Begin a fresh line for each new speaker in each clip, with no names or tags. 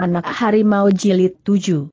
Anak Harimau Jilid 7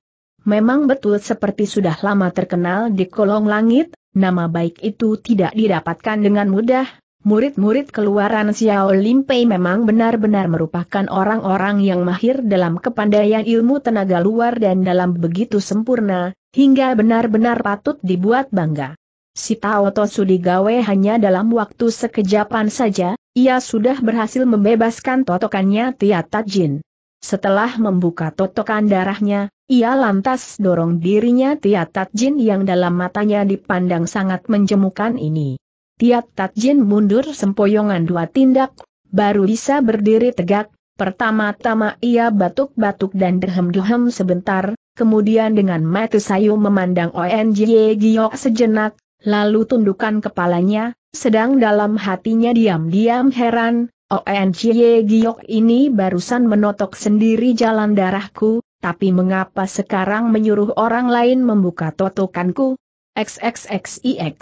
Memang betul seperti sudah lama terkenal di kolong langit, nama baik itu tidak didapatkan dengan mudah. Murid-murid keluaran Xiao Limpei memang benar-benar merupakan orang-orang yang mahir dalam kepandaian ilmu tenaga luar dan dalam begitu sempurna, hingga benar-benar patut dibuat bangga. Si Taoto Sudigawe hanya dalam waktu sekejapan saja, ia sudah berhasil membebaskan totokannya Tia Tajin. Setelah membuka totokan darahnya, ia lantas dorong dirinya Tiat Tatjin yang dalam matanya dipandang sangat menjemukan ini. Tiat Tatjin mundur sempoyongan dua tindak, baru bisa berdiri tegak, Pertama-tama ia batuk-batuk dan dehem-dehem sebentar, kemudian dengan mata sayu memandang ONJ Giok sejenak, lalu tundukkan kepalanya, sedang dalam hatinya diam-diam heran, ONCY Giok ini barusan menotok sendiri jalan darahku, tapi mengapa sekarang menyuruh orang lain membuka totokanku? XXXIX.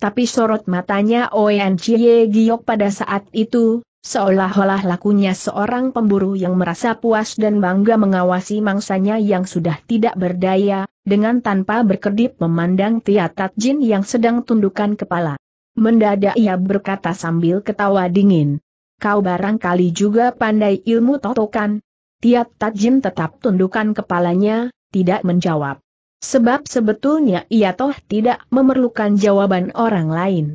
Tapi sorot matanya ONCY Giok pada saat itu, seolah-olah lakunya seorang pemburu yang merasa puas dan bangga mengawasi mangsanya yang sudah tidak berdaya, dengan tanpa berkedip memandang Tiatat Jin yang sedang tundukkan kepala. Mendadak ia berkata sambil ketawa dingin kau barangkali juga pandai ilmu totokan. Tiat Tajin tetap tundukkan kepalanya, tidak menjawab. Sebab sebetulnya ia toh tidak memerlukan jawaban orang lain.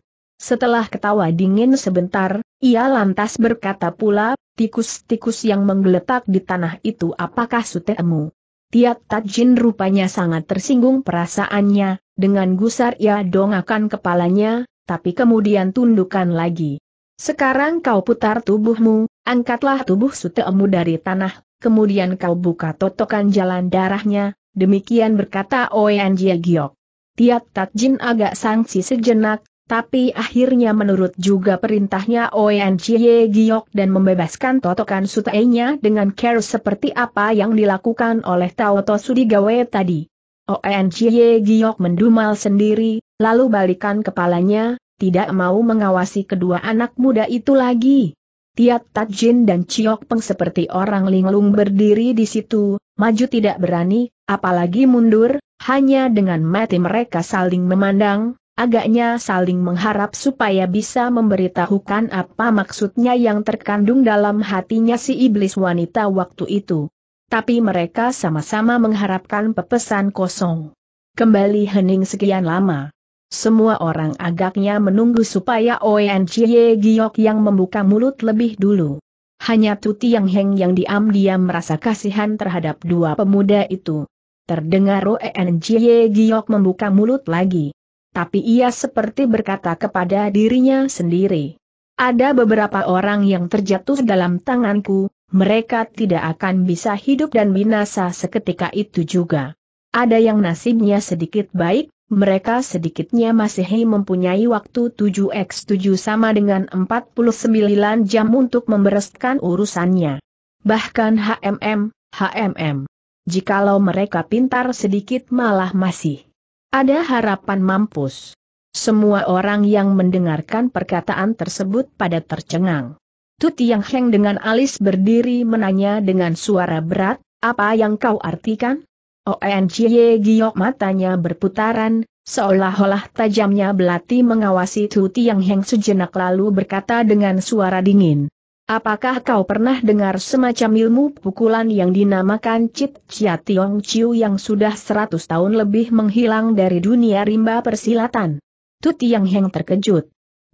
Setelah ketawa dingin sebentar, ia lantas berkata pula, tikus-tikus yang menggeletak di tanah itu apakah sutemu? Tiat Tajin rupanya sangat tersinggung perasaannya, dengan gusar ia dongakan kepalanya, tapi kemudian tundukan lagi. Sekarang kau putar tubuhmu, angkatlah tubuh suteemu dari tanah, kemudian kau buka totokan jalan darahnya, demikian berkata Oen Jie Giok. Tiat Tatjin agak sangsi sejenak, tapi akhirnya menurut juga perintahnya ONCY Giok dan membebaskan totokan sutainya dengan care seperti apa yang dilakukan oleh Taoto Sudigawe tadi. ONCY Giok mendumal sendiri, lalu balikan kepalanya, tidak mau mengawasi kedua anak muda itu lagi. Tiat Tajin dan Ciok Peng seperti orang linglung berdiri di situ, maju tidak berani, apalagi mundur, hanya dengan mati mereka saling memandang, agaknya saling mengharap supaya bisa memberitahukan apa maksudnya yang terkandung dalam hatinya si iblis wanita waktu itu. Tapi mereka sama-sama mengharapkan pepesan kosong. Kembali hening sekian lama. Semua orang agaknya menunggu supaya Oen Chie Giok yang membuka mulut lebih dulu. Hanya Tuti Yang Heng yang diam-diam merasa kasihan terhadap dua pemuda itu. Terdengar Oen Chie Giok membuka mulut lagi. Tapi ia seperti berkata kepada dirinya sendiri. Ada beberapa orang yang terjatuh dalam tanganku, mereka tidak akan bisa hidup dan binasa seketika itu juga. Ada yang nasibnya sedikit baik, mereka sedikitnya masih mempunyai waktu 7x7 sama dengan 49 jam untuk membereskan urusannya. Bahkan HMM, HMM. Jikalau mereka pintar sedikit malah masih ada harapan mampus. Semua orang yang mendengarkan perkataan tersebut pada tercengang. Tu Tiang Heng dengan alis berdiri menanya dengan suara berat, apa yang kau artikan? ONCY oh, Giok matanya berputaran, seolah-olah tajamnya belati mengawasi Tu Tiang Heng sejenak lalu berkata dengan suara dingin. Apakah kau pernah dengar semacam ilmu pukulan yang dinamakan Cit Chia Tiong Chiu yang sudah seratus tahun lebih menghilang dari dunia rimba persilatan? Tu Tiang Heng terkejut.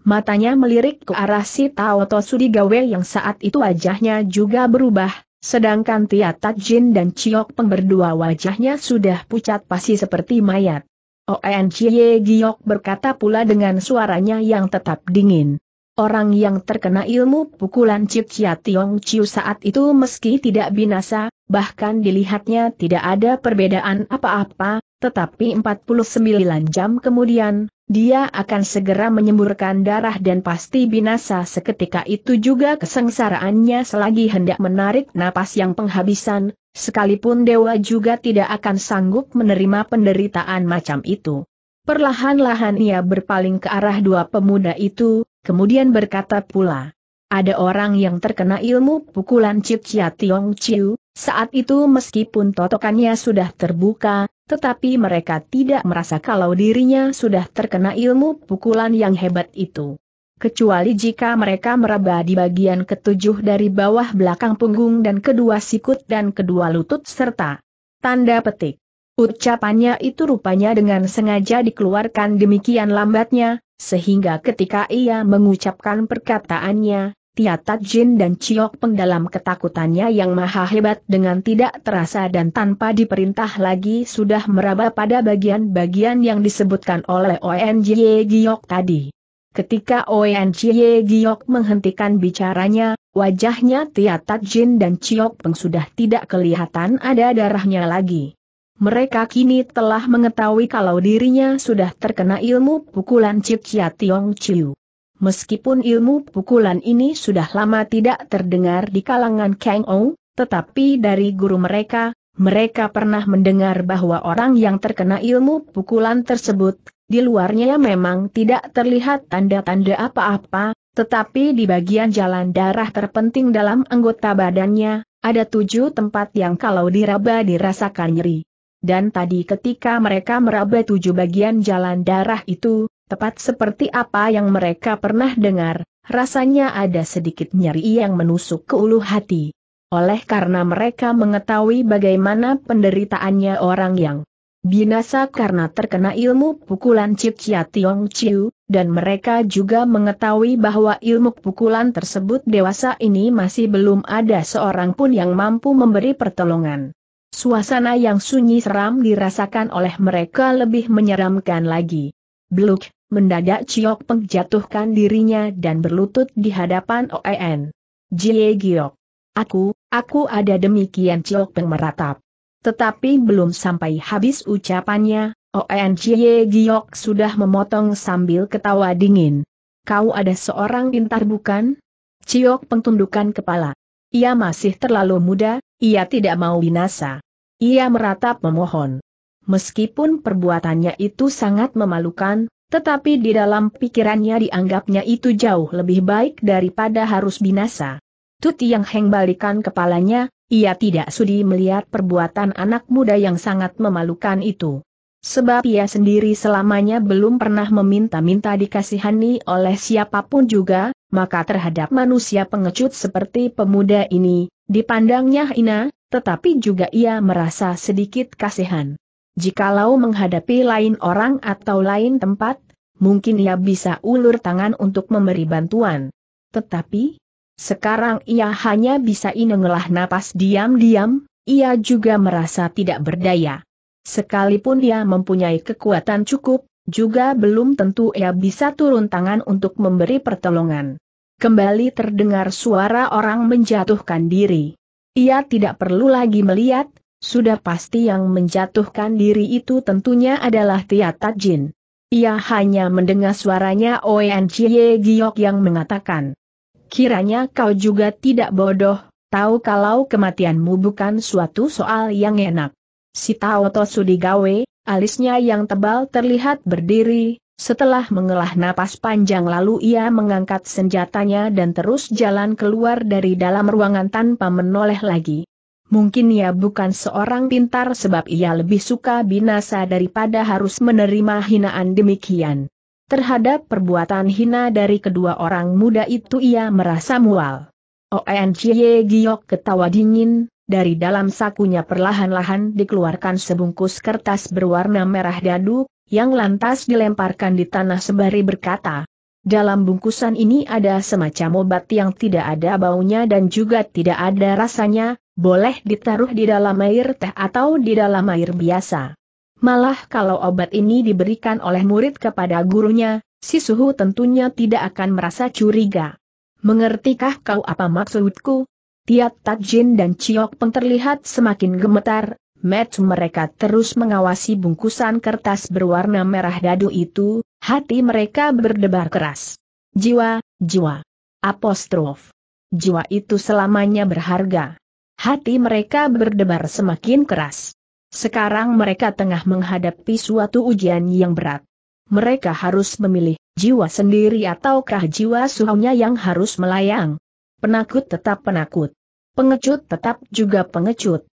Matanya melirik ke arah si Tao Tosudigawe yang saat itu wajahnya juga berubah, Sedangkan Tia Tajin dan Chiok Peng berdua wajahnya sudah pucat pasi seperti mayat. Oen Chie Giok berkata pula dengan suaranya yang tetap dingin. Orang yang terkena ilmu pukulan Chia Tiong Chiu saat itu meski tidak binasa, bahkan dilihatnya tidak ada perbedaan apa-apa, tetapi 49 jam kemudian, dia akan segera menyemburkan darah dan pasti binasa seketika itu juga kesengsaraannya selagi hendak menarik napas yang penghabisan, sekalipun dewa juga tidak akan sanggup menerima penderitaan macam itu. Perlahan-lahan ia berpaling ke arah dua pemuda itu, kemudian berkata pula, ada orang yang terkena ilmu pukulan Cip Chia Tiong Chiu, saat itu meskipun totokannya sudah terbuka, tetapi mereka tidak merasa kalau dirinya sudah terkena ilmu pukulan yang hebat itu. Kecuali jika mereka meraba di bagian ketujuh dari bawah belakang punggung dan kedua sikut dan kedua lutut serta tanda petik. Ucapannya itu rupanya dengan sengaja dikeluarkan demikian lambatnya, sehingga ketika ia mengucapkan perkataannya, Tiatat Jin dan Ciok Peng dalam ketakutannya yang maha hebat dengan tidak terasa dan tanpa diperintah lagi sudah meraba pada bagian-bagian yang disebutkan oleh ONJY Giok tadi. Ketika ONJY Giok menghentikan bicaranya, wajahnya Tiatat Jin dan Ciok Peng sudah tidak kelihatan ada darahnya lagi. Mereka kini telah mengetahui kalau dirinya sudah terkena ilmu pukulan Cip Chia Tiong Chiu. Meskipun ilmu pukulan ini sudah lama tidak terdengar di kalangan Kang Ou, tetapi dari guru mereka, mereka pernah mendengar bahwa orang yang terkena ilmu pukulan tersebut, di luarnya memang tidak terlihat tanda-tanda apa-apa, tetapi di bagian jalan darah terpenting dalam anggota badannya, ada tujuh tempat yang kalau diraba dirasakan nyeri. Dan tadi ketika mereka meraba tujuh bagian jalan darah itu, Tepat seperti apa yang mereka pernah dengar, rasanya ada sedikit nyeri yang menusuk ke ulu hati. Oleh karena mereka mengetahui bagaimana penderitaannya orang yang binasa karena terkena ilmu pukulan Cipcia Tiong Chiu, dan mereka juga mengetahui bahwa ilmu pukulan tersebut dewasa ini masih belum ada seorang pun yang mampu memberi pertolongan. Suasana yang sunyi seram dirasakan oleh mereka lebih menyeramkan lagi. Bluk, mendadak Chiok Peng jatuhkan dirinya dan berlutut di hadapan OEN. Jie Giok. Aku, aku ada demikian Chiok Peng meratap. Tetapi belum sampai habis ucapannya, OEN Jie Giok sudah memotong sambil ketawa dingin. Kau ada seorang pintar bukan? Chiok Peng tundukkan kepala. Ia masih terlalu muda, ia tidak mau binasa. Ia meratap memohon. Meskipun perbuatannya itu sangat memalukan, tetapi di dalam pikirannya dianggapnya itu jauh lebih baik daripada harus binasa. Tut Yang Heng balikan kepalanya, ia tidak sudi melihat perbuatan anak muda yang sangat memalukan itu. Sebab ia sendiri selamanya belum pernah meminta-minta dikasihani oleh siapapun juga, maka terhadap manusia pengecut seperti pemuda ini, dipandangnya hina, tetapi juga ia merasa sedikit kasihan. Jikalau menghadapi lain orang atau lain tempat, mungkin ia bisa ulur tangan untuk memberi bantuan. Tetapi, sekarang ia hanya bisa inengelah napas diam-diam, ia juga merasa tidak berdaya. Sekalipun ia mempunyai kekuatan cukup, juga belum tentu ia bisa turun tangan untuk memberi pertolongan. Kembali terdengar suara orang menjatuhkan diri. Ia tidak perlu lagi melihat, sudah pasti yang menjatuhkan diri itu tentunya adalah Tiatat Tajin. Ia hanya mendengar suaranya Oen Giok yang mengatakan. Kiranya kau juga tidak bodoh, tahu kalau kematianmu bukan suatu soal yang enak. Si Taoto Sudigawe, alisnya yang tebal terlihat berdiri, setelah mengelah napas panjang lalu ia mengangkat senjatanya dan terus jalan keluar dari dalam ruangan tanpa menoleh lagi. Mungkin ia bukan seorang pintar sebab ia lebih suka binasa daripada harus menerima hinaan demikian. Terhadap perbuatan hina dari kedua orang muda itu ia merasa mual. ONCY Giok ketawa dingin, dari dalam sakunya perlahan-lahan dikeluarkan sebungkus kertas berwarna merah dadu, yang lantas dilemparkan di tanah sembari berkata, dalam bungkusan ini ada semacam obat yang tidak ada baunya dan juga tidak ada rasanya, boleh ditaruh di dalam air teh atau di dalam air biasa. Malah kalau obat ini diberikan oleh murid kepada gurunya, si suhu tentunya tidak akan merasa curiga. Mengertikah kau apa maksudku? Tiat Tajin dan Ciok Peng terlihat semakin gemetar, Met mereka terus mengawasi bungkusan kertas berwarna merah dadu itu, hati mereka berdebar keras. Jiwa, jiwa. Apostrof. Jiwa itu selamanya berharga. Hati mereka berdebar semakin keras. Sekarang mereka tengah menghadapi suatu ujian yang berat. Mereka harus memilih, jiwa sendiri ataukah jiwa suhunya yang harus melayang. Penakut tetap penakut. Pengecut tetap juga pengecut.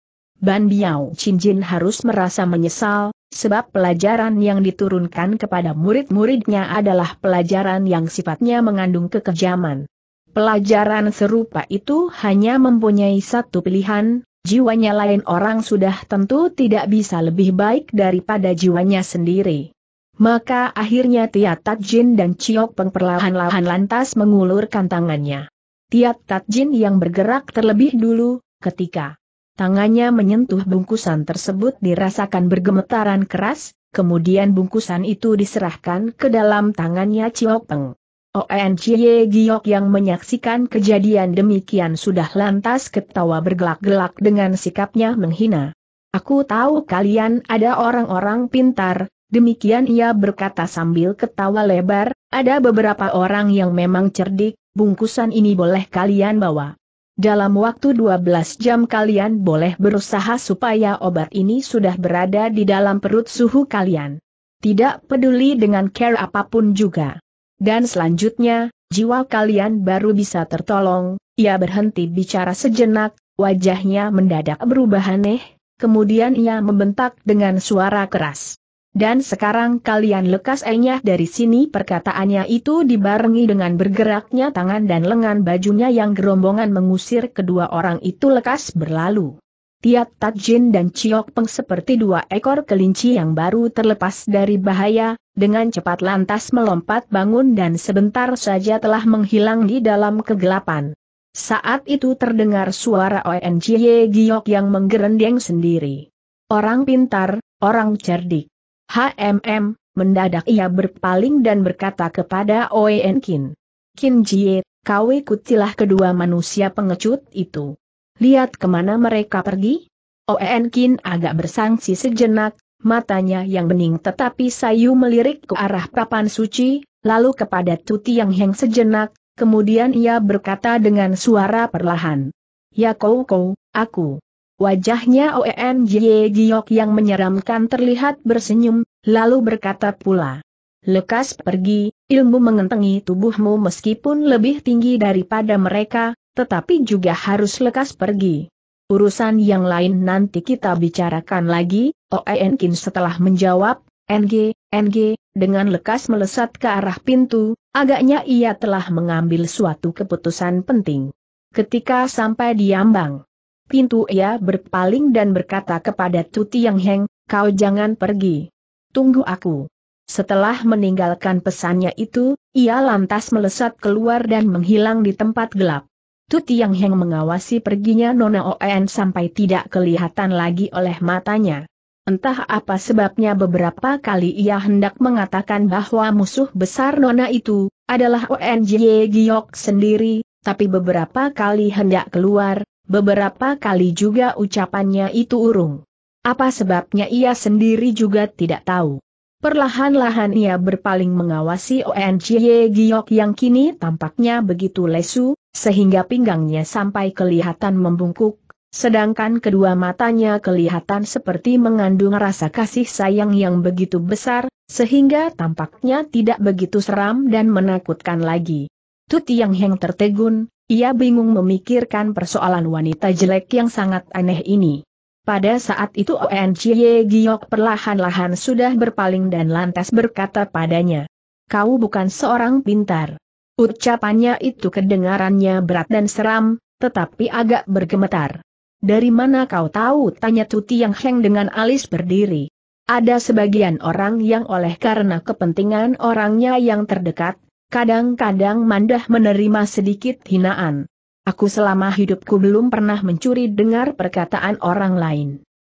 Ban Biao Cinjin harus merasa menyesal, sebab pelajaran yang diturunkan kepada murid-muridnya adalah pelajaran yang sifatnya mengandung kekejaman. Pelajaran serupa itu hanya mempunyai satu pilihan, jiwanya lain orang sudah tentu tidak bisa lebih baik daripada jiwanya sendiri. Maka akhirnya Tiat Jin dan Ciok Peng perlahan-lahan lantas mengulurkan tangannya. Tiat Jin yang bergerak terlebih dulu, ketika tangannya menyentuh bungkusan tersebut dirasakan bergemetaran keras, kemudian bungkusan itu diserahkan ke dalam tangannya Ciok Peng. ONCY Giok yang menyaksikan kejadian demikian sudah lantas ketawa bergelak-gelak dengan sikapnya menghina. Aku tahu kalian ada orang-orang pintar, demikian ia berkata sambil ketawa lebar, ada beberapa orang yang memang cerdik, bungkusan ini boleh kalian bawa. Dalam waktu 12 jam kalian boleh berusaha supaya obat ini sudah berada di dalam perut suhu kalian. Tidak peduli dengan care apapun juga. Dan selanjutnya, jiwa kalian baru bisa tertolong, ia berhenti bicara sejenak, wajahnya mendadak berubah aneh, kemudian ia membentak dengan suara keras. Dan sekarang kalian lekas enyah dari sini perkataannya itu dibarengi dengan bergeraknya tangan dan lengan bajunya yang gerombongan mengusir kedua orang itu lekas berlalu. Tiat Tajin dan Ciok Peng seperti dua ekor kelinci yang baru terlepas dari bahaya, dengan cepat lantas melompat bangun dan sebentar saja telah menghilang di dalam kegelapan. Saat itu terdengar suara ONGY Giok yang menggerendeng sendiri. Orang pintar, orang cerdik. HMM, mendadak ia berpaling dan berkata kepada ONKin. Kin Jie, kau ikutilah kedua manusia pengecut itu. Lihat kemana mereka pergi? Oen Kin agak bersangsi sejenak, matanya yang bening tetapi sayu melirik ke arah papan suci, lalu kepada Tuti yang Heng sejenak, kemudian ia berkata dengan suara perlahan. Ya kau kau, aku. Wajahnya Oen Jie Giok yang menyeramkan terlihat bersenyum, lalu berkata pula. Lekas pergi, ilmu mengentengi tubuhmu meskipun lebih tinggi daripada mereka, tetapi juga harus lekas pergi. Urusan yang lain nanti kita bicarakan lagi, Oenkin oh setelah menjawab, NG, NG, dengan lekas melesat ke arah pintu, agaknya ia telah mengambil suatu keputusan penting. Ketika sampai di ambang pintu ia berpaling dan berkata kepada Tuti yang Heng, kau jangan pergi. Tunggu aku. Setelah meninggalkan pesannya itu, ia lantas melesat keluar dan menghilang di tempat gelap. Tu Yang Heng mengawasi perginya Nona Oen sampai tidak kelihatan lagi oleh matanya. Entah apa sebabnya beberapa kali ia hendak mengatakan bahwa musuh besar Nona itu adalah Jie Giok sendiri, tapi beberapa kali hendak keluar, beberapa kali juga ucapannya itu urung. Apa sebabnya ia sendiri juga tidak tahu. Perlahan-lahan ia berpaling mengawasi ONCY Giok yang kini tampaknya begitu lesu, sehingga pinggangnya sampai kelihatan membungkuk, sedangkan kedua matanya kelihatan seperti mengandung rasa kasih sayang yang begitu besar, sehingga tampaknya tidak begitu seram dan menakutkan lagi. Tu yang Heng tertegun, ia bingung memikirkan persoalan wanita jelek yang sangat aneh ini. Pada saat itu Chie Giok perlahan-lahan sudah berpaling dan lantas berkata padanya. Kau bukan seorang pintar. Ucapannya itu kedengarannya berat dan seram, tetapi agak bergemetar. Dari mana kau tahu? Tanya Tuti yang heng dengan alis berdiri. Ada sebagian orang yang oleh karena kepentingan orangnya yang terdekat, kadang-kadang mandah menerima sedikit hinaan. Aku selama hidupku belum pernah mencuri dengar perkataan orang lain.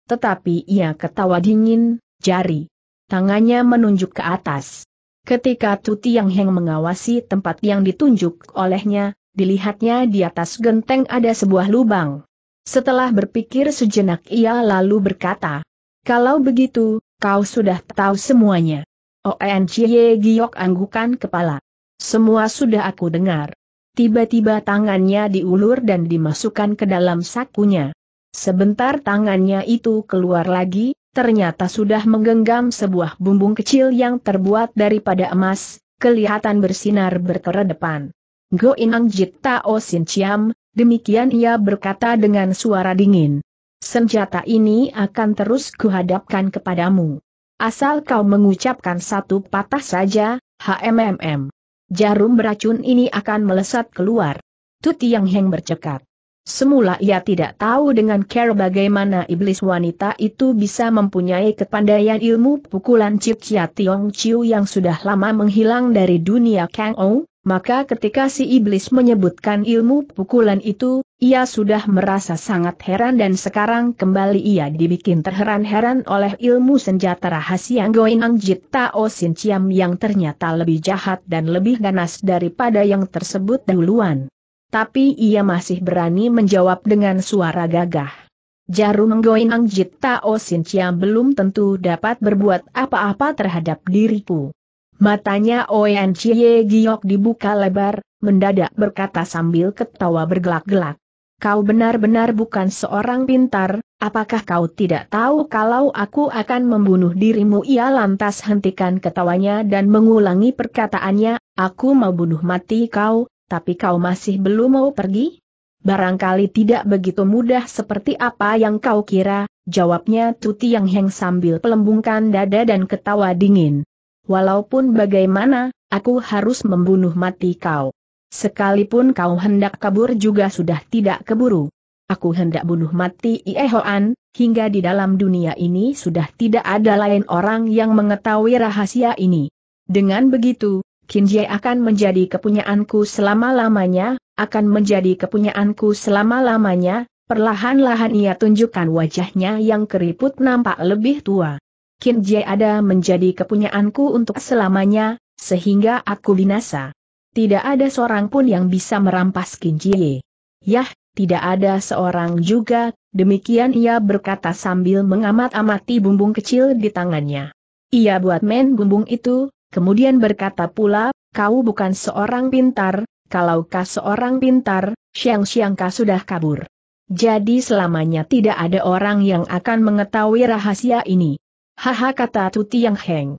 Tetapi ia ketawa dingin, jari. Tangannya menunjuk ke atas. Ketika Tuti Yang Heng mengawasi tempat yang ditunjuk olehnya, dilihatnya di atas genteng ada sebuah lubang. Setelah berpikir sejenak ia lalu berkata, Kalau begitu, kau sudah tahu semuanya. ONCY Giok anggukan kepala. Semua sudah aku dengar. Tiba-tiba tangannya diulur dan dimasukkan ke dalam sakunya. Sebentar tangannya itu keluar lagi, ternyata sudah menggenggam sebuah bumbung kecil yang terbuat daripada emas, kelihatan bersinar berkeredepan. Go Inang Jit o Sin Chiam, demikian ia berkata dengan suara dingin. Senjata ini akan terus kuhadapkan kepadamu. Asal kau mengucapkan satu patah saja, HMMM. Jarum beracun ini akan melesat keluar. Tuti yang Heng bercekat. Semula ia tidak tahu dengan care bagaimana iblis wanita itu bisa mempunyai kepandaian ilmu pukulan Cip Chia Tiong Chiu yang sudah lama menghilang dari dunia Kang Ou, maka ketika si iblis menyebutkan ilmu pukulan itu, ia sudah merasa sangat heran dan sekarang kembali ia dibikin terheran-heran oleh ilmu senjata rahasia Goinang Tao Osin Ciam yang ternyata lebih jahat dan lebih ganas daripada yang tersebut duluan. Tapi ia masih berani menjawab dengan suara gagah. Jarum Goinang Tao Osin Ciam belum tentu dapat berbuat apa-apa terhadap diriku. Matanya Oen Chie Giok dibuka lebar, mendadak berkata sambil ketawa bergelak-gelak kau benar-benar bukan seorang pintar, apakah kau tidak tahu kalau aku akan membunuh dirimu? Ia lantas hentikan ketawanya dan mengulangi perkataannya, aku mau bunuh mati kau, tapi kau masih belum mau pergi? Barangkali tidak begitu mudah seperti apa yang kau kira, jawabnya Tuti Yang Heng sambil pelembungkan dada dan ketawa dingin. Walaupun bagaimana, aku harus membunuh mati kau. Sekalipun kau hendak kabur juga sudah tidak keburu. Aku hendak bunuh mati Iehoan, hingga di dalam dunia ini sudah tidak ada lain orang yang mengetahui rahasia ini. Dengan begitu, Kinjie akan menjadi kepunyaanku selama-lamanya, akan menjadi kepunyaanku selama-lamanya, perlahan-lahan ia tunjukkan wajahnya yang keriput nampak lebih tua. Kinjie ada menjadi kepunyaanku untuk selamanya, sehingga aku binasa. Tidak ada seorang pun yang bisa merampas ye. Yah, tidak ada seorang juga, demikian ia berkata sambil mengamat-amati bumbung kecil di tangannya. Ia buat main bumbung itu, kemudian berkata pula, kau bukan seorang pintar, kalau kau seorang pintar, siang-siang kau sudah kabur. Jadi selamanya tidak ada orang yang akan mengetahui rahasia ini. Haha kata Tuti Yang Heng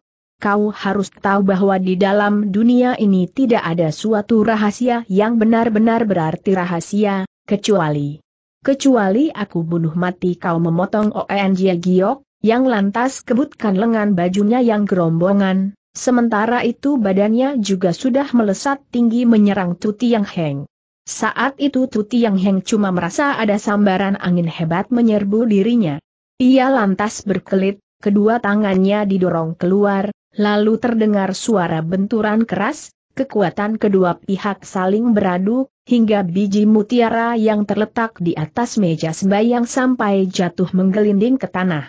kau harus tahu bahwa di dalam dunia ini tidak ada suatu rahasia yang benar-benar berarti rahasia, kecuali kecuali aku bunuh mati kau memotong ONJ Giok, yang lantas kebutkan lengan bajunya yang gerombongan, sementara itu badannya juga sudah melesat tinggi menyerang Tuti Yang Heng. Saat itu Tuti Yang Heng cuma merasa ada sambaran angin hebat menyerbu dirinya. Ia lantas berkelit, kedua tangannya didorong keluar, Lalu terdengar suara benturan keras, kekuatan kedua pihak saling beradu, hingga biji mutiara yang terletak di atas meja sembayang sampai jatuh menggelinding ke tanah.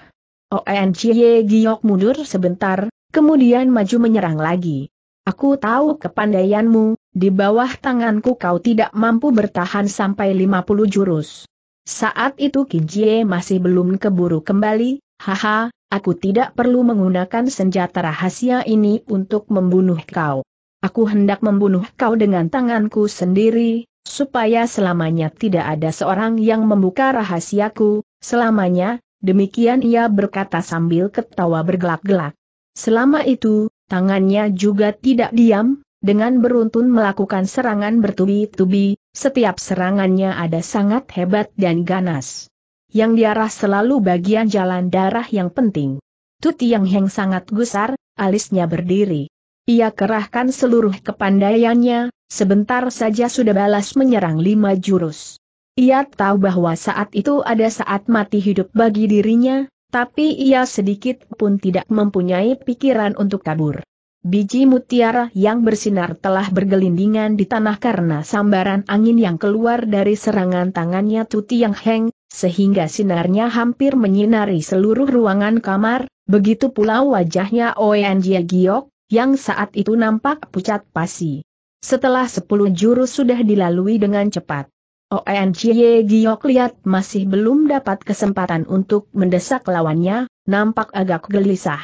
ONCY Giok mundur sebentar, kemudian maju menyerang lagi. Aku tahu kepandaianmu, di bawah tanganku kau tidak mampu bertahan sampai 50 jurus. Saat itu Kijie masih belum keburu kembali, haha, Aku tidak perlu menggunakan senjata rahasia ini untuk membunuh kau. Aku hendak membunuh kau dengan tanganku sendiri, supaya selamanya tidak ada seorang yang membuka rahasiaku, selamanya, demikian ia berkata sambil ketawa bergelak-gelak. Selama itu, tangannya juga tidak diam, dengan beruntun melakukan serangan bertubi-tubi, setiap serangannya ada sangat hebat dan ganas yang diarah selalu bagian jalan darah yang penting. Tuti Yang Heng sangat gusar, alisnya berdiri. Ia kerahkan seluruh kepandaiannya, sebentar saja sudah balas menyerang lima jurus. Ia tahu bahwa saat itu ada saat mati hidup bagi dirinya, tapi ia sedikit pun tidak mempunyai pikiran untuk kabur. Biji mutiara yang bersinar telah bergelindingan di tanah karena sambaran angin yang keluar dari serangan tangannya Tuti Yang Heng, sehingga sinarnya hampir menyinari seluruh ruangan kamar, begitu pula wajahnya Oen Jie Giok, yang saat itu nampak pucat pasi. Setelah sepuluh jurus sudah dilalui dengan cepat. Oen Jie Giok lihat masih belum dapat kesempatan untuk mendesak lawannya, nampak agak gelisah.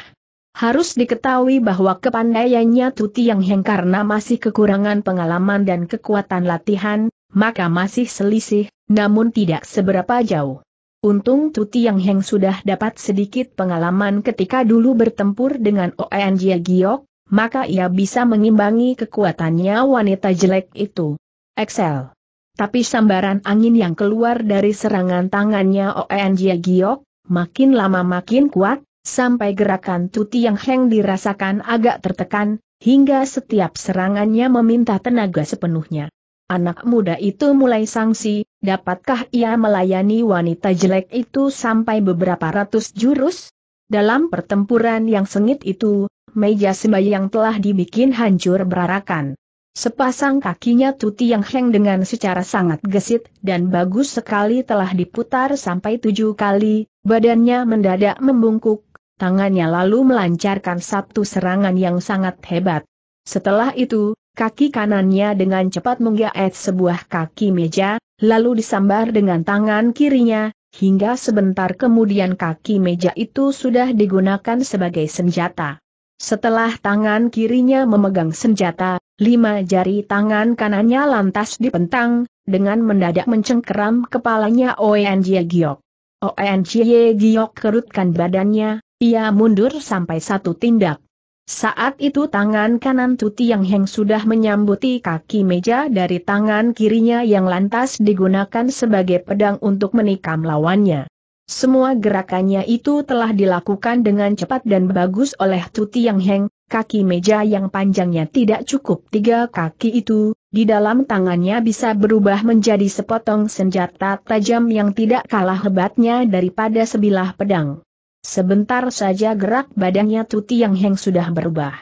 Harus diketahui bahwa kepandaiannya Tuti Yang Heng karena masih kekurangan pengalaman dan kekuatan latihan, maka masih selisih, namun tidak seberapa jauh. Untung Tuti Yang Heng sudah dapat sedikit pengalaman ketika dulu bertempur dengan Oen Jia Giok, maka ia bisa mengimbangi kekuatannya wanita jelek itu. Excel. Tapi sambaran angin yang keluar dari serangan tangannya Oen Jia Giok, makin lama makin kuat, sampai gerakan Tuti Yang Heng dirasakan agak tertekan, hingga setiap serangannya meminta tenaga sepenuhnya anak muda itu mulai sangsi, dapatkah ia melayani wanita jelek itu sampai beberapa ratus jurus? Dalam pertempuran yang sengit itu, meja sembahyang telah dibikin hancur berarakan. Sepasang kakinya Tuti yang Heng dengan secara sangat gesit dan bagus sekali telah diputar sampai tujuh kali, badannya mendadak membungkuk, tangannya lalu melancarkan satu serangan yang sangat hebat. Setelah itu, Kaki kanannya dengan cepat menggaet sebuah kaki meja, lalu disambar dengan tangan kirinya, hingga sebentar kemudian kaki meja itu sudah digunakan sebagai senjata. Setelah tangan kirinya memegang senjata, lima jari tangan kanannya lantas dipentang, dengan mendadak mencengkeram kepalanya ONJ Giok. ONJ Giok kerutkan badannya, ia mundur sampai satu tindak. Saat itu tangan kanan Tuti Yang Heng sudah menyambuti kaki meja dari tangan kirinya yang lantas digunakan sebagai pedang untuk menikam lawannya. Semua gerakannya itu telah dilakukan dengan cepat dan bagus oleh Tuti Yang Heng, kaki meja yang panjangnya tidak cukup tiga kaki itu, di dalam tangannya bisa berubah menjadi sepotong senjata tajam yang tidak kalah hebatnya daripada sebilah pedang. Sebentar saja gerak badannya Tuti Yang Heng sudah berubah.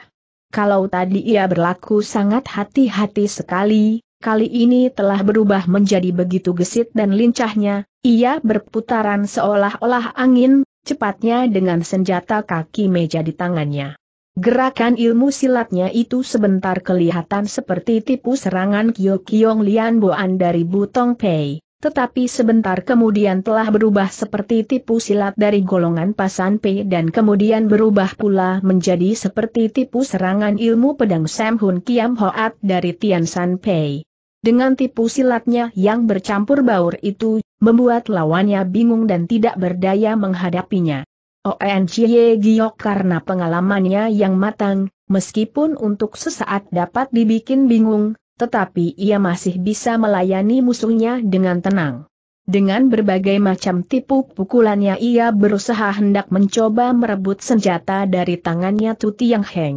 Kalau tadi ia berlaku sangat hati-hati sekali, kali ini telah berubah menjadi begitu gesit dan lincahnya, ia berputaran seolah-olah angin, cepatnya dengan senjata kaki meja di tangannya. Gerakan ilmu silatnya itu sebentar kelihatan seperti tipu serangan Kyo Kyong Lian Boan dari Butong Pei tetapi sebentar kemudian telah berubah seperti tipu silat dari golongan pasan P dan kemudian berubah pula menjadi seperti tipu serangan ilmu pedang Sam Hun Kiam Hoat dari Tian San Pei. Dengan tipu silatnya yang bercampur baur itu, membuat lawannya bingung dan tidak berdaya menghadapinya. ONCY Giok karena pengalamannya yang matang, meskipun untuk sesaat dapat dibikin bingung, tetapi ia masih bisa melayani musuhnya dengan tenang. Dengan berbagai macam tipu pukulannya ia berusaha hendak mencoba merebut senjata dari tangannya Tuti Yang Heng.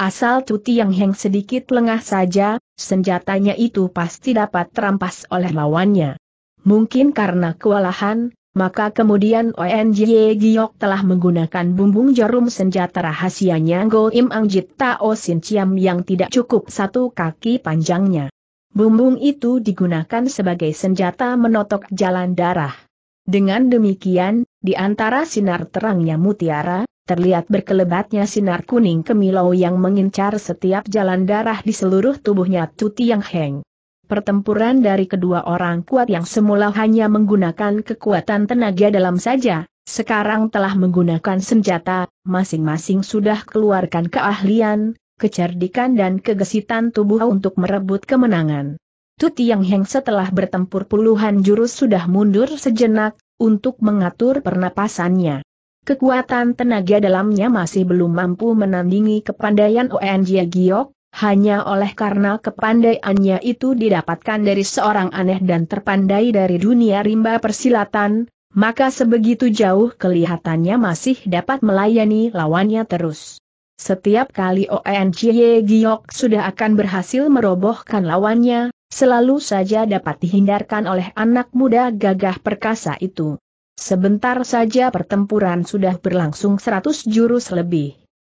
Asal Tuti Yang Heng sedikit lengah saja, senjatanya itu pasti dapat terampas oleh lawannya. Mungkin karena kewalahan, maka kemudian ONJ Giok telah menggunakan bumbung jarum senjata rahasianya Go Im Angjit Tao Sin Chiam yang tidak cukup satu kaki panjangnya. Bumbung itu digunakan sebagai senjata menotok jalan darah. Dengan demikian, di antara sinar terangnya mutiara, terlihat berkelebatnya sinar kuning kemilau yang mengincar setiap jalan darah di seluruh tubuhnya Tuti Yang Heng pertempuran dari kedua orang kuat yang semula hanya menggunakan kekuatan tenaga dalam saja, sekarang telah menggunakan senjata, masing-masing sudah keluarkan keahlian, kecerdikan dan kegesitan tubuh untuk merebut kemenangan. Tuti Yang Heng setelah bertempur puluhan jurus sudah mundur sejenak, untuk mengatur pernapasannya. Kekuatan tenaga dalamnya masih belum mampu menandingi kepandaian Ong Giok, hanya oleh karena kepandaiannya itu didapatkan dari seorang aneh dan terpandai dari dunia rimba persilatan, maka sebegitu jauh kelihatannya masih dapat melayani lawannya terus. Setiap kali ONCY Giok sudah akan berhasil merobohkan lawannya, selalu saja dapat dihindarkan oleh anak muda gagah perkasa itu. Sebentar saja pertempuran sudah berlangsung 100 jurus lebih.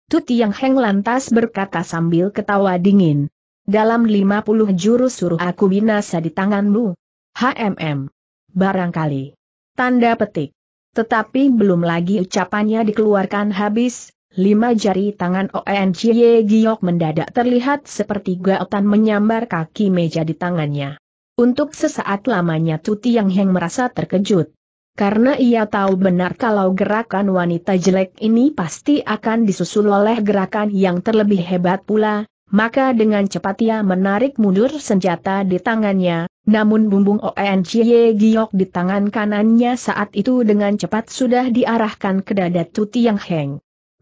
Tuti Yang Heng lantas berkata sambil ketawa dingin. Dalam lima puluh jurus suruh aku binasa di tanganmu. HMM. Barangkali. Tanda petik. Tetapi belum lagi ucapannya dikeluarkan habis, lima jari tangan ONCY Giok mendadak terlihat seperti gaotan menyambar kaki meja di tangannya. Untuk sesaat lamanya Tuti Yang Heng merasa terkejut karena ia tahu benar kalau gerakan wanita jelek ini pasti akan disusul oleh gerakan yang terlebih hebat pula, maka dengan cepat ia menarik mundur senjata di tangannya, namun bumbung ONCY Giok di tangan kanannya saat itu dengan cepat sudah diarahkan ke dada Tuti Yang Heng.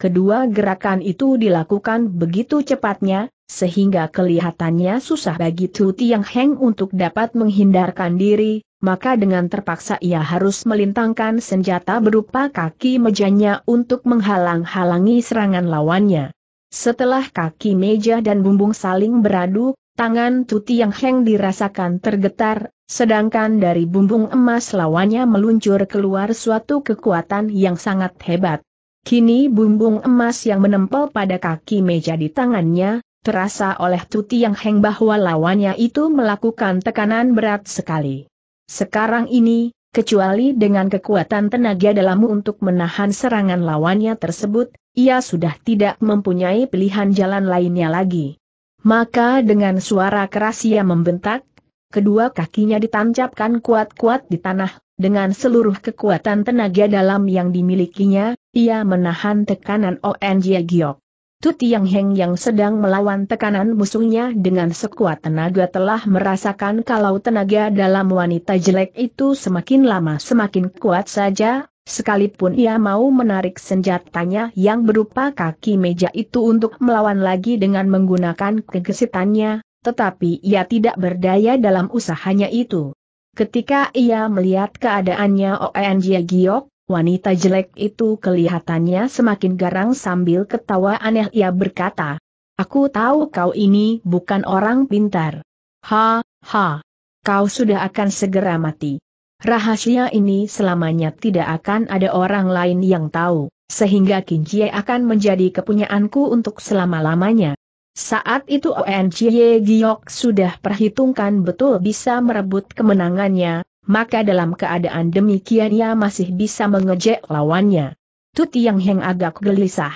Kedua gerakan itu dilakukan begitu cepatnya, sehingga kelihatannya susah bagi Tuti Yang Heng untuk dapat menghindarkan diri, maka dengan terpaksa ia harus melintangkan senjata berupa kaki mejanya untuk menghalang-halangi serangan lawannya. Setelah kaki meja dan bumbung saling beradu, tangan Tuti Yang Heng dirasakan tergetar, sedangkan dari bumbung emas lawannya meluncur keluar suatu kekuatan yang sangat hebat. Kini bumbung emas yang menempel pada kaki meja di tangannya, terasa oleh Tuti Yang Heng bahwa lawannya itu melakukan tekanan berat sekali. Sekarang ini, kecuali dengan kekuatan tenaga dalammu untuk menahan serangan lawannya tersebut, ia sudah tidak mempunyai pilihan jalan lainnya lagi. Maka dengan suara keras ia membentak, kedua kakinya ditancapkan kuat-kuat di tanah, dengan seluruh kekuatan tenaga dalam yang dimilikinya, ia menahan tekanan Ong Giok. Tuti Yang Heng yang sedang melawan tekanan musuhnya dengan sekuat tenaga telah merasakan kalau tenaga dalam wanita jelek itu semakin lama semakin kuat saja, sekalipun ia mau menarik senjatanya yang berupa kaki meja itu untuk melawan lagi dengan menggunakan kegesitannya, tetapi ia tidak berdaya dalam usahanya itu. Ketika ia melihat keadaannya Oen Jia Giok, Wanita jelek itu kelihatannya semakin garang sambil ketawa aneh ia berkata. Aku tahu kau ini bukan orang pintar. Ha, ha. Kau sudah akan segera mati. Rahasia ini selamanya tidak akan ada orang lain yang tahu, sehingga Kinjie akan menjadi kepunyaanku untuk selama-lamanya. Saat itu ONCY Giok sudah perhitungkan betul bisa merebut kemenangannya, maka dalam keadaan demikian ia masih bisa mengejek lawannya. Tut Yang Heng agak gelisah.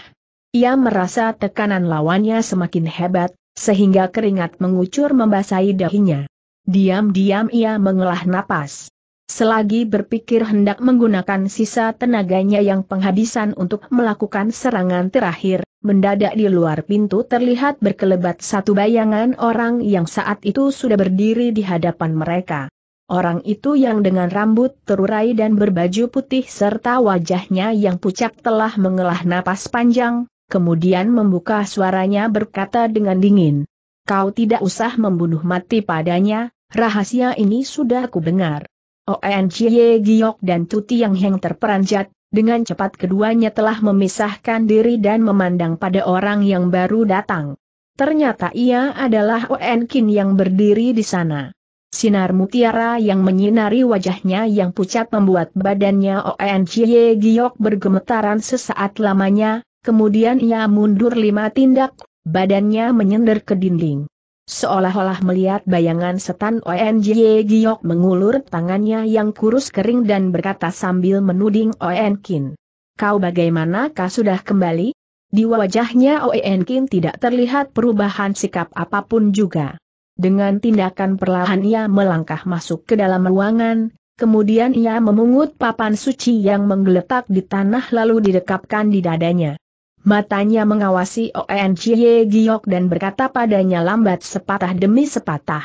Ia merasa tekanan lawannya semakin hebat, sehingga keringat mengucur membasahi dahinya. Diam-diam ia mengelah napas. Selagi berpikir hendak menggunakan sisa tenaganya yang penghabisan untuk melakukan serangan terakhir, mendadak di luar pintu terlihat berkelebat satu bayangan orang yang saat itu sudah berdiri di hadapan mereka. Orang itu yang dengan rambut terurai dan berbaju putih serta wajahnya yang pucat telah mengelah napas panjang, kemudian membuka suaranya berkata dengan dingin. Kau tidak usah membunuh mati padanya, rahasia ini sudah aku dengar. ONCY Giok dan Tuti Yang Heng terperanjat, dengan cepat keduanya telah memisahkan diri dan memandang pada orang yang baru datang. Ternyata ia adalah Oen Kin yang berdiri di sana. Sinar mutiara yang menyinari wajahnya yang pucat membuat badannya ONCY Giok bergemetaran sesaat lamanya, kemudian ia mundur lima tindak, badannya menyender ke dinding. Seolah-olah melihat bayangan setan ONJY Giok mengulur tangannya yang kurus kering dan berkata sambil menuding Kin. Kau bagaimana? Kau sudah kembali? Di wajahnya Kin tidak terlihat perubahan sikap apapun juga. Dengan tindakan perlahan ia melangkah masuk ke dalam ruangan, kemudian ia memungut papan suci yang menggeletak di tanah lalu didekapkan di dadanya. Matanya mengawasi ONCY Giok dan berkata padanya lambat sepatah demi sepatah.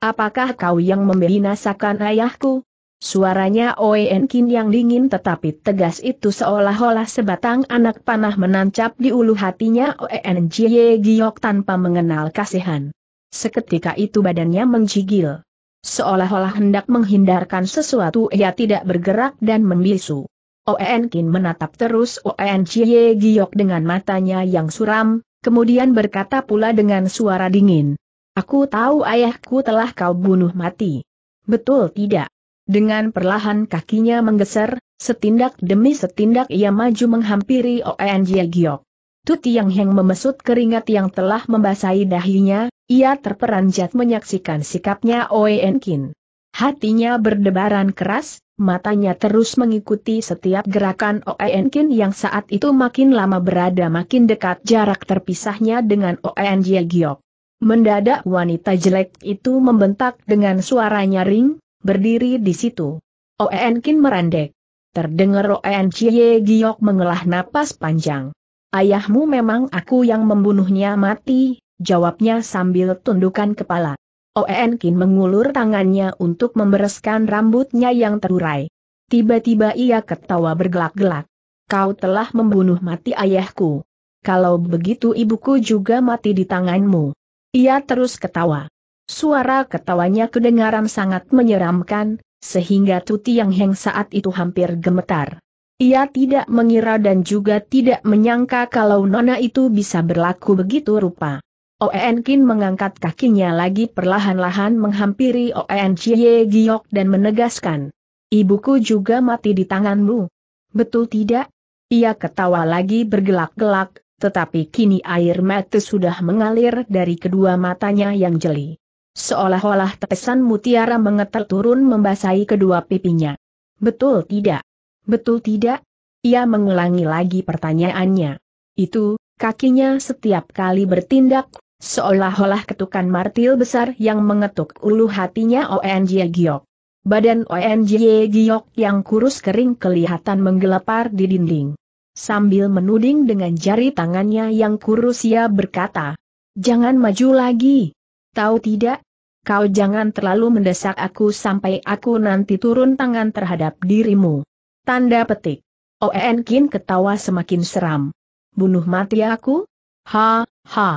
Apakah kau yang membinasakan ayahku? Suaranya Oen Kin yang dingin tetapi tegas itu seolah-olah sebatang anak panah menancap di ulu hatinya Oen Jie Giok tanpa mengenal kasihan. Seketika itu badannya menggigil. Seolah-olah hendak menghindarkan sesuatu ia tidak bergerak dan membisu. Oen Kin menatap terus Oen Chie Giok dengan matanya yang suram, kemudian berkata pula dengan suara dingin. Aku tahu ayahku telah kau bunuh mati. Betul tidak? Dengan perlahan kakinya menggeser, setindak demi setindak ia maju menghampiri Oen Chie Giok. Tu Yang Heng memesut keringat yang telah membasahi dahinya, ia terperanjat menyaksikan sikapnya Oen Kin. Hatinya berdebaran keras, matanya terus mengikuti setiap gerakan Oen Kin yang saat itu makin lama berada makin dekat jarak terpisahnya dengan Oen Jie Giok. Mendadak wanita jelek itu membentak dengan suara nyaring, berdiri di situ. Oen Kin merandek. Terdengar Oen Jie Giok mengelah napas panjang. Ayahmu memang aku yang membunuhnya mati, jawabnya sambil tundukan kepala. Oen Kin mengulur tangannya untuk membereskan rambutnya yang terurai. Tiba-tiba ia ketawa bergelak-gelak. Kau telah membunuh mati ayahku. Kalau begitu ibuku juga mati di tanganmu. Ia terus ketawa. Suara ketawanya kedengaran sangat menyeramkan, sehingga Tuti Yang Heng saat itu hampir gemetar. Ia tidak mengira dan juga tidak menyangka kalau Nona itu bisa berlaku begitu rupa. Oen Kin mengangkat kakinya lagi perlahan-lahan menghampiri Oen Chie Giok dan menegaskan. Ibuku juga mati di tanganmu. Betul tidak? Ia ketawa lagi bergelak-gelak, tetapi kini air mata sudah mengalir dari kedua matanya yang jeli. Seolah-olah tetesan mutiara mengetel turun membasahi kedua pipinya. Betul tidak? Betul tidak? Ia mengulangi lagi pertanyaannya. Itu, kakinya setiap kali bertindak, seolah-olah ketukan martil besar yang mengetuk ulu hatinya ONJ Giok. Badan ONJ Giok yang kurus kering kelihatan menggelepar di dinding. Sambil menuding dengan jari tangannya yang kurus ia berkata, Jangan maju lagi. Tahu tidak? Kau jangan terlalu mendesak aku sampai aku nanti turun tangan terhadap dirimu. Tanda petik. Oen oh, Kin ketawa semakin seram. Bunuh mati aku? Ha, ha.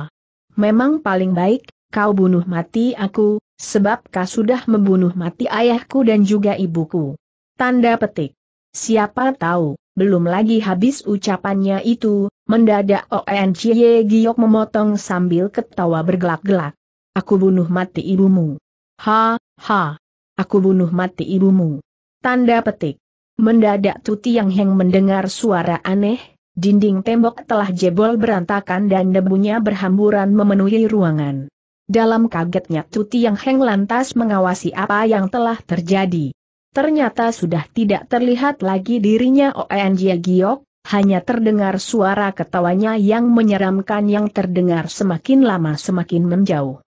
Memang paling baik, kau bunuh mati aku, sebab kau sudah membunuh mati ayahku dan juga ibuku. Tanda petik. Siapa tahu, belum lagi habis ucapannya itu, mendadak Oen oh, Cie Giok memotong sambil ketawa bergelak-gelak. Aku bunuh mati ibumu. Ha, ha. Aku bunuh mati ibumu. Tanda petik. Mendadak Tuti Yang Heng mendengar suara aneh, dinding tembok telah jebol berantakan dan debunya berhamburan memenuhi ruangan. Dalam kagetnya Tuti Yang Heng lantas mengawasi apa yang telah terjadi. Ternyata sudah tidak terlihat lagi dirinya ONG Jia Giok, hanya terdengar suara ketawanya yang menyeramkan yang terdengar semakin lama semakin menjauh.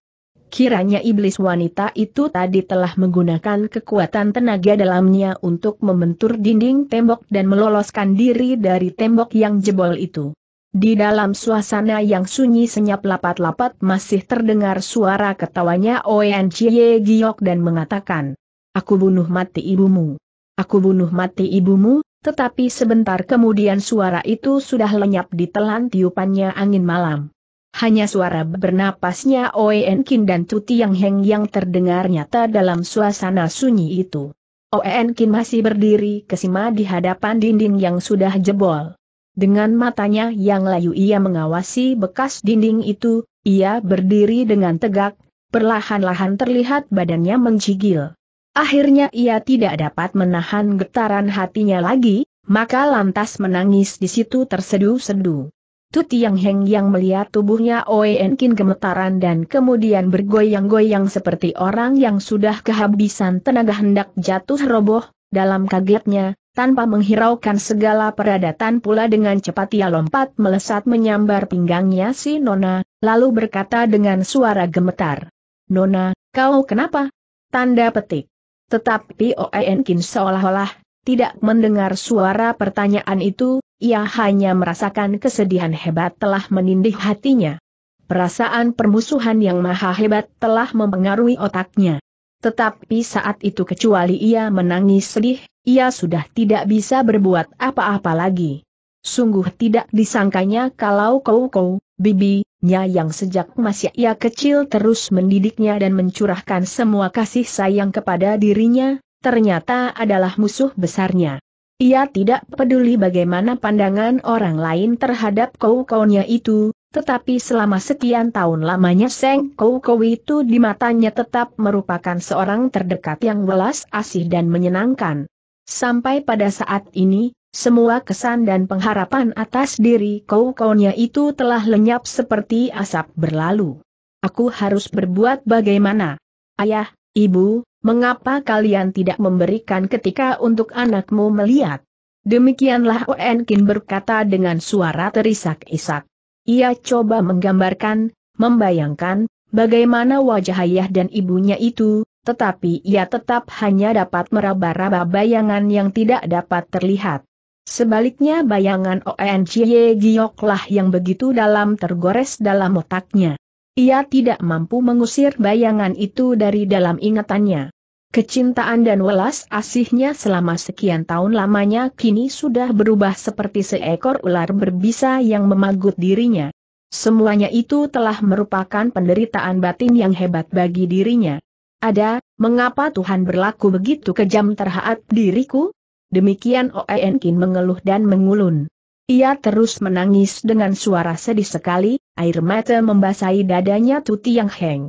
Kiranya iblis wanita itu tadi telah menggunakan kekuatan tenaga dalamnya untuk membentur dinding tembok dan meloloskan diri dari tembok yang jebol itu. Di dalam suasana yang sunyi senyap lapat-lapat masih terdengar suara ketawanya Oen Giok dan mengatakan, Aku bunuh mati ibumu. Aku bunuh mati ibumu, tetapi sebentar kemudian suara itu sudah lenyap ditelan tiupannya angin malam hanya suara bernapasnya Oen Kin dan tuti yang Heng yang terdengar nyata dalam suasana sunyi itu. Oen Kin masih berdiri kesima di hadapan dinding yang sudah jebol. Dengan matanya yang layu ia mengawasi bekas dinding itu, ia berdiri dengan tegak, perlahan-lahan terlihat badannya mencigil. Akhirnya ia tidak dapat menahan getaran hatinya lagi, maka lantas menangis di situ terseduh-seduh. Tuti yang Heng yang melihat tubuhnya Oe Enkin gemetaran dan kemudian bergoyang-goyang seperti orang yang sudah kehabisan tenaga hendak jatuh roboh, dalam kagetnya, tanpa menghiraukan segala peradatan pula dengan cepat ia lompat melesat menyambar pinggangnya si Nona, lalu berkata dengan suara gemetar. Nona, kau kenapa? Tanda petik. Tetapi Oe Enkin seolah-olah tidak mendengar suara pertanyaan itu, ia hanya merasakan kesedihan hebat telah menindih hatinya. Perasaan permusuhan yang maha hebat telah mempengaruhi otaknya. Tetapi saat itu kecuali ia menangis sedih, ia sudah tidak bisa berbuat apa-apa lagi. Sungguh tidak disangkanya kalau kau-kau, bibi, yang sejak masih ia kecil terus mendidiknya dan mencurahkan semua kasih sayang kepada dirinya, ternyata adalah musuh besarnya. Ia tidak peduli bagaimana pandangan orang lain terhadap kau-kaunya itu, tetapi selama sekian tahun lamanya Seng Kou-Kou itu di matanya tetap merupakan seorang terdekat yang welas asih dan menyenangkan. Sampai pada saat ini, semua kesan dan pengharapan atas diri Koukounya itu telah lenyap seperti asap berlalu. Aku harus berbuat bagaimana? Ayah, ibu, mengapa kalian tidak memberikan ketika untuk anakmu melihat? Demikianlah Oenkin berkata dengan suara terisak-isak. Ia coba menggambarkan, membayangkan, bagaimana wajah ayah dan ibunya itu, tetapi ia tetap hanya dapat meraba-raba bayangan yang tidak dapat terlihat. Sebaliknya bayangan On Chie Gioklah yang begitu dalam tergores dalam otaknya. Ia tidak mampu mengusir bayangan itu dari dalam ingatannya. Kecintaan dan welas asihnya selama sekian tahun lamanya kini sudah berubah seperti seekor ular berbisa yang memagut dirinya. Semuanya itu telah merupakan penderitaan batin yang hebat bagi dirinya. Ada, mengapa Tuhan berlaku begitu kejam terhadap diriku? Demikian Oenkin mengeluh dan mengulun. Ia terus menangis dengan suara sedih sekali, air mata membasahi dadanya Tuti Yang Heng.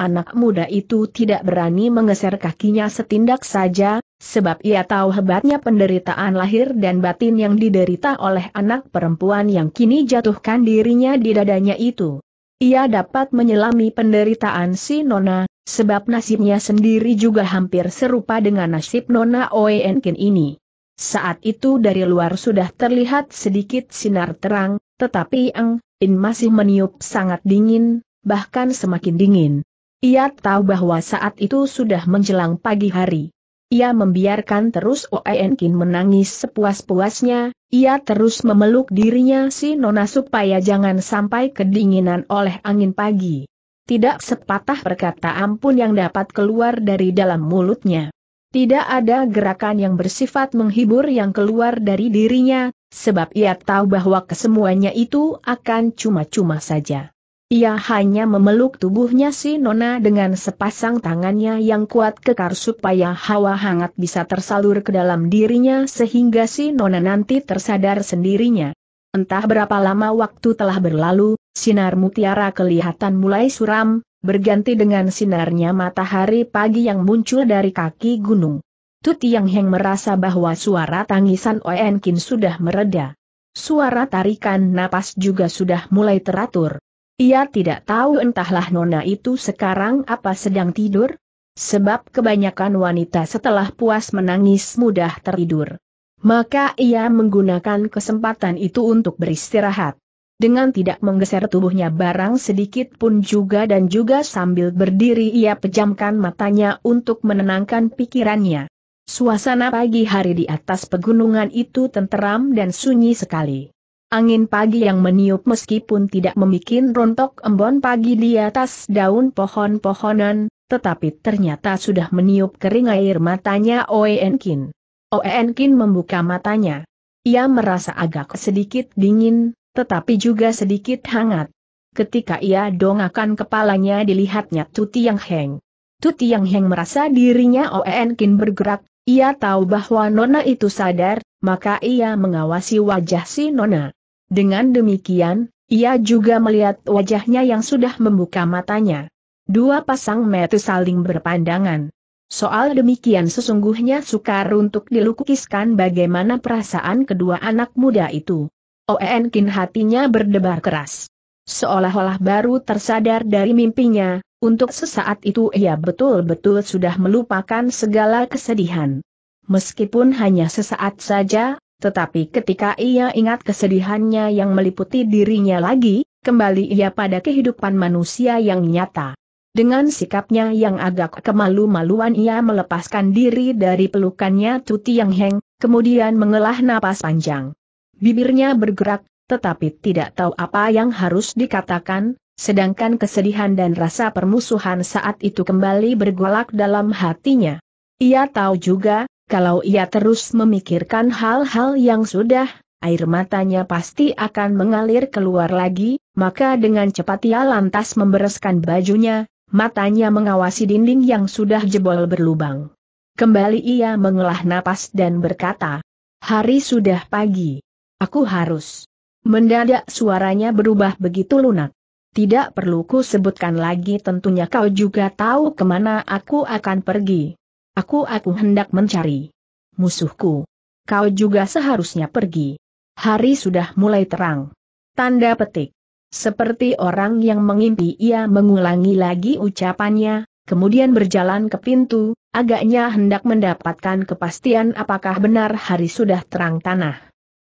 Anak muda itu tidak berani mengeser kakinya setindak saja, sebab ia tahu hebatnya penderitaan lahir dan batin yang diderita oleh anak perempuan yang kini jatuhkan dirinya di dadanya itu. Ia dapat menyelami penderitaan si Nona, sebab nasibnya sendiri juga hampir serupa dengan nasib Nona Oenkin ini. Saat itu dari luar sudah terlihat sedikit sinar terang, tetapi Ang In masih meniup sangat dingin, bahkan semakin dingin. Ia tahu bahwa saat itu sudah menjelang pagi hari. Ia membiarkan terus Oen Kin menangis sepuas-puasnya, ia terus memeluk dirinya si Nona supaya jangan sampai kedinginan oleh angin pagi. Tidak sepatah perkataan pun yang dapat keluar dari dalam mulutnya. Tidak ada gerakan yang bersifat menghibur yang keluar dari dirinya, sebab ia tahu bahwa kesemuanya itu akan cuma-cuma saja. Ia hanya memeluk tubuhnya si Nona dengan sepasang tangannya yang kuat kekar supaya hawa hangat bisa tersalur ke dalam dirinya sehingga si Nona nanti tersadar sendirinya. Entah berapa lama waktu telah berlalu, sinar mutiara kelihatan mulai suram, berganti dengan sinarnya matahari pagi yang muncul dari kaki gunung. Tuti yang Heng merasa bahwa suara tangisan Oenkin sudah mereda. Suara tarikan napas juga sudah mulai teratur. Ia tidak tahu entahlah nona itu sekarang apa sedang tidur, sebab kebanyakan wanita setelah puas menangis mudah tertidur. Maka ia menggunakan kesempatan itu untuk beristirahat. Dengan tidak menggeser tubuhnya barang sedikit pun juga dan juga sambil berdiri ia pejamkan matanya untuk menenangkan pikirannya. Suasana pagi hari di atas pegunungan itu tenteram dan sunyi sekali. Angin pagi yang meniup meskipun tidak membuat rontok embon pagi di atas daun pohon-pohonan, tetapi ternyata sudah meniup kering air matanya Oenkin. Oenkin membuka matanya. Ia merasa agak sedikit dingin, tetapi juga sedikit hangat. Ketika ia dongakan kepalanya dilihatnya Tuti yang Heng. Tuti yang Heng merasa dirinya Oen Kin bergerak, ia tahu bahwa Nona itu sadar, maka ia mengawasi wajah si Nona. Dengan demikian, ia juga melihat wajahnya yang sudah membuka matanya. Dua pasang mata saling berpandangan. Soal demikian sesungguhnya sukar untuk dilukiskan bagaimana perasaan kedua anak muda itu. Oen Kin hatinya berdebar keras. Seolah-olah baru tersadar dari mimpinya, untuk sesaat itu ia betul-betul sudah melupakan segala kesedihan. Meskipun hanya sesaat saja, tetapi ketika ia ingat kesedihannya yang meliputi dirinya lagi, kembali ia pada kehidupan manusia yang nyata. Dengan sikapnya yang agak kemalu-maluan ia melepaskan diri dari pelukannya Tuti Yang Heng, kemudian mengelah napas panjang. Bibirnya bergerak, tetapi tidak tahu apa yang harus dikatakan, sedangkan kesedihan dan rasa permusuhan saat itu kembali bergolak dalam hatinya. Ia tahu juga, kalau ia terus memikirkan hal-hal yang sudah, air matanya pasti akan mengalir keluar lagi, maka dengan cepat ia lantas membereskan bajunya, matanya mengawasi dinding yang sudah jebol berlubang. Kembali ia mengelah napas dan berkata, Hari sudah pagi. Aku harus. Mendadak suaranya berubah begitu lunak. Tidak perlu ku sebutkan lagi tentunya kau juga tahu kemana aku akan pergi. Aku aku hendak mencari musuhku. Kau juga seharusnya pergi. Hari sudah mulai terang. Tanda petik. Seperti orang yang mengimpi ia mengulangi lagi ucapannya, kemudian berjalan ke pintu, agaknya hendak mendapatkan kepastian apakah benar hari sudah terang tanah.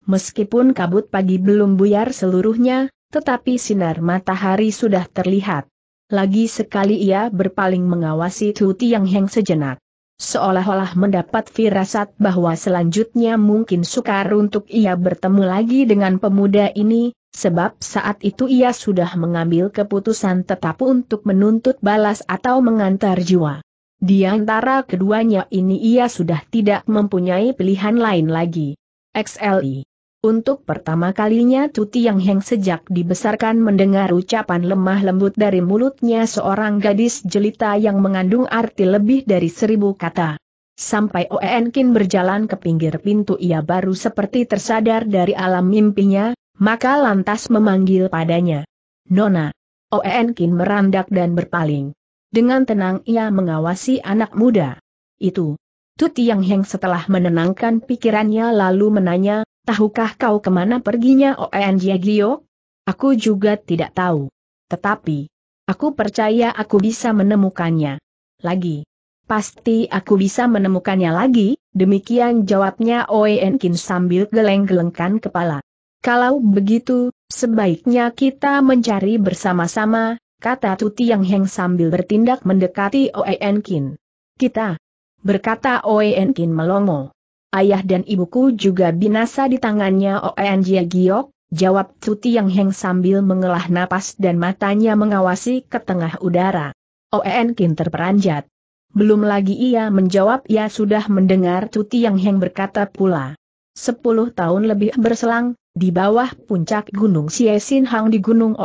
Meskipun kabut pagi belum buyar seluruhnya, tetapi sinar matahari sudah terlihat. Lagi sekali ia berpaling mengawasi Tuti yang Heng sejenak. Seolah-olah mendapat firasat bahwa selanjutnya mungkin sukar untuk ia bertemu lagi dengan pemuda ini, sebab saat itu ia sudah mengambil keputusan tetap untuk menuntut balas atau mengantar jiwa. Di antara keduanya ini ia sudah tidak mempunyai pilihan lain lagi. XLI untuk pertama kalinya Tuti Yang Heng sejak dibesarkan mendengar ucapan lemah lembut dari mulutnya seorang gadis jelita yang mengandung arti lebih dari seribu kata. Sampai Oenkin berjalan ke pinggir pintu ia baru seperti tersadar dari alam mimpinya, maka lantas memanggil padanya. Nona. Oenkin merandak dan berpaling. Dengan tenang ia mengawasi anak muda. Itu. Tuti Yang Heng setelah menenangkan pikirannya lalu menanya, Tahukah kau kemana perginya Oen Jiagio? Aku juga tidak tahu. Tetapi, aku percaya aku bisa menemukannya. Lagi. Pasti aku bisa menemukannya lagi, demikian jawabnya Oen Kin sambil geleng-gelengkan kepala. Kalau begitu, sebaiknya kita mencari bersama-sama, kata Tuti Yang Heng sambil bertindak mendekati Oen Kin. Kita, berkata Oen Kin melongo ayah dan ibuku juga binasa di tangannya Oen Jia Giok, jawab Tuti Yang Heng sambil mengelah napas dan matanya mengawasi ke tengah udara. Oen Kin terperanjat. Belum lagi ia menjawab ia sudah mendengar Tuti Yang Heng berkata pula. Sepuluh tahun lebih berselang, di bawah puncak Gunung Sin Hang di Gunung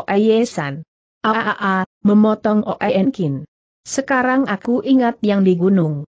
San. Aaa, memotong Oen Kin. Sekarang aku ingat yang di gunung.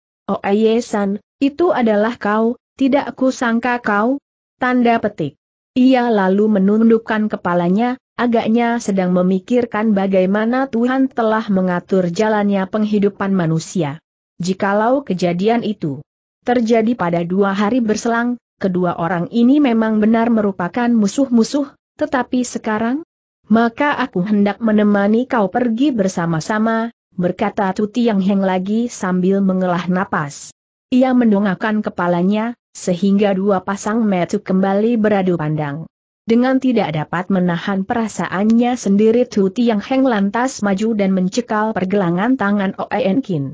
San, itu adalah kau, tidak ku sangka kau, tanda petik. Ia lalu menundukkan kepalanya, agaknya sedang memikirkan bagaimana Tuhan telah mengatur jalannya penghidupan manusia. Jikalau kejadian itu terjadi pada dua hari berselang, kedua orang ini memang benar merupakan musuh-musuh, tetapi sekarang, maka aku hendak menemani kau pergi bersama-sama, berkata Tuti yang heng lagi sambil mengelah napas. Ia mendongakkan kepalanya, sehingga dua pasang metu kembali beradu pandang. Dengan tidak dapat menahan perasaannya sendiri Tu Tiang Heng lantas maju dan mencekal pergelangan tangan Oen Kin.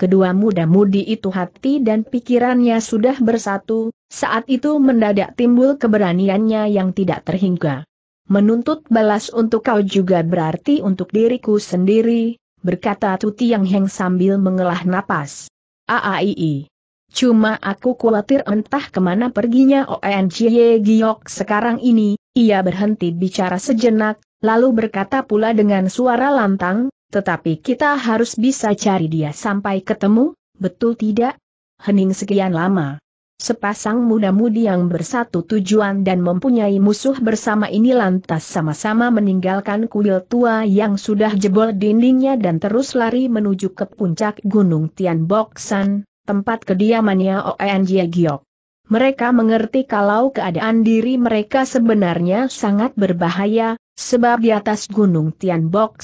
Kedua muda-mudi itu hati dan pikirannya sudah bersatu, saat itu mendadak timbul keberaniannya yang tidak terhingga. Menuntut balas untuk kau juga berarti untuk diriku sendiri, berkata Tu Tiang Heng sambil mengelah napas. Aaii. Cuma aku khawatir entah kemana perginya ONCY Giok sekarang ini, ia berhenti bicara sejenak, lalu berkata pula dengan suara lantang, tetapi kita harus bisa cari dia sampai ketemu, betul tidak? Hening sekian lama. Sepasang muda-mudi yang bersatu tujuan dan mempunyai musuh bersama ini lantas sama-sama meninggalkan kuil tua yang sudah jebol dindingnya dan terus lari menuju ke puncak Gunung Tian Boksan, tempat kediamannya Oen Giok. Mereka mengerti kalau keadaan diri mereka sebenarnya sangat berbahaya, sebab di atas gunung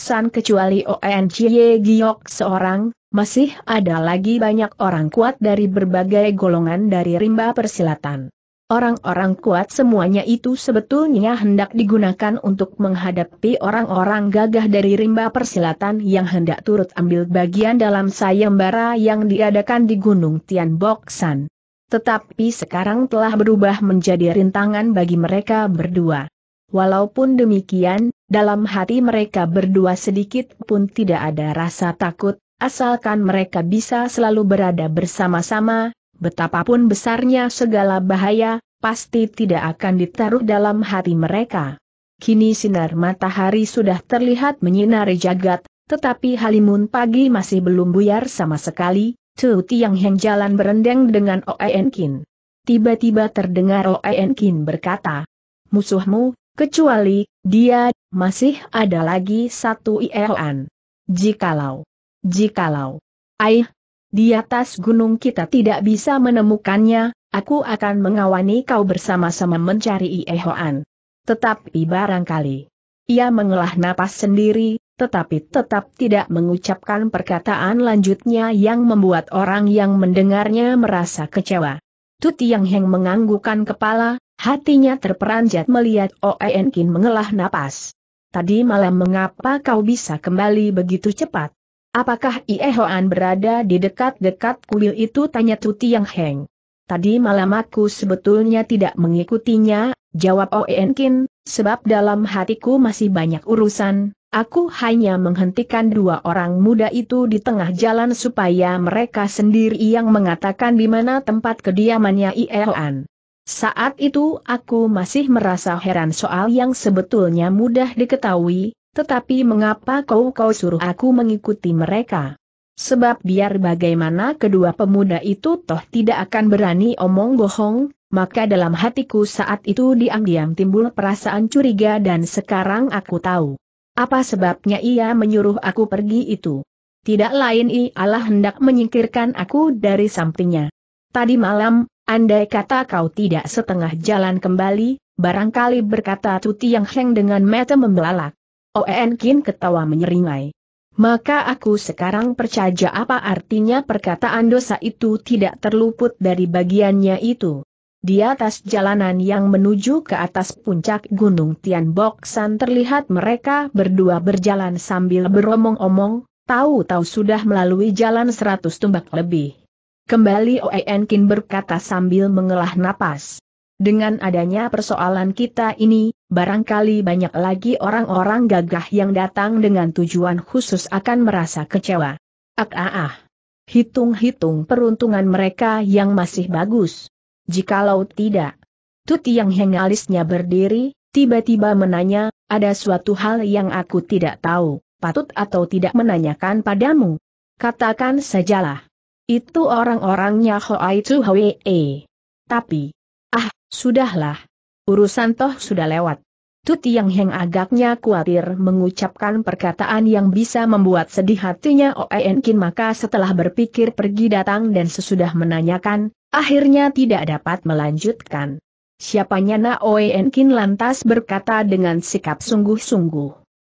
San kecuali Oen Giok seorang, masih ada lagi banyak orang kuat dari berbagai golongan dari rimba persilatan. Orang-orang kuat semuanya itu sebetulnya hendak digunakan untuk menghadapi orang-orang gagah dari rimba persilatan yang hendak turut ambil bagian dalam sayembara yang diadakan di Gunung Tian Boksan. Tetapi sekarang telah berubah menjadi rintangan bagi mereka berdua. Walaupun demikian, dalam hati mereka berdua sedikit pun tidak ada rasa takut, asalkan mereka bisa selalu berada bersama-sama, betapapun besarnya segala bahaya, pasti tidak akan ditaruh dalam hati mereka. Kini sinar matahari sudah terlihat menyinari jagat, tetapi halimun pagi masih belum buyar sama sekali, Tu Tiang Heng jalan berendeng dengan Oen Kin. Tiba-tiba terdengar Oen Kin berkata, musuhmu, kecuali, dia, masih ada lagi satu Ieoan. Jikalau, jikalau, aih, di atas gunung kita tidak bisa menemukannya, aku akan mengawani kau bersama-sama mencari Iehoan. Tetapi barangkali. Ia mengelah napas sendiri, tetapi tetap tidak mengucapkan perkataan lanjutnya yang membuat orang yang mendengarnya merasa kecewa. Tu Tiang Heng menganggukkan kepala, hatinya terperanjat melihat Oenkin oh mengelah napas. Tadi malam mengapa kau bisa kembali begitu cepat? Apakah Iehoan berada di dekat-dekat kuil itu tanya Tuti yang Heng. Tadi malam aku sebetulnya tidak mengikutinya, jawab Oenkin, sebab dalam hatiku masih banyak urusan, aku hanya menghentikan dua orang muda itu di tengah jalan supaya mereka sendiri yang mengatakan di mana tempat kediamannya Iehoan. Saat itu aku masih merasa heran soal yang sebetulnya mudah diketahui, tetapi mengapa kau kau suruh aku mengikuti mereka? Sebab biar bagaimana kedua pemuda itu toh tidak akan berani omong bohong, maka dalam hatiku saat itu diam-diam timbul perasaan curiga dan sekarang aku tahu. Apa sebabnya ia menyuruh aku pergi itu? Tidak lain ialah hendak menyingkirkan aku dari sampingnya. Tadi malam, andai kata kau tidak setengah jalan kembali, barangkali berkata Tuti yang Heng dengan mata membelalak. Oen oh, Kin ketawa menyeringai. Maka aku sekarang percaya apa artinya perkataan dosa itu tidak terluput dari bagiannya itu. Di atas jalanan yang menuju ke atas puncak Gunung Tianboksan terlihat mereka berdua berjalan sambil beromong-omong, tahu-tahu sudah melalui jalan seratus tumbak lebih. Kembali Oen oh, Kin berkata sambil mengelah napas. Dengan adanya persoalan kita ini, barangkali banyak lagi orang-orang gagah yang datang dengan tujuan khusus akan merasa kecewa. Ak ah, ah ah. Hitung-hitung peruntungan mereka yang masih bagus. Jikalau tidak. Tuti yang hengalisnya berdiri, tiba-tiba menanya, ada suatu hal yang aku tidak tahu, patut atau tidak menanyakan padamu. Katakan sajalah. Itu orang-orangnya Hoai Tsu Hwee. Tapi, ah, sudahlah, Urusan toh sudah lewat. Tuti yang Heng agaknya khawatir mengucapkan perkataan yang bisa membuat sedih hatinya Oen Kin maka setelah berpikir pergi datang dan sesudah menanyakan, akhirnya tidak dapat melanjutkan. Siapanya Na Oen Kin lantas berkata dengan sikap sungguh-sungguh.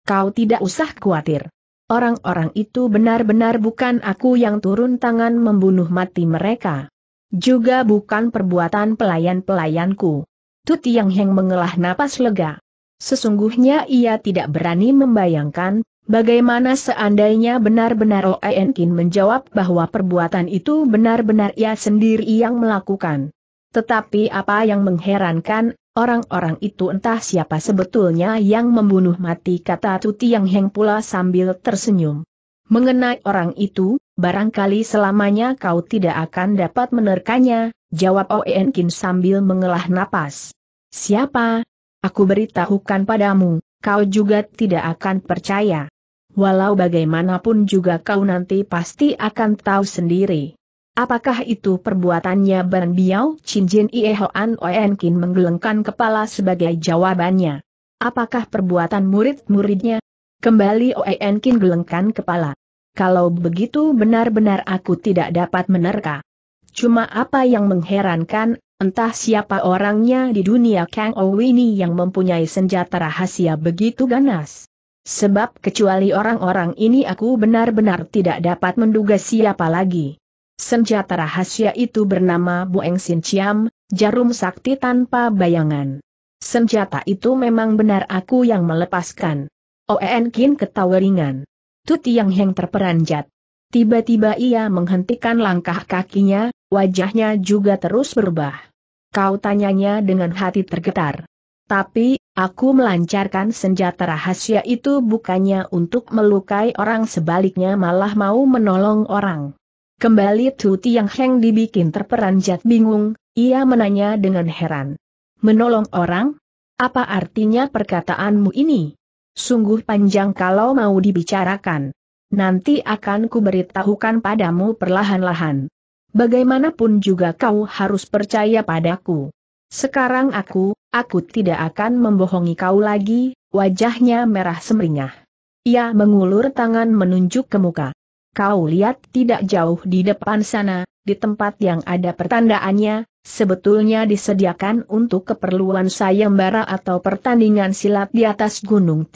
Kau tidak usah khawatir. Orang-orang itu benar-benar bukan aku yang turun tangan membunuh mati mereka. Juga bukan perbuatan pelayan-pelayanku. Tuti Yang Heng mengelah napas lega. Sesungguhnya ia tidak berani membayangkan, bagaimana seandainya benar-benar Oenkin menjawab bahwa perbuatan itu benar-benar ia sendiri yang melakukan. Tetapi apa yang mengherankan, orang-orang itu entah siapa sebetulnya yang membunuh mati kata Tuti Yang Heng pula sambil tersenyum. Mengenai orang itu, barangkali selamanya kau tidak akan dapat menerkanya, jawab Oen Kin sambil mengelah napas. Siapa? Aku beritahukan padamu, kau juga tidak akan percaya. Walau bagaimanapun juga kau nanti pasti akan tahu sendiri. Apakah itu perbuatannya Ban Biao Cinjin Iehoan Oen Kin menggelengkan kepala sebagai jawabannya. Apakah perbuatan murid-muridnya? Kembali Oen Kin gelengkan kepala. Kalau begitu benar-benar aku tidak dapat menerka. Cuma apa yang mengherankan, entah siapa orangnya di dunia Kang Owini yang mempunyai senjata rahasia begitu ganas. Sebab kecuali orang-orang ini aku benar-benar tidak dapat menduga siapa lagi. Senjata rahasia itu bernama Eng Sin Chiam, jarum sakti tanpa bayangan. Senjata itu memang benar aku yang melepaskan. Oen Kin ketawa ringan. Yang Heng terperanjat. Tiba-tiba ia menghentikan langkah kakinya, Wajahnya juga terus berubah. Kau tanyanya dengan hati tergetar. Tapi, aku melancarkan senjata rahasia itu bukannya untuk melukai orang sebaliknya malah mau menolong orang. Kembali Tuti yang Heng dibikin terperanjat bingung, ia menanya dengan heran. Menolong orang? Apa artinya perkataanmu ini? Sungguh panjang kalau mau dibicarakan. Nanti akan kuberitahukan padamu perlahan-lahan bagaimanapun juga kau harus percaya padaku. Sekarang aku, aku tidak akan membohongi kau lagi, wajahnya merah semringah. Ia mengulur tangan menunjuk ke muka. Kau lihat tidak jauh di depan sana, di tempat yang ada pertandaannya, sebetulnya disediakan untuk keperluan sayembara atau pertandingan silat di atas Gunung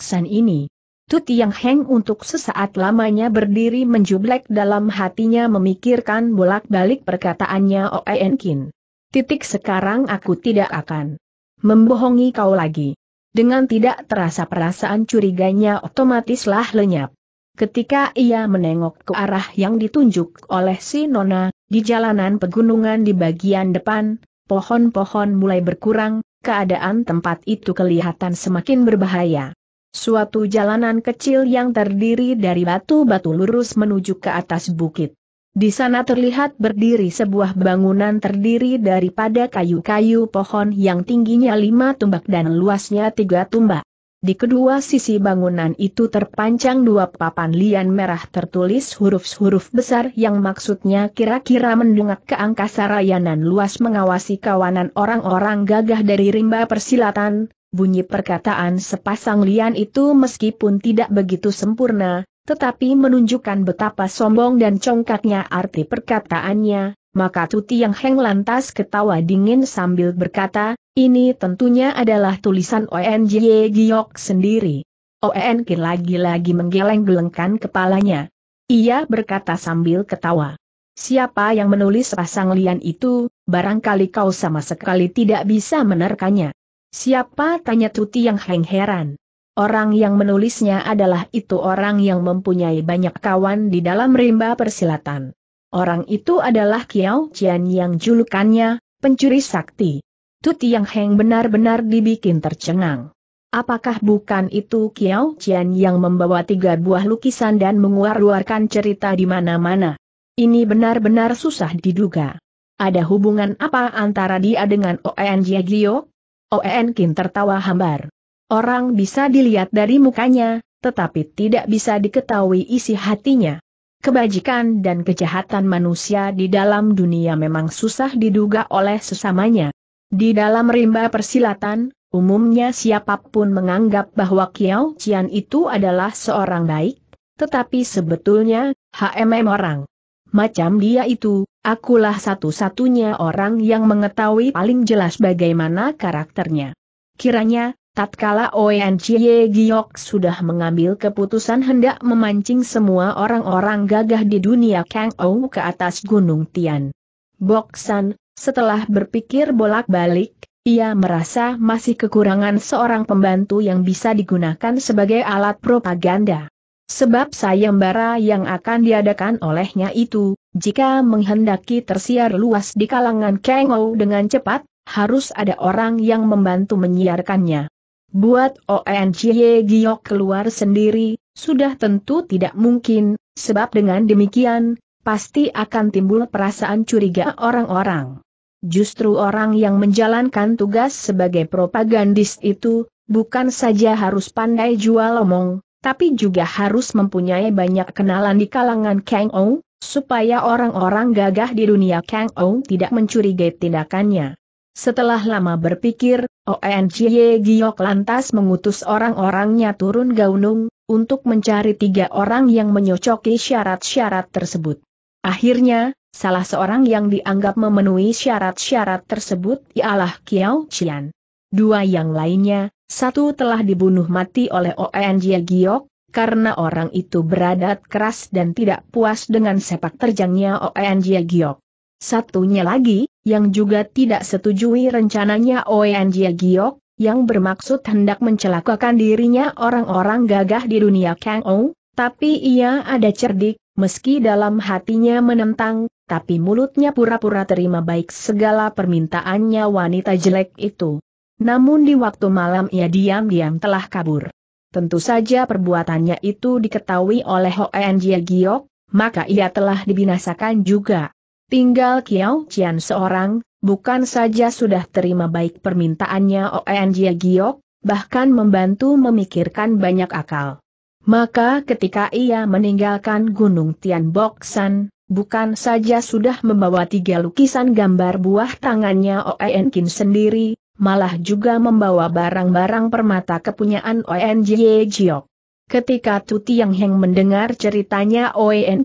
San ini. Tuti yang Heng untuk sesaat lamanya berdiri menjublek dalam hatinya memikirkan bolak-balik perkataannya Oen Kin. Titik sekarang aku tidak akan membohongi kau lagi. Dengan tidak terasa perasaan curiganya otomatislah lenyap. Ketika ia menengok ke arah yang ditunjuk oleh si Nona, di jalanan pegunungan di bagian depan, pohon-pohon mulai berkurang, keadaan tempat itu kelihatan semakin berbahaya. Suatu jalanan kecil yang terdiri dari batu-batu lurus menuju ke atas bukit. Di sana terlihat berdiri sebuah bangunan terdiri daripada kayu-kayu pohon yang tingginya lima tumbak dan luasnya tiga tumbak. Di kedua sisi bangunan itu terpancang dua papan lian merah tertulis huruf-huruf besar yang maksudnya kira-kira mendungak ke angkasa rayanan luas mengawasi kawanan orang-orang gagah dari rimba persilatan, Bunyi perkataan sepasang lian itu meskipun tidak begitu sempurna, tetapi menunjukkan betapa sombong dan congkaknya arti perkataannya, maka Tuti yang Heng lantas ketawa dingin sambil berkata, ini tentunya adalah tulisan ONJ Giok sendiri. ONK lagi-lagi menggeleng-gelengkan kepalanya. Ia berkata sambil ketawa. Siapa yang menulis pasang lian itu, barangkali kau sama sekali tidak bisa menerkanya. Siapa tanya Tuti yang heng heran? Orang yang menulisnya adalah itu orang yang mempunyai banyak kawan di dalam rimba persilatan. Orang itu adalah Kiao Jian yang julukannya, pencuri sakti. Tuti yang Heng benar-benar dibikin tercengang. Apakah bukan itu Kiao Jian yang membawa tiga buah lukisan dan mengeluarkan cerita di mana-mana? Ini benar-benar susah diduga. Ada hubungan apa antara dia dengan Oen Jiagio? Oen Kin tertawa hambar. Orang bisa dilihat dari mukanya, tetapi tidak bisa diketahui isi hatinya. Kebajikan dan kejahatan manusia di dalam dunia memang susah diduga oleh sesamanya. Di dalam rimba persilatan, umumnya siapapun menganggap bahwa Kiao Qian itu adalah seorang baik, tetapi sebetulnya, HMM orang. Macam dia itu, Akulah satu-satunya orang yang mengetahui paling jelas bagaimana karakternya. Kiranya, tatkala ONCY Giok sudah mengambil keputusan hendak memancing semua orang-orang gagah di dunia Kang Ou ke atas Gunung Tian. Boksan, setelah berpikir bolak-balik, ia merasa masih kekurangan seorang pembantu yang bisa digunakan sebagai alat propaganda. Sebab sayembara yang akan diadakan olehnya itu, jika menghendaki tersiar luas di kalangan Kengou dengan cepat, harus ada orang yang membantu menyiarkannya. Buat ONCY Giok keluar sendiri, sudah tentu tidak mungkin, sebab dengan demikian, pasti akan timbul perasaan curiga orang-orang. Justru orang yang menjalankan tugas sebagai propagandis itu, bukan saja harus pandai jual omong, tapi juga harus mempunyai banyak kenalan di kalangan Kang O, supaya orang-orang gagah di dunia Kang Ou tidak mencurigai tindakannya. Setelah lama berpikir, ONCY Giok lantas mengutus orang-orangnya turun Gaunung, untuk mencari tiga orang yang menyocoki syarat-syarat tersebut. Akhirnya, salah seorang yang dianggap memenuhi syarat-syarat tersebut ialah Kiao Qian. Dua yang lainnya, satu telah dibunuh mati oleh ONJ Giok, karena orang itu beradat keras dan tidak puas dengan sepak terjangnya Oen Jie Giok. Satunya lagi, yang juga tidak setujui rencananya Oen Jie Giok, yang bermaksud hendak mencelakakan dirinya orang-orang gagah di dunia Kang Ou, tapi ia ada cerdik, meski dalam hatinya menentang, tapi mulutnya pura-pura terima baik segala permintaannya wanita jelek itu. Namun di waktu malam ia diam-diam telah kabur tentu saja perbuatannya itu diketahui oleh Hoen Jie Giok, maka ia telah dibinasakan juga. Tinggal Kiao Qian seorang, bukan saja sudah terima baik permintaannya Hoen Jie Giok, bahkan membantu memikirkan banyak akal. Maka ketika ia meninggalkan Gunung Tian Boksan, bukan saja sudah membawa tiga lukisan gambar buah tangannya Oen Kin sendiri, malah juga membawa barang-barang permata kepunyaan ONJ Jiok. Ketika Tuti Yang Heng mendengar ceritanya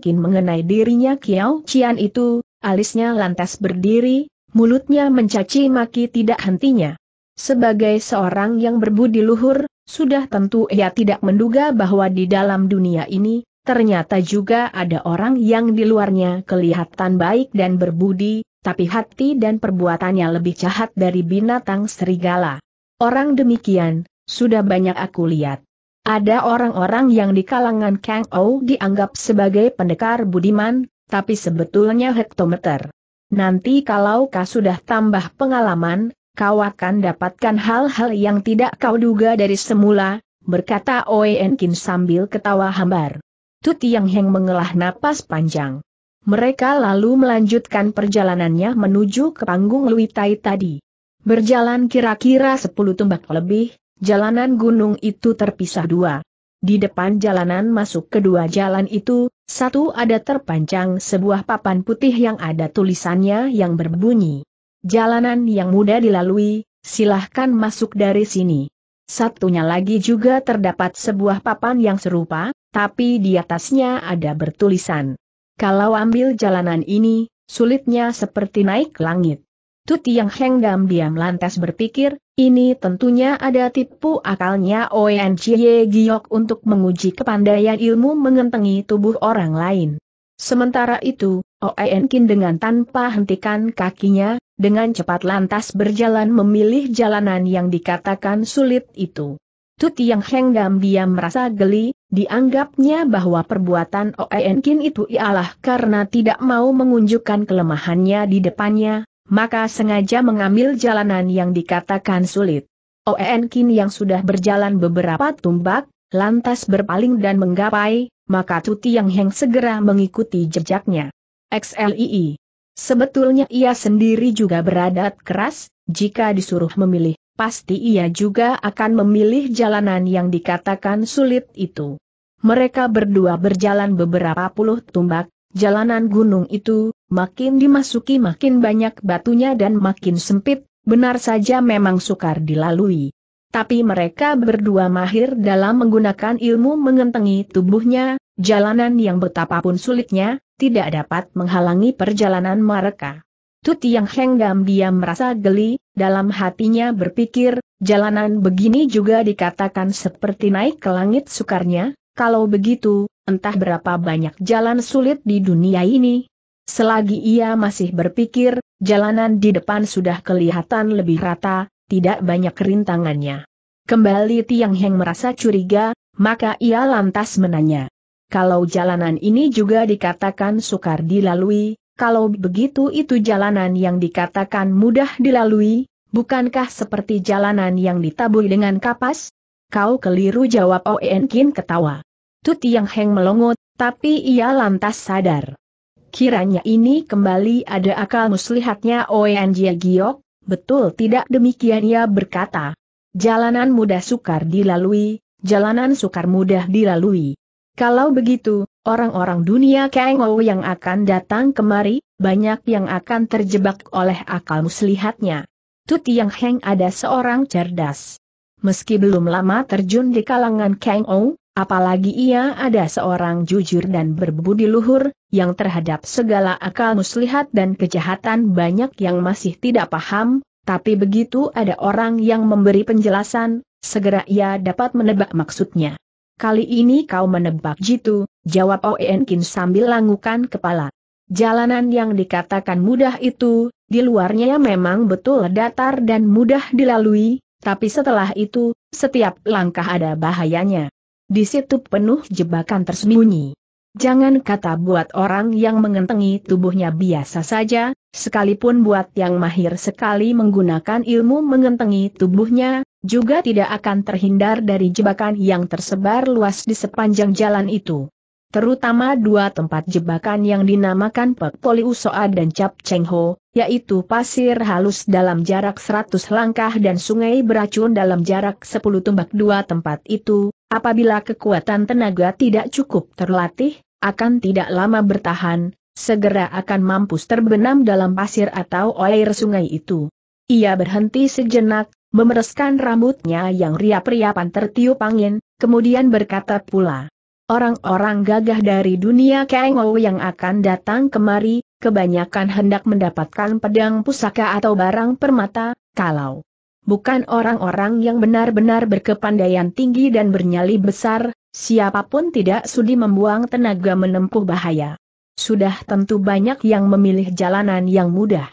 Kin mengenai dirinya Kiao Cian itu, alisnya lantas berdiri, mulutnya mencaci maki tidak hentinya. Sebagai seorang yang berbudi luhur, sudah tentu ia tidak menduga bahwa di dalam dunia ini, ternyata juga ada orang yang di luarnya kelihatan baik dan berbudi, tapi hati dan perbuatannya lebih jahat dari binatang serigala. Orang demikian, sudah banyak aku lihat. Ada orang-orang yang di kalangan Kang Ou dianggap sebagai pendekar budiman, tapi sebetulnya hektometer. Nanti kalau kau sudah tambah pengalaman, kau akan dapatkan hal-hal yang tidak kau duga dari semula, berkata Oe Enkin sambil ketawa hambar. Tut Yang Heng mengelah napas panjang. Mereka lalu melanjutkan perjalanannya menuju ke panggung Luitai tadi. Berjalan kira-kira sepuluh tumbak lebih, jalanan gunung itu terpisah dua. Di depan jalanan masuk kedua jalan itu, satu ada terpanjang sebuah papan putih yang ada tulisannya yang berbunyi. Jalanan yang mudah dilalui, silahkan masuk dari sini. Satunya lagi juga terdapat sebuah papan yang serupa, tapi di atasnya ada bertulisan kalau ambil jalanan ini, sulitnya seperti naik langit. Tut Yang hengdam diam lantas berpikir, ini tentunya ada tipu akalnya ONCY Giok untuk menguji kepandaian ilmu mengentengi tubuh orang lain. Sementara itu, Oenkin dengan tanpa hentikan kakinya, dengan cepat lantas berjalan memilih jalanan yang dikatakan sulit itu. Tu Tiang Heng diam-diam merasa geli, dianggapnya bahwa perbuatan Oen Kin itu ialah karena tidak mau mengunjukkan kelemahannya di depannya, maka sengaja mengambil jalanan yang dikatakan sulit. Oen Kin yang sudah berjalan beberapa tumbak, lantas berpaling dan menggapai, maka Tu Tiang Heng segera mengikuti jejaknya. XLII Sebetulnya ia sendiri juga beradat keras, jika disuruh memilih pasti ia juga akan memilih jalanan yang dikatakan sulit itu. Mereka berdua berjalan beberapa puluh tumbak, jalanan gunung itu, makin dimasuki makin banyak batunya dan makin sempit, benar saja memang sukar dilalui. Tapi mereka berdua mahir dalam menggunakan ilmu mengentengi tubuhnya, jalanan yang betapapun sulitnya, tidak dapat menghalangi perjalanan mereka. Tuti yang Henggam dia merasa geli, dalam hatinya berpikir, jalanan begini juga dikatakan seperti naik ke langit sukarnya, kalau begitu, entah berapa banyak jalan sulit di dunia ini. Selagi ia masih berpikir, jalanan di depan sudah kelihatan lebih rata, tidak banyak rintangannya. Kembali Tiang Heng merasa curiga, maka ia lantas menanya. Kalau jalanan ini juga dikatakan sukar dilalui, kalau begitu itu jalanan yang dikatakan mudah dilalui, bukankah seperti jalanan yang ditabui dengan kapas? Kau keliru jawab Oen Kin ketawa. Tut Yang Heng melongot, tapi ia lantas sadar. Kiranya ini kembali ada akal muslihatnya Oen Jia Giok, betul tidak demikian ia berkata. Jalanan mudah sukar dilalui, jalanan sukar mudah dilalui. Kalau begitu, orang-orang dunia Kengou yang akan datang kemari, banyak yang akan terjebak oleh akal muslihatnya. Tut Yang Heng ada seorang cerdas. Meski belum lama terjun di kalangan Kangou, apalagi ia ada seorang jujur dan berbudi luhur, yang terhadap segala akal muslihat dan kejahatan banyak yang masih tidak paham, tapi begitu ada orang yang memberi penjelasan, segera ia dapat menebak maksudnya. Kali ini kau menebak jitu, jawab Oen sambil langukan kepala. Jalanan yang dikatakan mudah itu, di luarnya memang betul datar dan mudah dilalui, tapi setelah itu, setiap langkah ada bahayanya. Di situ penuh jebakan tersembunyi. Jangan kata buat orang yang mengentengi tubuhnya biasa saja, sekalipun buat yang mahir sekali menggunakan ilmu mengentengi tubuhnya, juga tidak akan terhindar dari jebakan yang tersebar luas di sepanjang jalan itu. Terutama dua tempat jebakan yang dinamakan Pek Poliusoa dan Cap Cheng Ho, yaitu pasir halus dalam jarak 100 langkah dan sungai beracun dalam jarak 10 tumbak dua tempat itu, Apabila kekuatan tenaga tidak cukup terlatih, akan tidak lama bertahan, segera akan mampus terbenam dalam pasir atau air sungai itu. Ia berhenti sejenak, memereskan rambutnya yang riap-riapan tertiup angin, kemudian berkata pula. Orang-orang gagah dari dunia Kengou yang akan datang kemari, kebanyakan hendak mendapatkan pedang pusaka atau barang permata, kalau bukan orang-orang yang benar-benar berkepandaian tinggi dan bernyali besar, siapapun tidak sudi membuang tenaga menempuh bahaya. Sudah tentu banyak yang memilih jalanan yang mudah.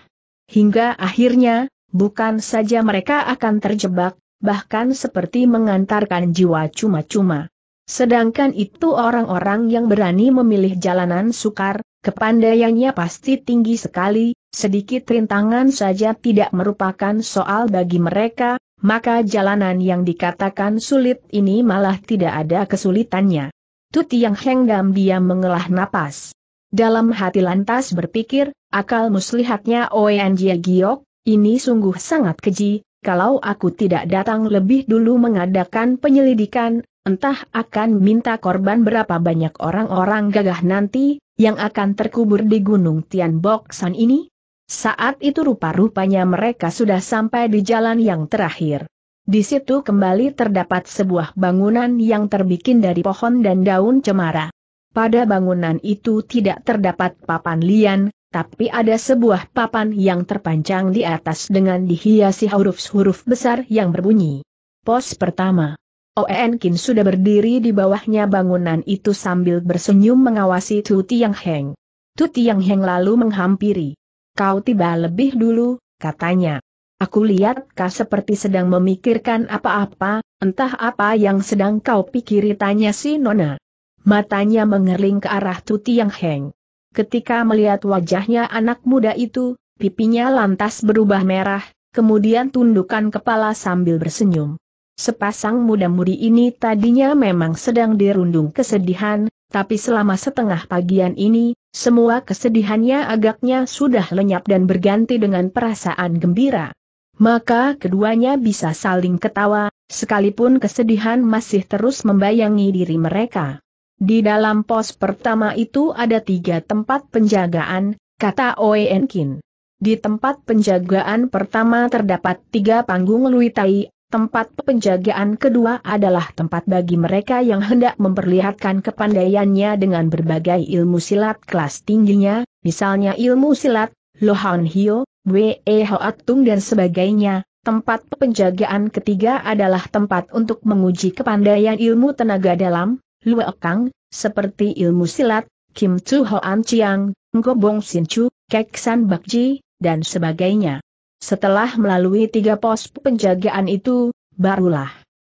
Hingga akhirnya, bukan saja mereka akan terjebak, bahkan seperti mengantarkan jiwa cuma-cuma. Sedangkan itu orang-orang yang berani memilih jalanan sukar, kepandaiannya pasti tinggi sekali, Sedikit rintangan saja tidak merupakan soal bagi mereka, maka jalanan yang dikatakan sulit ini malah tidak ada kesulitannya. Tuti yang hengdam dia mengelah napas. Dalam hati lantas berpikir, akal muslihatnya ONJ Giok, ini sungguh sangat keji, kalau aku tidak datang lebih dulu mengadakan penyelidikan, entah akan minta korban berapa banyak orang-orang gagah nanti, yang akan terkubur di Gunung Tian San ini? Saat itu rupa-rupanya mereka sudah sampai di jalan yang terakhir. Di situ kembali terdapat sebuah bangunan yang terbikin dari pohon dan daun cemara. Pada bangunan itu tidak terdapat papan lian, tapi ada sebuah papan yang terpanjang di atas dengan dihiasi huruf-huruf besar yang berbunyi. Pos pertama. Oen Kin sudah berdiri di bawahnya bangunan itu sambil bersenyum mengawasi Tuti yang Heng. Tuti yang Heng lalu menghampiri kau tiba lebih dulu, katanya. Aku lihat kau seperti sedang memikirkan apa-apa, entah apa yang sedang kau pikiri tanya si Nona. Matanya mengerling ke arah Tuti yang Heng. Ketika melihat wajahnya anak muda itu, pipinya lantas berubah merah, kemudian tundukkan kepala sambil bersenyum. Sepasang muda-mudi ini tadinya memang sedang dirundung kesedihan, tapi selama setengah pagian ini, semua kesedihannya agaknya sudah lenyap dan berganti dengan perasaan gembira. Maka keduanya bisa saling ketawa, sekalipun kesedihan masih terus membayangi diri mereka. Di dalam pos pertama itu ada tiga tempat penjagaan, kata Oenkin. Di tempat penjagaan pertama terdapat tiga panggung Tai, Tempat penjagaan kedua adalah tempat bagi mereka yang hendak memperlihatkan kepandaiannya dengan berbagai ilmu silat kelas tingginya, misalnya ilmu silat, Lohan Hio, Wei Hoatung dan sebagainya. Tempat penjagaan ketiga adalah tempat untuk menguji kepandaian ilmu tenaga dalam, Luekang, seperti ilmu silat, Kim Chu Hoan Chiang, Ngobong Sin Chu, Kek San Ji dan sebagainya. Setelah melalui tiga pos penjagaan itu, barulah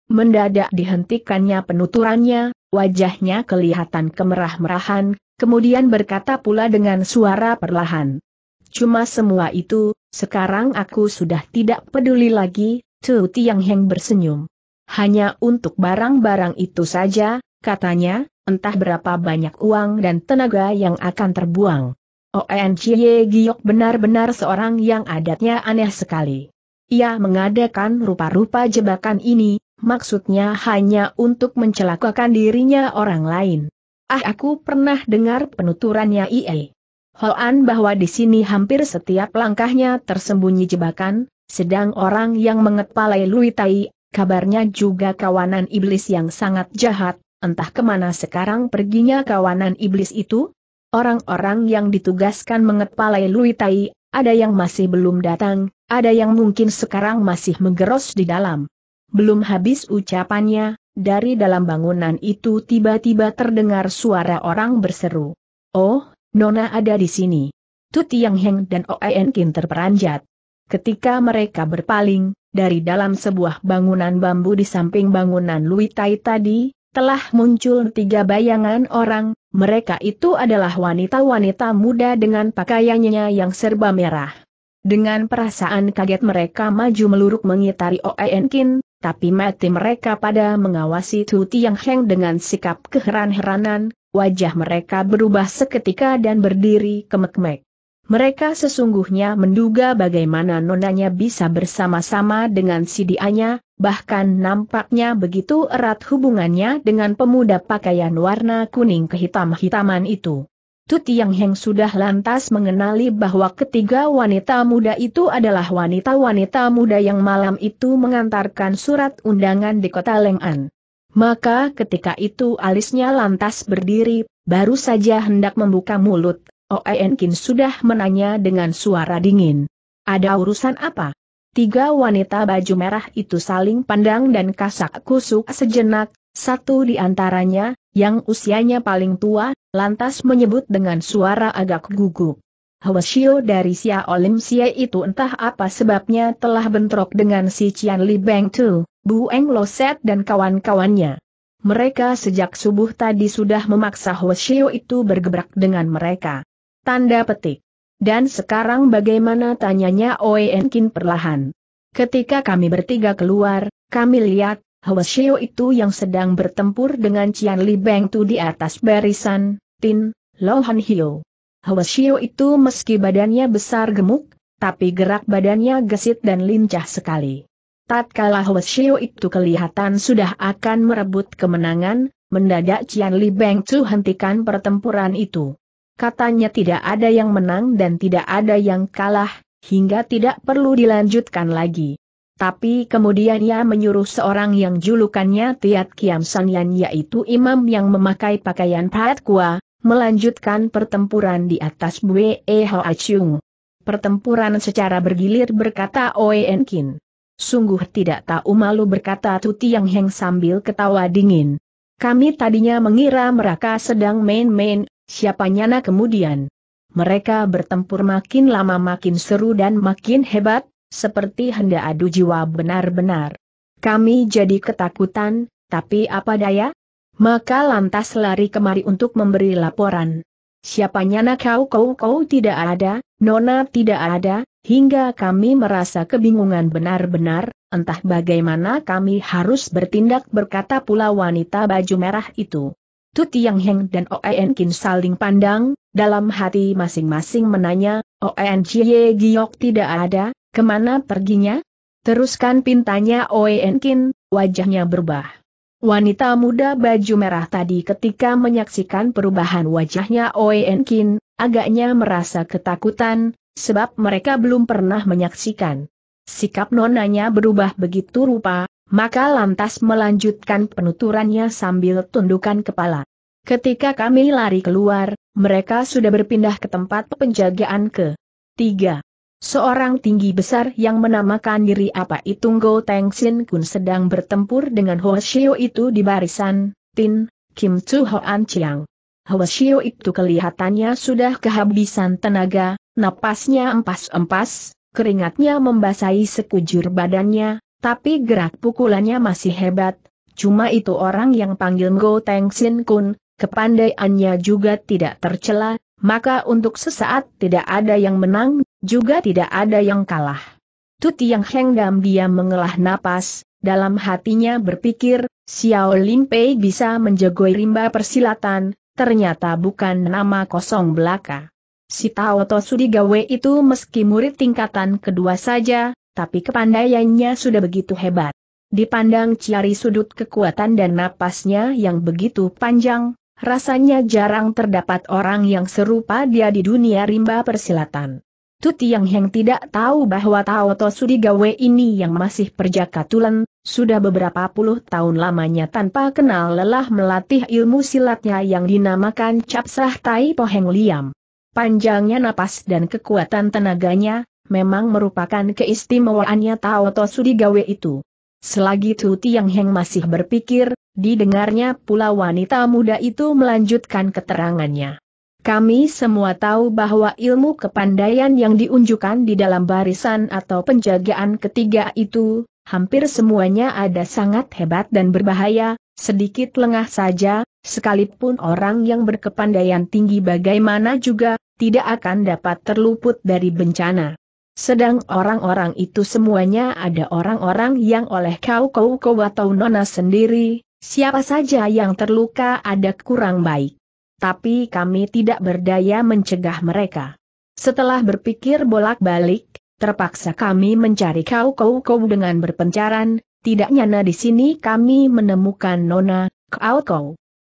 mendadak dihentikannya penuturannya, wajahnya kelihatan kemerah-merahan, kemudian berkata pula dengan suara perlahan. Cuma semua itu, sekarang aku sudah tidak peduli lagi, Tu Tiang Heng bersenyum. Hanya untuk barang-barang itu saja, katanya, entah berapa banyak uang dan tenaga yang akan terbuang. ONCY oh, Giok benar-benar seorang yang adatnya aneh sekali. Ia mengadakan rupa-rupa jebakan ini, maksudnya hanya untuk mencelakakan dirinya orang lain. Ah aku pernah dengar penuturannya IE. Hoan bahwa di sini hampir setiap langkahnya tersembunyi jebakan, sedang orang yang mengepalai Lui Tai, kabarnya juga kawanan iblis yang sangat jahat, entah kemana sekarang perginya kawanan iblis itu, orang-orang yang ditugaskan mengepalai Lui ada yang masih belum datang, ada yang mungkin sekarang masih menggeros di dalam. Belum habis ucapannya, dari dalam bangunan itu tiba-tiba terdengar suara orang berseru. Oh, Nona ada di sini. Tuti Yang Heng dan Oen Kin terperanjat. Ketika mereka berpaling, dari dalam sebuah bangunan bambu di samping bangunan Lui Tai tadi, telah muncul tiga bayangan orang, mereka itu adalah wanita-wanita muda dengan pakaiannya yang serba merah. Dengan perasaan kaget mereka maju meluruk mengitari Oenkin, tapi mati mereka pada mengawasi Tu Tiang Heng dengan sikap keheran-heranan, wajah mereka berubah seketika dan berdiri kemek-mek. Mereka sesungguhnya menduga bagaimana nonanya bisa bersama-sama dengan si sidianya, bahkan nampaknya begitu erat hubungannya dengan pemuda pakaian warna kuning kehitam-hitaman itu. Tuti Yang Heng sudah lantas mengenali bahwa ketiga wanita muda itu adalah wanita-wanita muda yang malam itu mengantarkan surat undangan di kota Leng'an. Maka ketika itu alisnya lantas berdiri, baru saja hendak membuka mulut, Oenkin oh, sudah menanya dengan suara dingin. Ada urusan apa? Tiga wanita baju merah itu saling pandang dan kasak kusuk sejenak, satu di antaranya, yang usianya paling tua, lantas menyebut dengan suara agak gugup. Hwasio dari Sia Olim Sia itu entah apa sebabnya telah bentrok dengan si Cian Li Beng Tu, Bu Eng Lo Set dan kawan-kawannya. Mereka sejak subuh tadi sudah memaksa Hwasio itu bergebrak dengan mereka. Tanda petik. Dan sekarang bagaimana tanyanya Oenkin perlahan. Ketika kami bertiga keluar, kami lihat, Hwasyo itu yang sedang bertempur dengan Cian Li Beng Tu di atas barisan, Tin, Lohan Hio. Hwasyo itu meski badannya besar gemuk, tapi gerak badannya gesit dan lincah sekali. Tatkala Hwasyo itu kelihatan sudah akan merebut kemenangan, mendadak Cian Li Beng Tu hentikan pertempuran itu katanya tidak ada yang menang dan tidak ada yang kalah, hingga tidak perlu dilanjutkan lagi. Tapi kemudian ia menyuruh seorang yang julukannya Tiat Kiam Yan yaitu imam yang memakai pakaian Pat Kua, melanjutkan pertempuran di atas Bue Hoa Chung. Pertempuran secara bergilir berkata Oe Kin. Sungguh tidak tahu malu berkata Tuti Yang Heng sambil ketawa dingin. Kami tadinya mengira mereka sedang main-main, Siapa nyana kemudian? Mereka bertempur makin lama makin seru dan makin hebat, seperti hendak adu jiwa benar-benar. Kami jadi ketakutan, tapi apa daya? Maka lantas lari kemari untuk memberi laporan. Siapa nyana kau kau kau tidak ada, Nona tidak ada, hingga kami merasa kebingungan benar-benar, entah bagaimana kami harus bertindak berkata pula wanita baju merah itu. Tu Tiang Heng dan Oen Kin saling pandang, dalam hati masing-masing menanya, Oen Chie Giok tidak ada, kemana perginya? Teruskan pintanya Oen Kin, wajahnya berubah. Wanita muda baju merah tadi ketika menyaksikan perubahan wajahnya Oen Kin, agaknya merasa ketakutan, sebab mereka belum pernah menyaksikan. Sikap nonanya berubah begitu rupa, maka lantas melanjutkan penuturannya sambil tundukan kepala. Ketika kami lari keluar, mereka sudah berpindah ke tempat penjagaan ke 3. Seorang tinggi besar yang menamakan diri apa itu Go Teng Sin Kun sedang bertempur dengan Ho Xiu itu di barisan, Tin, Kim Ho An Chiang. Ho Xiu itu kelihatannya sudah kehabisan tenaga, napasnya empas-empas, keringatnya membasahi sekujur badannya, tapi gerak pukulannya masih hebat, cuma itu orang yang panggil Ngo Teng Sin Kun, kepandaiannya juga tidak tercela, maka untuk sesaat tidak ada yang menang, juga tidak ada yang kalah. Tuti yang hengdam dia mengelah napas, dalam hatinya berpikir, Xiao Lin Pei bisa menjagoi rimba persilatan, ternyata bukan nama kosong belaka. Si Tao Tosudigawe itu meski murid tingkatan kedua saja, tapi kepandaiannya sudah begitu hebat. Dipandang cari sudut kekuatan dan napasnya yang begitu panjang, rasanya jarang terdapat orang yang serupa dia di dunia rimba persilatan. Tuti yang Heng tidak tahu bahwa Tao To Sudigawe ini yang masih perjaka tulen, sudah beberapa puluh tahun lamanya tanpa kenal lelah melatih ilmu silatnya yang dinamakan Capsah Tai Poheng Liam. Panjangnya napas dan kekuatan tenaganya, Memang merupakan keistimewaannya Tao Tosu di itu. Selagi Tu Tiang Heng masih berpikir, didengarnya pula wanita muda itu melanjutkan keterangannya. Kami semua tahu bahwa ilmu kepandaian yang diunjukkan di dalam barisan atau penjagaan ketiga itu, hampir semuanya ada sangat hebat dan berbahaya, sedikit lengah saja, sekalipun orang yang berkepandaian tinggi bagaimana juga, tidak akan dapat terluput dari bencana. Sedang orang-orang itu semuanya ada orang-orang yang oleh kau kau kau atau nona sendiri, siapa saja yang terluka ada kurang baik. Tapi kami tidak berdaya mencegah mereka. Setelah berpikir bolak-balik, terpaksa kami mencari kau kau kau dengan berpencaran, tidak nyana di sini kami menemukan nona, kau kau.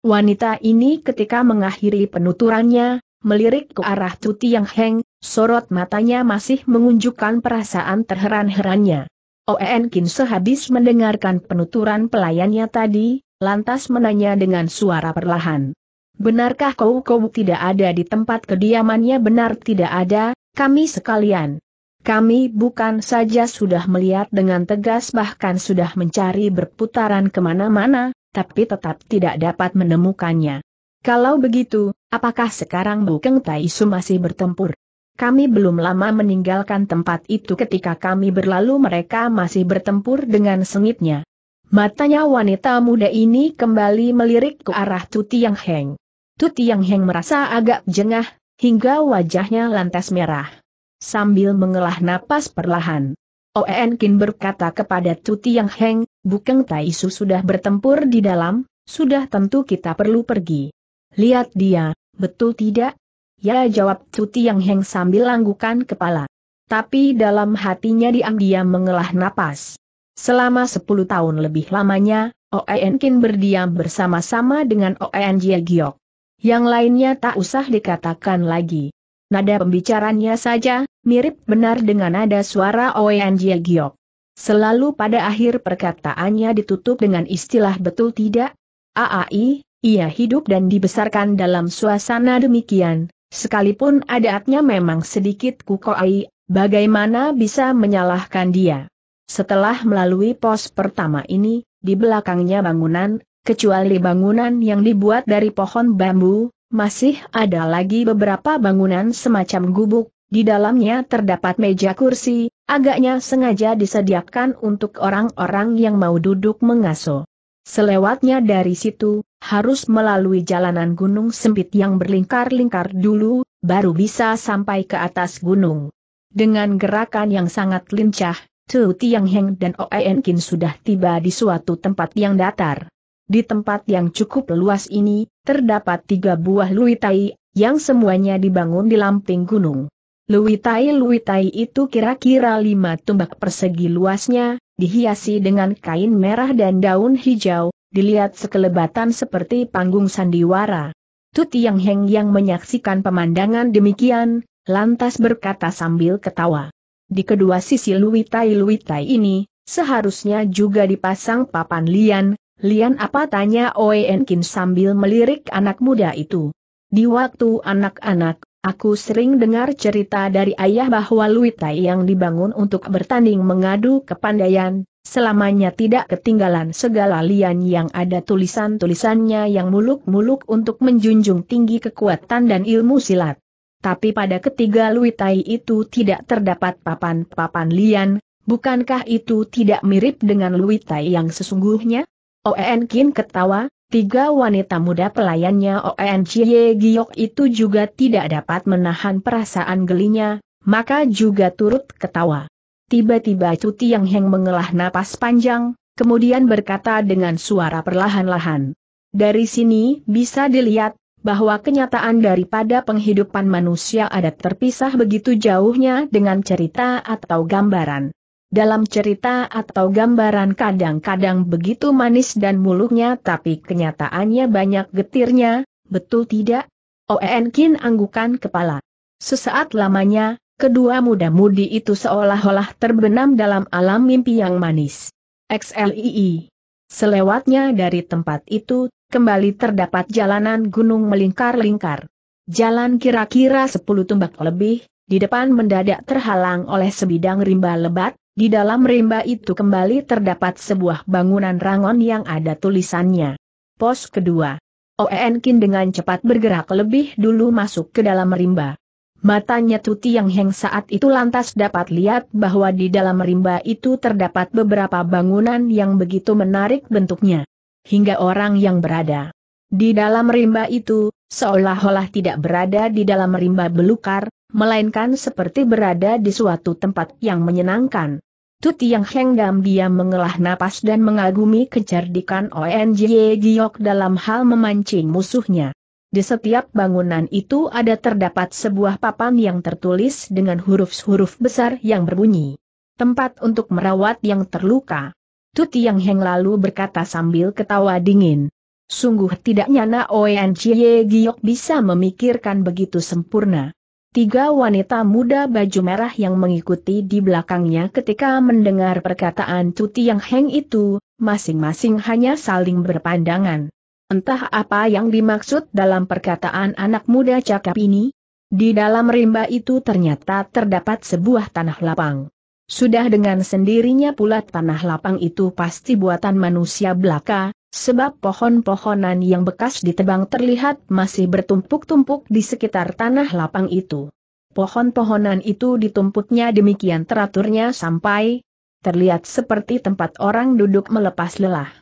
Wanita ini ketika mengakhiri penuturannya, melirik ke arah Tuti Yang Heng, sorot matanya masih mengunjukkan perasaan terheran-herannya. Oen Kin sehabis mendengarkan penuturan pelayannya tadi, lantas menanya dengan suara perlahan. Benarkah kau kau tidak ada di tempat kediamannya benar tidak ada, kami sekalian. Kami bukan saja sudah melihat dengan tegas bahkan sudah mencari berputaran kemana-mana, tapi tetap tidak dapat menemukannya. Kalau begitu, apakah sekarang Bukeng Taisu masih bertempur? Kami belum lama meninggalkan tempat itu ketika kami berlalu mereka masih bertempur dengan sengitnya. Matanya wanita muda ini kembali melirik ke arah Tuti Yang Heng. Tuti Yang Heng merasa agak jengah, hingga wajahnya lantas merah. Sambil mengelah napas perlahan. Oen Kin berkata kepada Tuti Yang Heng, Bukeng Su sudah bertempur di dalam, sudah tentu kita perlu pergi. Lihat dia, betul tidak? Ya jawab Cuti yang Heng sambil anggukan kepala. Tapi dalam hatinya diam-diam mengelah napas. Selama 10 tahun lebih lamanya, Oen Kin berdiam bersama-sama dengan Oen Jie Giok. Yang lainnya tak usah dikatakan lagi. Nada pembicaranya saja, mirip benar dengan nada suara Oen Jie Giok. Selalu pada akhir perkataannya ditutup dengan istilah betul tidak? Aai, ia hidup dan dibesarkan dalam suasana demikian, Sekalipun adatnya memang sedikit kukoai, bagaimana bisa menyalahkan dia? Setelah melalui pos pertama ini, di belakangnya bangunan, kecuali bangunan yang dibuat dari pohon bambu, masih ada lagi beberapa bangunan semacam gubuk, di dalamnya terdapat meja kursi, agaknya sengaja disediakan untuk orang-orang yang mau duduk mengaso. Selewatnya dari situ, harus melalui jalanan gunung sempit yang berlingkar-lingkar dulu, baru bisa sampai ke atas gunung. Dengan gerakan yang sangat lincah, Tu Tiang Heng dan Oen Kin sudah tiba di suatu tempat yang datar. Di tempat yang cukup luas ini, terdapat tiga buah luitai, yang semuanya dibangun di lamping gunung. Luitai-luitai itu kira-kira lima tumbak persegi luasnya, dihiasi dengan kain merah dan daun hijau, dilihat sekelebatan seperti panggung sandiwara. Tuti Yang Heng yang menyaksikan pemandangan demikian, lantas berkata sambil ketawa. Di kedua sisi luitai-luitai ini, seharusnya juga dipasang papan lian, lian apa tanya Oenkin sambil melirik anak muda itu. Di waktu anak-anak, Aku sering dengar cerita dari ayah bahwa Luitai yang dibangun untuk bertanding mengadu kepandaian, Selamanya tidak ketinggalan segala lian yang ada tulisan-tulisannya yang muluk-muluk untuk menjunjung tinggi kekuatan dan ilmu silat. Tapi pada ketiga Luitai itu tidak terdapat papan-papan lian, bukankah itu tidak mirip dengan Luitai yang sesungguhnya? Oen Kin ketawa, tiga wanita muda pelayannya Oen Chie Giok itu juga tidak dapat menahan perasaan gelinya, maka juga turut ketawa. Tiba-tiba cuti yang Heng mengelah napas panjang, kemudian berkata dengan suara perlahan-lahan. Dari sini bisa dilihat, bahwa kenyataan daripada penghidupan manusia adat terpisah begitu jauhnya dengan cerita atau gambaran. Dalam cerita atau gambaran kadang-kadang begitu manis dan muluknya tapi kenyataannya banyak getirnya, betul tidak? Oenkin anggukan kepala. Sesaat lamanya, Kedua muda-mudi itu seolah-olah terbenam dalam alam mimpi yang manis. XLII. Selewatnya dari tempat itu, kembali terdapat jalanan gunung melingkar-lingkar. Jalan kira-kira sepuluh tumbak lebih, di depan mendadak terhalang oleh sebidang rimba lebat, di dalam rimba itu kembali terdapat sebuah bangunan rangon yang ada tulisannya. Pos kedua. Oenkin dengan cepat bergerak lebih dulu masuk ke dalam rimba. Matanya Tuti yang Heng saat itu lantas dapat lihat bahwa di dalam rimba itu terdapat beberapa bangunan yang begitu menarik bentuknya. Hingga orang yang berada di dalam rimba itu, seolah-olah tidak berada di dalam rimba belukar, melainkan seperti berada di suatu tempat yang menyenangkan. Tuti yang Heng diam dia mengelah napas dan mengagumi kecerdikan ONJ Giok dalam hal memancing musuhnya. Di setiap bangunan itu ada terdapat sebuah papan yang tertulis dengan huruf-huruf besar yang berbunyi. Tempat untuk merawat yang terluka. Tuti Yang Heng lalu berkata sambil ketawa dingin. Sungguh tidak nyana Oen Chie Giok bisa memikirkan begitu sempurna. Tiga wanita muda baju merah yang mengikuti di belakangnya ketika mendengar perkataan Tuti Yang Heng itu, masing-masing hanya saling berpandangan. Entah apa yang dimaksud dalam perkataan anak muda cakap ini, di dalam rimba itu ternyata terdapat sebuah tanah lapang. Sudah dengan sendirinya pula tanah lapang itu pasti buatan manusia belaka, sebab pohon-pohonan yang bekas ditebang terlihat masih bertumpuk-tumpuk di sekitar tanah lapang itu. Pohon-pohonan itu ditumpuknya demikian teraturnya sampai terlihat seperti tempat orang duduk melepas lelah.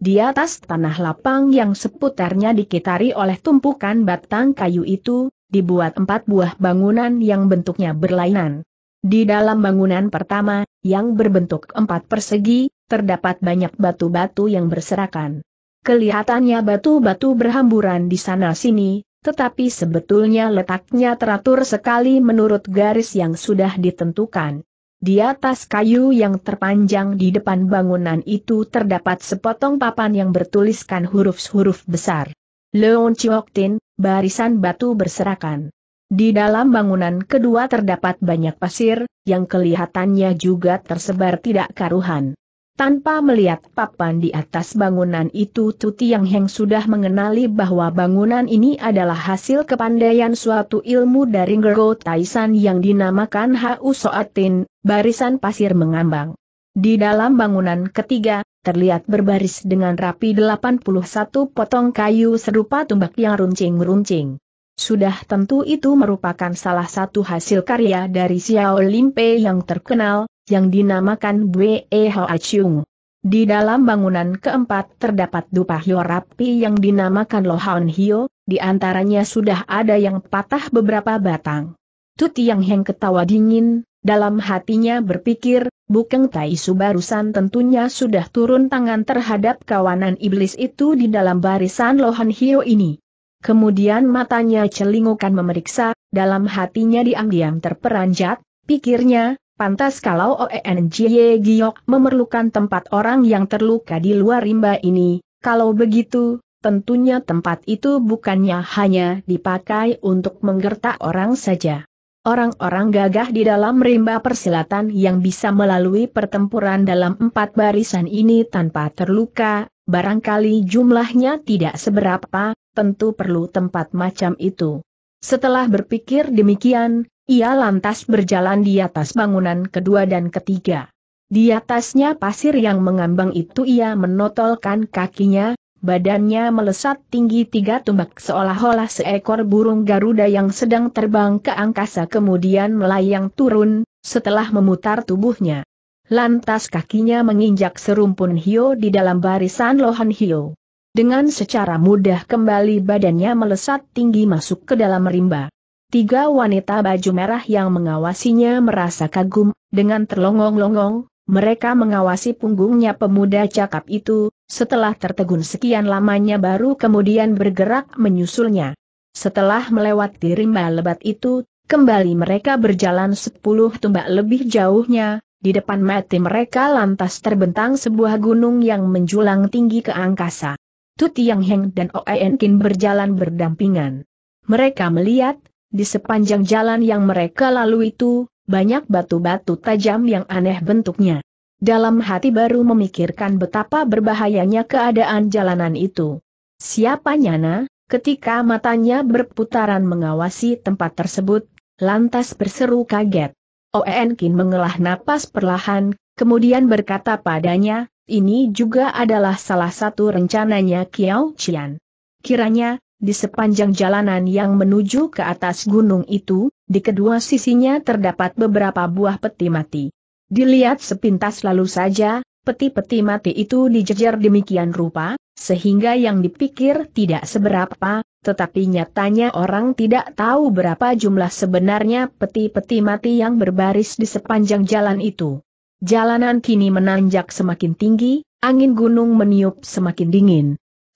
Di atas tanah lapang yang seputarnya dikitari oleh tumpukan batang kayu itu, dibuat empat buah bangunan yang bentuknya berlainan. Di dalam bangunan pertama, yang berbentuk empat persegi, terdapat banyak batu-batu yang berserakan. Kelihatannya batu-batu berhamburan di sana-sini, tetapi sebetulnya letaknya teratur sekali menurut garis yang sudah ditentukan. Di atas kayu yang terpanjang di depan bangunan itu terdapat sepotong papan yang bertuliskan huruf-huruf besar. Leon Chioktin, barisan batu berserakan. Di dalam bangunan kedua terdapat banyak pasir, yang kelihatannya juga tersebar tidak karuhan. Tanpa melihat papan di atas bangunan itu Tuti Yang Heng sudah mengenali bahwa bangunan ini adalah hasil kepandaian suatu ilmu dari Ngergo Taisan yang dinamakan Hau Soatin, barisan pasir mengambang. Di dalam bangunan ketiga, terlihat berbaris dengan rapi 81 potong kayu serupa tumbak yang runcing-runcing. Sudah tentu itu merupakan salah satu hasil karya dari Xiao Limpe yang terkenal, yang dinamakan Bwe Hoa Chung. Di dalam bangunan keempat terdapat dupa hio rapi yang dinamakan Lohan Hio, di antaranya sudah ada yang patah beberapa batang. Tuti Yang Heng ketawa dingin, dalam hatinya berpikir, Bukeng Tai barusan tentunya sudah turun tangan terhadap kawanan iblis itu di dalam barisan Lohan Hio ini. Kemudian matanya celingukan memeriksa, dalam hatinya diam-diam terperanjat, pikirnya, Pantas kalau OENJY Giok memerlukan tempat orang yang terluka di luar rimba ini, kalau begitu, tentunya tempat itu bukannya hanya dipakai untuk menggertak orang saja. Orang-orang gagah di dalam rimba persilatan yang bisa melalui pertempuran dalam empat barisan ini tanpa terluka, barangkali jumlahnya tidak seberapa, tentu perlu tempat macam itu. Setelah berpikir demikian, ia lantas berjalan di atas bangunan kedua dan ketiga. Di atasnya pasir yang mengambang itu ia menotolkan kakinya, badannya melesat tinggi tiga tumbak seolah-olah seekor burung Garuda yang sedang terbang ke angkasa kemudian melayang turun, setelah memutar tubuhnya. Lantas kakinya menginjak serumpun hio di dalam barisan lohan hio. Dengan secara mudah kembali badannya melesat tinggi masuk ke dalam rimba. Tiga wanita baju merah yang mengawasinya merasa kagum, dengan terlongong-longong, mereka mengawasi punggungnya pemuda cakap itu, setelah tertegun sekian lamanya baru kemudian bergerak menyusulnya. Setelah melewati rimba lebat itu, kembali mereka berjalan sepuluh tumbak lebih jauhnya, di depan mati mereka lantas terbentang sebuah gunung yang menjulang tinggi ke angkasa. Tu Tiang Heng dan Oen Kin berjalan berdampingan. Mereka melihat, di sepanjang jalan yang mereka lalui itu, banyak batu-batu tajam yang aneh bentuknya. Dalam hati baru memikirkan betapa berbahayanya keadaan jalanan itu. Siapa Nyana, ketika matanya berputaran mengawasi tempat tersebut, lantas berseru kaget. Oenkin oh Kin mengelah napas perlahan, kemudian berkata padanya, ini juga adalah salah satu rencananya Kiao Qian. Kiranya, di sepanjang jalanan yang menuju ke atas gunung itu, di kedua sisinya terdapat beberapa buah peti mati. Dilihat sepintas lalu saja, peti-peti mati itu dijejer demikian rupa, sehingga yang dipikir tidak seberapa, tetapi nyatanya orang tidak tahu berapa jumlah sebenarnya peti-peti mati yang berbaris di sepanjang jalan itu. Jalanan kini menanjak semakin tinggi, angin gunung meniup semakin dingin.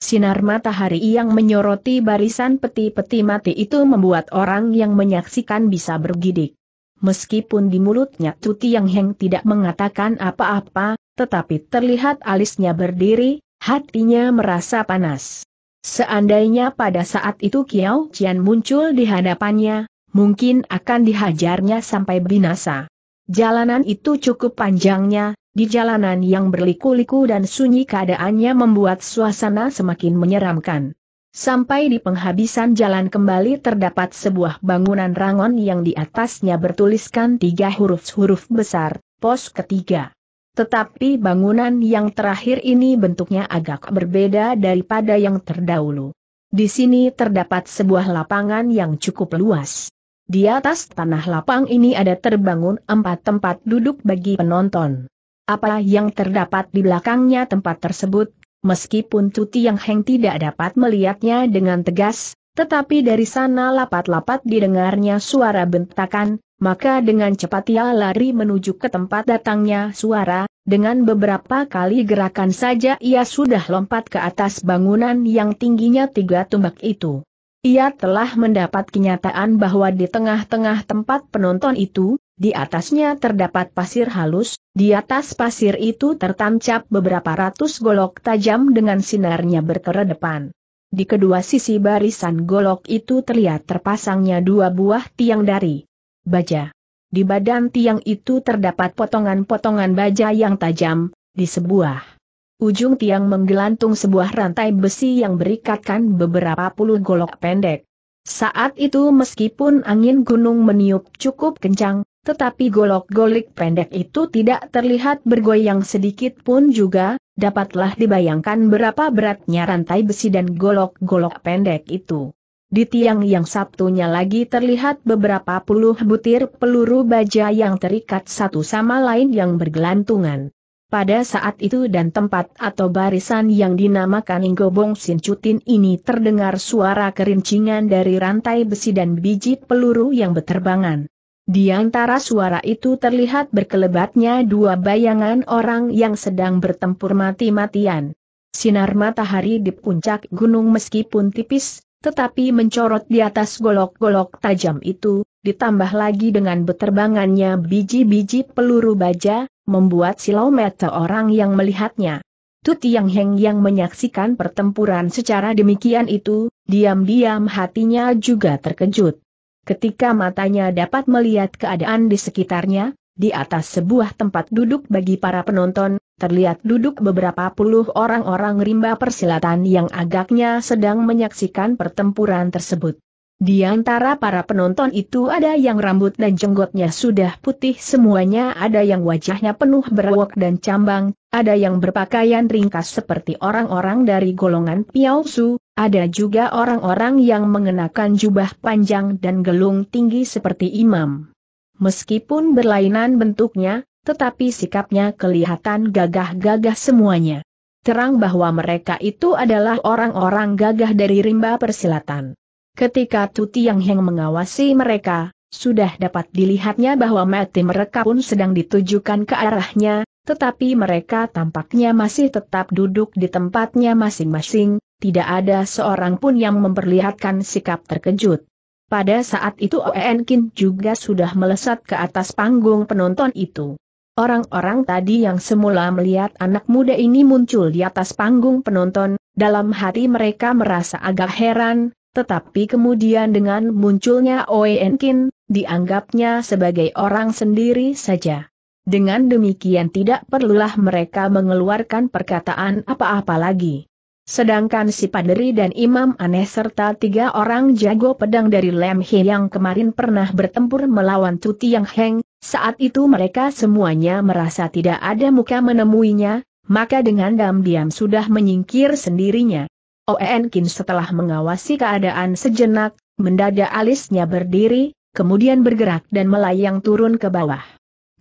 Sinar matahari yang menyoroti barisan peti-peti mati itu membuat orang yang menyaksikan bisa bergidik. Meskipun di mulutnya Tuti Yang Heng tidak mengatakan apa-apa, tetapi terlihat alisnya berdiri, hatinya merasa panas. Seandainya pada saat itu Kiao Qian muncul di hadapannya, mungkin akan dihajarnya sampai binasa. Jalanan itu cukup panjangnya, di jalanan yang berliku-liku dan sunyi keadaannya membuat suasana semakin menyeramkan. Sampai di penghabisan jalan kembali terdapat sebuah bangunan rangon yang di atasnya bertuliskan tiga huruf-huruf besar, pos ketiga. Tetapi bangunan yang terakhir ini bentuknya agak berbeda daripada yang terdahulu. Di sini terdapat sebuah lapangan yang cukup luas. Di atas tanah lapang ini ada terbangun empat tempat duduk bagi penonton apa yang terdapat di belakangnya tempat tersebut, meskipun Tuti Yang Heng tidak dapat melihatnya dengan tegas, tetapi dari sana lapat-lapat didengarnya suara bentakan, maka dengan cepat ia lari menuju ke tempat datangnya suara, dengan beberapa kali gerakan saja ia sudah lompat ke atas bangunan yang tingginya tiga tumbak itu. Ia telah mendapat kenyataan bahwa di tengah-tengah tempat penonton itu, di atasnya terdapat pasir halus, di atas pasir itu tertancap beberapa ratus golok tajam dengan sinarnya berkeredepan. Di kedua sisi barisan golok itu terlihat terpasangnya dua buah tiang dari baja. Di badan tiang itu terdapat potongan-potongan baja yang tajam, di sebuah ujung tiang menggelantung sebuah rantai besi yang berikatkan beberapa puluh golok pendek. Saat itu meskipun angin gunung meniup cukup kencang, tetapi golok-golik pendek itu tidak terlihat bergoyang sedikit pun juga, dapatlah dibayangkan berapa beratnya rantai besi dan golok-golok pendek itu. Di tiang yang satunya lagi terlihat beberapa puluh butir peluru baja yang terikat satu sama lain yang bergelantungan. Pada saat itu dan tempat atau barisan yang dinamakan Inggobong Sincutin ini terdengar suara kerincingan dari rantai besi dan biji peluru yang beterbangan. Di antara suara itu terlihat berkelebatnya dua bayangan orang yang sedang bertempur mati-matian. Sinar matahari di puncak gunung meskipun tipis, tetapi mencorot di atas golok-golok tajam itu, ditambah lagi dengan beterbangannya biji-biji peluru baja, membuat silau mata orang yang melihatnya. Tut Yang Heng yang menyaksikan pertempuran secara demikian itu, diam-diam hatinya juga terkejut. Ketika matanya dapat melihat keadaan di sekitarnya, di atas sebuah tempat duduk bagi para penonton, terlihat duduk beberapa puluh orang-orang rimba persilatan yang agaknya sedang menyaksikan pertempuran tersebut. Di antara para penonton itu ada yang rambut dan jenggotnya sudah putih semuanya, ada yang wajahnya penuh berwok dan cambang, ada yang berpakaian ringkas seperti orang-orang dari golongan Piausu, ada juga orang-orang yang mengenakan jubah panjang dan gelung tinggi seperti imam. Meskipun berlainan bentuknya, tetapi sikapnya kelihatan gagah-gagah semuanya. Terang bahwa mereka itu adalah orang-orang gagah dari rimba persilatan. Ketika Tuti Yang Heng mengawasi mereka, sudah dapat dilihatnya bahwa mati mereka pun sedang ditujukan ke arahnya, tetapi mereka tampaknya masih tetap duduk di tempatnya masing-masing, tidak ada seorang pun yang memperlihatkan sikap terkejut. Pada saat itu Oen Kin juga sudah melesat ke atas panggung penonton itu. Orang-orang tadi yang semula melihat anak muda ini muncul di atas panggung penonton, dalam hati mereka merasa agak heran, tetapi kemudian dengan munculnya Oenkin, dianggapnya sebagai orang sendiri saja. Dengan demikian tidak perlulah mereka mengeluarkan perkataan apa-apa lagi. Sedangkan si Paderi dan Imam Aneh serta tiga orang jago pedang dari Lem He yang kemarin pernah bertempur melawan Tuti Yang Heng, saat itu mereka semuanya merasa tidak ada muka menemuinya, maka dengan diam-diam sudah menyingkir sendirinya. Oen Kin setelah mengawasi keadaan sejenak, mendadak alisnya berdiri, kemudian bergerak dan melayang turun ke bawah.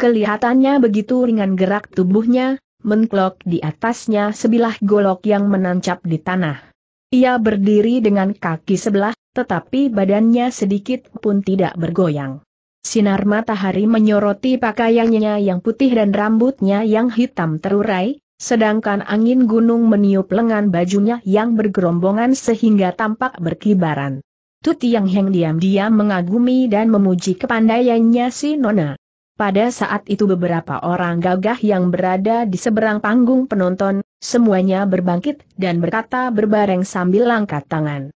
Kelihatannya begitu ringan gerak tubuhnya, menklok di atasnya sebilah golok yang menancap di tanah. Ia berdiri dengan kaki sebelah, tetapi badannya sedikit pun tidak bergoyang. Sinar matahari menyoroti pakaiannya yang putih dan rambutnya yang hitam terurai, Sedangkan angin gunung meniup lengan bajunya yang bergerombongan sehingga tampak berkibaran. Tu yang Heng diam-diam mengagumi dan memuji kepandaiannya si Nona. Pada saat itu beberapa orang gagah yang berada di seberang panggung penonton, semuanya berbangkit dan berkata berbareng sambil angkat tangan.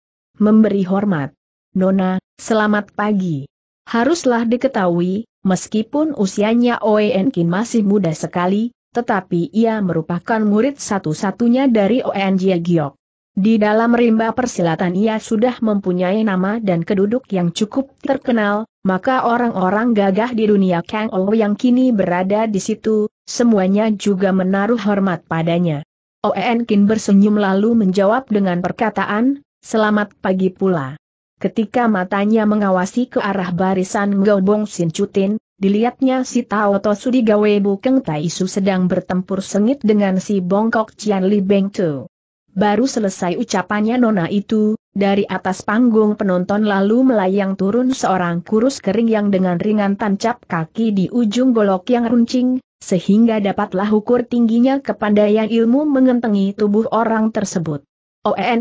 Memberi hormat. Nona, selamat pagi. Haruslah diketahui, meskipun usianya Oe Enkin masih muda sekali, tetapi ia merupakan murid satu-satunya dari ONJ Giok. Di dalam rimba persilatan ia sudah mempunyai nama dan keduduk yang cukup terkenal, maka orang-orang gagah di dunia Kang O yang kini berada di situ, semuanya juga menaruh hormat padanya. Oen Kin bersenyum lalu menjawab dengan perkataan, selamat pagi pula. Ketika matanya mengawasi ke arah barisan Ngobong Sin Chutin. Dilihatnya si Tao Tosudi Gawe Bukeng Taisu sedang bertempur sengit dengan si Bongkok Cian Li Beng Tu. Baru selesai ucapannya nona itu, dari atas panggung penonton lalu melayang turun seorang kurus kering yang dengan ringan tancap kaki di ujung golok yang runcing, sehingga dapatlah ukur tingginya kepandaian ilmu mengentengi tubuh orang tersebut.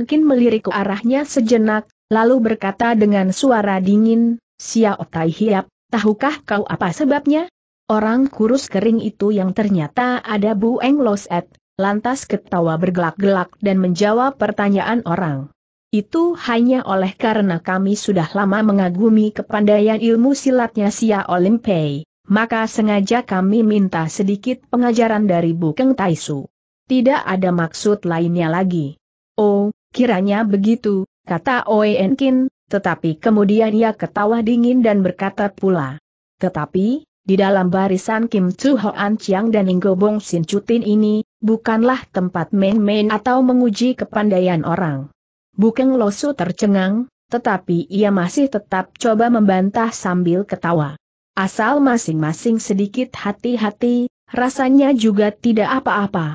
Kin melirik ke arahnya sejenak, lalu berkata dengan suara dingin, Siap Tai Hiap, Tahukah kau apa sebabnya? Orang kurus kering itu yang ternyata ada Bu Eng Loset, lantas ketawa bergelak-gelak dan menjawab pertanyaan orang. Itu hanya oleh karena kami sudah lama mengagumi kepandaian ilmu silatnya Sia Olimpei, maka sengaja kami minta sedikit pengajaran dari Bu Keng Taisu. Tidak ada maksud lainnya lagi. Oh, kiranya begitu, kata Oe Enkin. Tetapi kemudian ia ketawa dingin dan berkata pula. Tetapi, di dalam barisan Kim Chu Hoan Chiang dan Inggo Bong Sin Chutin ini, bukanlah tempat main-main atau menguji kepandaian orang. Bukeng Losu tercengang, tetapi ia masih tetap coba membantah sambil ketawa. Asal masing-masing sedikit hati-hati, rasanya juga tidak apa-apa.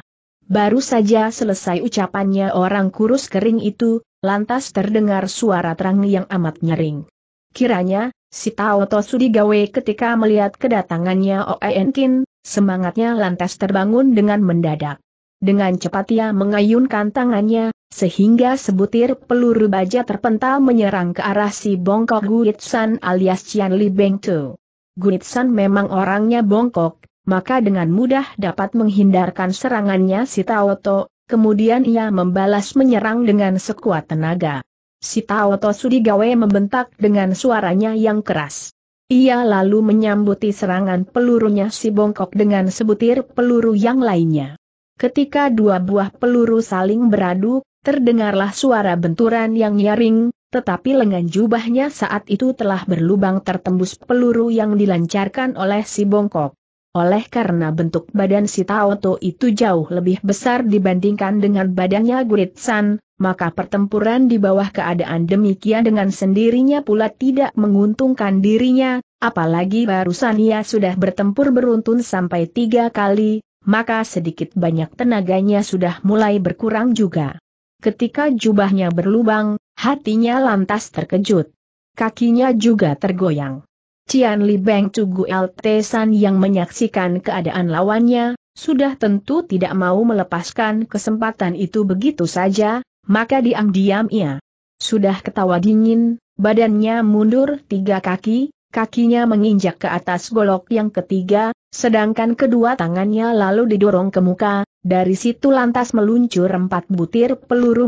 Baru saja selesai ucapannya orang kurus kering itu, lantas terdengar suara terang yang amat nyering. Kiranya, si Taoto Sudigawe ketika melihat kedatangannya Oenkin, semangatnya lantas terbangun dengan mendadak. Dengan cepat ia mengayunkan tangannya, sehingga sebutir peluru baja terpental menyerang ke arah si bongkok Guitsan alias Cian Li Beng Tu. Guitsan memang orangnya bongkok, maka dengan mudah dapat menghindarkan serangannya si Taoto, kemudian ia membalas menyerang dengan sekuat tenaga. Si Taoto Sudigawe membentak dengan suaranya yang keras. Ia lalu menyambuti serangan pelurunya si bongkok dengan sebutir peluru yang lainnya. Ketika dua buah peluru saling beradu, terdengarlah suara benturan yang nyaring, tetapi lengan jubahnya saat itu telah berlubang tertembus peluru yang dilancarkan oleh si bongkok. Oleh karena bentuk badan si Taoto itu jauh lebih besar dibandingkan dengan badannya Guritsan, maka pertempuran di bawah keadaan demikian dengan sendirinya pula tidak menguntungkan dirinya, apalagi barusan ia sudah bertempur beruntun sampai tiga kali, maka sedikit banyak tenaganya sudah mulai berkurang juga. Ketika jubahnya berlubang, hatinya lantas terkejut. Kakinya juga tergoyang. Cian Li Beng Cugu LT San yang menyaksikan keadaan lawannya, sudah tentu tidak mau melepaskan kesempatan itu begitu saja, maka diam-diam ia. Sudah ketawa dingin, badannya mundur tiga kaki, kakinya menginjak ke atas golok yang ketiga, sedangkan kedua tangannya lalu didorong ke muka, dari situ lantas meluncur empat butir peluru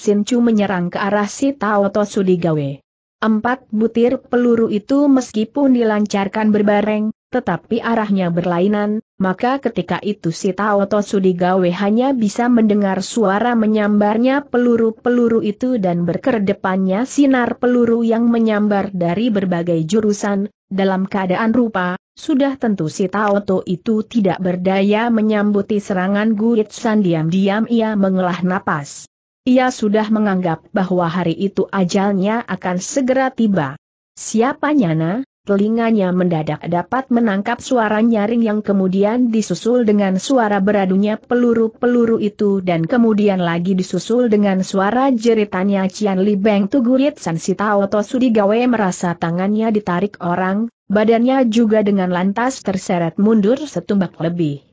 Sin Chu menyerang ke arah si Tao Gawe. Empat butir peluru itu meskipun dilancarkan berbareng, tetapi arahnya berlainan, maka ketika itu si Taoto Sudigawe hanya bisa mendengar suara menyambarnya peluru-peluru itu dan berkedepannya sinar peluru yang menyambar dari berbagai jurusan, dalam keadaan rupa, sudah tentu si Taoto itu tidak berdaya menyambuti serangan Guit diam-diam ia mengelah napas. Ia sudah menganggap bahwa hari itu ajalnya akan segera tiba. Siapa nyana, telinganya mendadak dapat menangkap suara nyaring yang kemudian disusul dengan suara beradunya peluru-peluru itu dan kemudian lagi disusul dengan suara jeritannya Cian Li Beng Tugurit San Oto Sudigawe merasa tangannya ditarik orang, badannya juga dengan lantas terseret mundur setumbak lebih.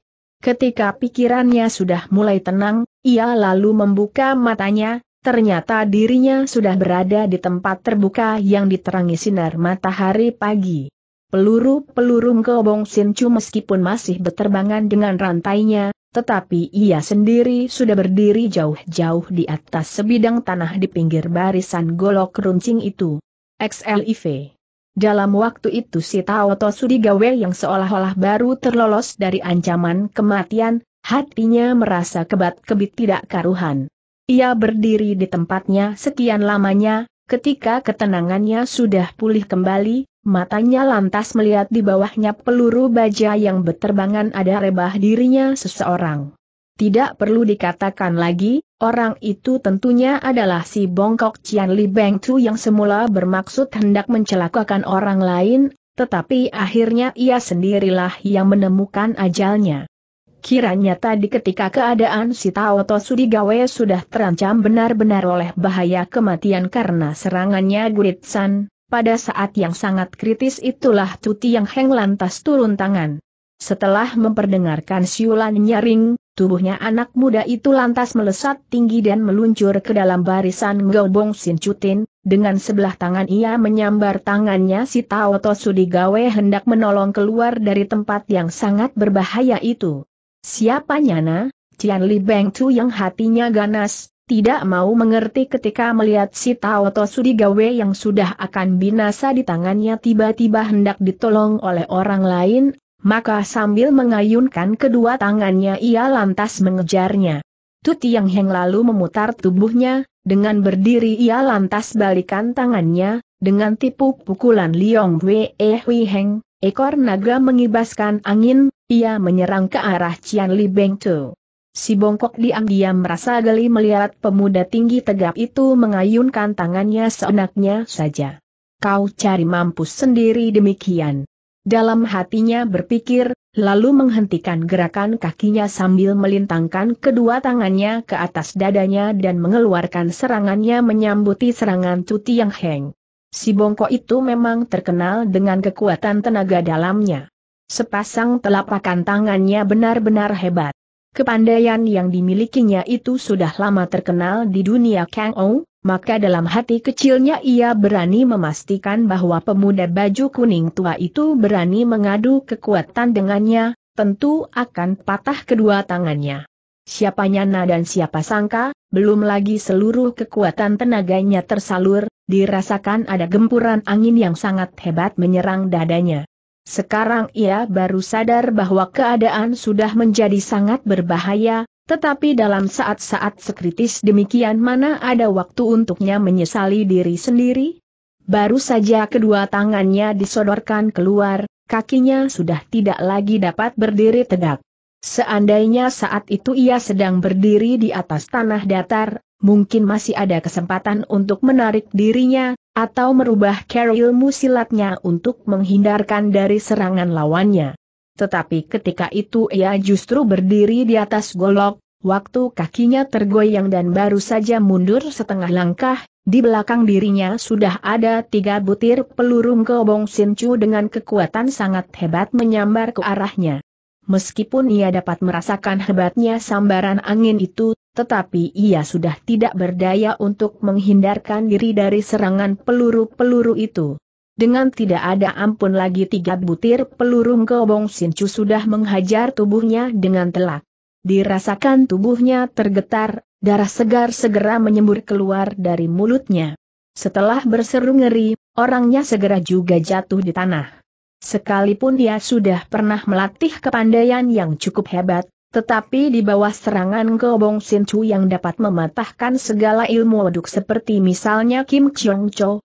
Ketika pikirannya sudah mulai tenang, ia lalu membuka matanya, ternyata dirinya sudah berada di tempat terbuka yang diterangi sinar matahari pagi. Peluru-peluru Ngobong Sincu meskipun masih berterbangan dengan rantainya, tetapi ia sendiri sudah berdiri jauh-jauh di atas sebidang tanah di pinggir barisan golok runcing itu. XLIV dalam waktu itu si To Sudigawe yang seolah-olah baru terlolos dari ancaman kematian, hatinya merasa kebat-kebit tidak karuhan. Ia berdiri di tempatnya sekian lamanya, ketika ketenangannya sudah pulih kembali, matanya lantas melihat di bawahnya peluru baja yang beterbangan ada rebah dirinya seseorang. Tidak perlu dikatakan lagi, orang itu tentunya adalah si bongkok Cian Li Beng Tu yang semula bermaksud hendak mencelakakan orang lain, tetapi akhirnya ia sendirilah yang menemukan ajalnya. Kiranya tadi ketika keadaan si Tao To Sudigawe sudah terancam benar-benar oleh bahaya kematian karena serangannya Guritsan, pada saat yang sangat kritis itulah Tuti yang Heng lantas turun tangan. Setelah memperdengarkan siulan nyaring, Tubuhnya anak muda itu lantas melesat tinggi dan meluncur ke dalam barisan Ngobong Sin Cutin, dengan sebelah tangan ia menyambar tangannya si Taoto Sudigawe hendak menolong keluar dari tempat yang sangat berbahaya itu. Siapa nyana? Cian Li Beng Tu yang hatinya ganas, tidak mau mengerti ketika melihat si Taoto Sudigawe yang sudah akan binasa di tangannya tiba-tiba hendak ditolong oleh orang lain, maka sambil mengayunkan kedua tangannya ia lantas mengejarnya. Tu Yang Heng lalu memutar tubuhnya, dengan berdiri ia lantas balikan tangannya, dengan tipu pukulan Liong Wei eh Hui Heng, ekor naga mengibaskan angin, ia menyerang ke arah Cian Li Beng Tu. Si bongkok diam-diam merasa geli melihat pemuda tinggi tegap itu mengayunkan tangannya seenaknya saja. Kau cari mampus sendiri demikian. Dalam hatinya berpikir, lalu menghentikan gerakan kakinya sambil melintangkan kedua tangannya ke atas dadanya dan mengeluarkan serangannya menyambuti serangan Tuti Yang Heng. Si bongkok itu memang terkenal dengan kekuatan tenaga dalamnya. Sepasang telapakan tangannya benar-benar hebat. Kepandaian yang dimilikinya itu sudah lama terkenal di dunia Kang Ong, maka dalam hati kecilnya ia berani memastikan bahwa pemuda baju kuning tua itu berani mengadu kekuatan dengannya, tentu akan patah kedua tangannya. Siapa nyana dan siapa sangka, belum lagi seluruh kekuatan tenaganya tersalur, dirasakan ada gempuran angin yang sangat hebat menyerang dadanya. Sekarang ia baru sadar bahwa keadaan sudah menjadi sangat berbahaya, tetapi dalam saat-saat sekritis demikian mana ada waktu untuknya menyesali diri sendiri? Baru saja kedua tangannya disodorkan keluar, kakinya sudah tidak lagi dapat berdiri tegak. Seandainya saat itu ia sedang berdiri di atas tanah datar, mungkin masih ada kesempatan untuk menarik dirinya, atau merubah care ilmu silatnya untuk menghindarkan dari serangan lawannya. Tetapi ketika itu ia justru berdiri di atas golok, waktu kakinya tergoyang dan baru saja mundur setengah langkah, di belakang dirinya sudah ada tiga butir peluru gobong sincu dengan kekuatan sangat hebat menyambar ke arahnya. Meskipun ia dapat merasakan hebatnya sambaran angin itu, tetapi ia sudah tidak berdaya untuk menghindarkan diri dari serangan peluru-peluru itu. Dengan tidak ada ampun lagi tiga butir peluru Ngkobong Sincu sudah menghajar tubuhnya dengan telak. Dirasakan tubuhnya tergetar, darah segar segera menyembur keluar dari mulutnya. Setelah berseru ngeri, orangnya segera juga jatuh di tanah. Sekalipun dia sudah pernah melatih kepandaian yang cukup hebat, tetapi di bawah serangan Kobong Sinchu yang dapat mematahkan segala ilmu waduk seperti misalnya Kim Chong Cho,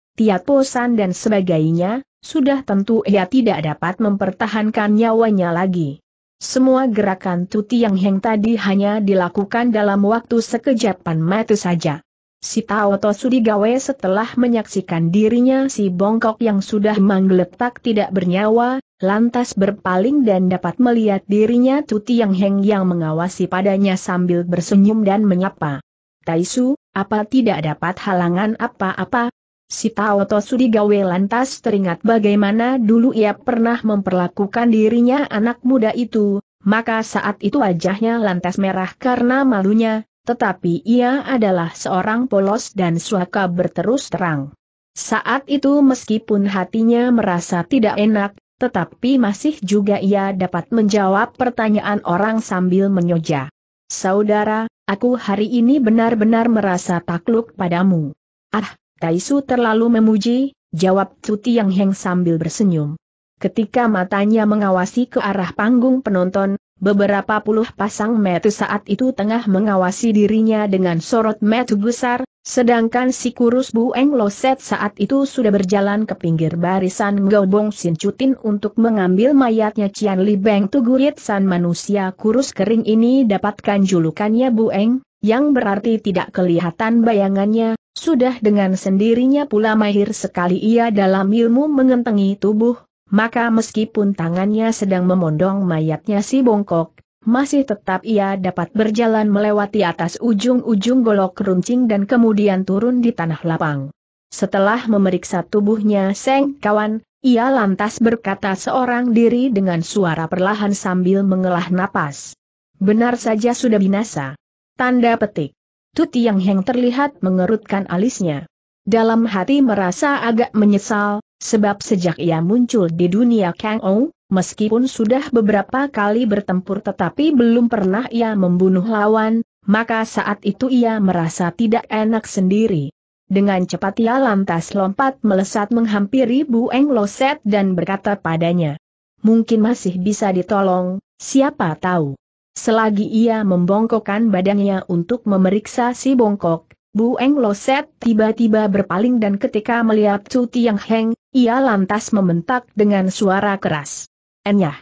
posan dan sebagainya, sudah tentu ia tidak dapat mempertahankan nyawanya lagi. Semua gerakan Tuti Yang Heng tadi hanya dilakukan dalam waktu sekejapan mata saja. Si Taoto Sudigawe setelah menyaksikan dirinya si bongkok yang sudah menggeletak tidak bernyawa, lantas berpaling dan dapat melihat dirinya Tuti Yang Heng yang mengawasi padanya sambil bersenyum dan menyapa. Taisu, apa tidak dapat halangan apa-apa, Si Taoto Sudigawe lantas teringat bagaimana dulu ia pernah memperlakukan dirinya anak muda itu, maka saat itu wajahnya lantas merah karena malunya, tetapi ia adalah seorang polos dan suaka berterus terang. Saat itu meskipun hatinya merasa tidak enak, tetapi masih juga ia dapat menjawab pertanyaan orang sambil menyoja. Saudara, aku hari ini benar-benar merasa takluk padamu. Ah, Taisu terlalu memuji, jawab Tuti yang Heng sambil bersenyum. Ketika matanya mengawasi ke arah panggung penonton, beberapa puluh pasang metu saat itu tengah mengawasi dirinya dengan sorot metu besar, sedangkan si kurus Bu Eng Loset saat itu sudah berjalan ke pinggir barisan Ngobong Sin Cutin untuk mengambil mayatnya Cian Li Beng Tugurit San manusia kurus kering ini dapatkan julukannya Bu Eng, yang berarti tidak kelihatan bayangannya, sudah dengan sendirinya pula mahir sekali ia dalam ilmu mengentengi tubuh, maka meskipun tangannya sedang memondong mayatnya si bongkok, masih tetap ia dapat berjalan melewati atas ujung-ujung golok runcing dan kemudian turun di tanah lapang. Setelah memeriksa tubuhnya Seng Kawan, ia lantas berkata seorang diri dengan suara perlahan sambil mengelah napas. Benar saja sudah binasa. Tanda petik. Tuti yang Heng terlihat mengerutkan alisnya. Dalam hati merasa agak menyesal, sebab sejak ia muncul di dunia Kang Ou, meskipun sudah beberapa kali bertempur tetapi belum pernah ia membunuh lawan, maka saat itu ia merasa tidak enak sendiri. Dengan cepat ia lantas lompat melesat menghampiri Bu Eng Loset dan berkata padanya. Mungkin masih bisa ditolong, siapa tahu. Selagi ia membongkokkan badannya untuk memeriksa si bongkok, Bu Eng Loset tiba-tiba berpaling dan ketika melihat Tuti Tiang Heng, ia lantas membentak dengan suara keras. Enyah.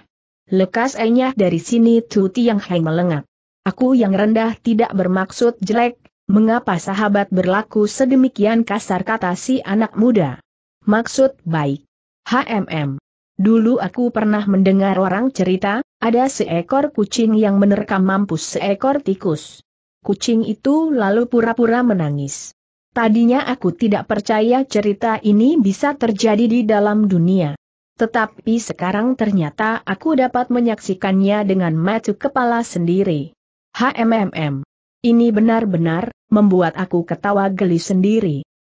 Lekas enyah dari sini Tuti Tiang Heng melengak. Aku yang rendah tidak bermaksud jelek, mengapa sahabat berlaku sedemikian kasar kata si anak muda. Maksud baik. HMM. Dulu aku pernah mendengar orang cerita, ada seekor kucing yang menerkam mampus seekor tikus. Kucing itu lalu pura-pura menangis. Tadinya aku tidak percaya cerita ini bisa terjadi di dalam dunia. Tetapi sekarang ternyata aku dapat menyaksikannya dengan mata kepala sendiri. HMMM. Ini benar-benar membuat aku ketawa geli sendiri.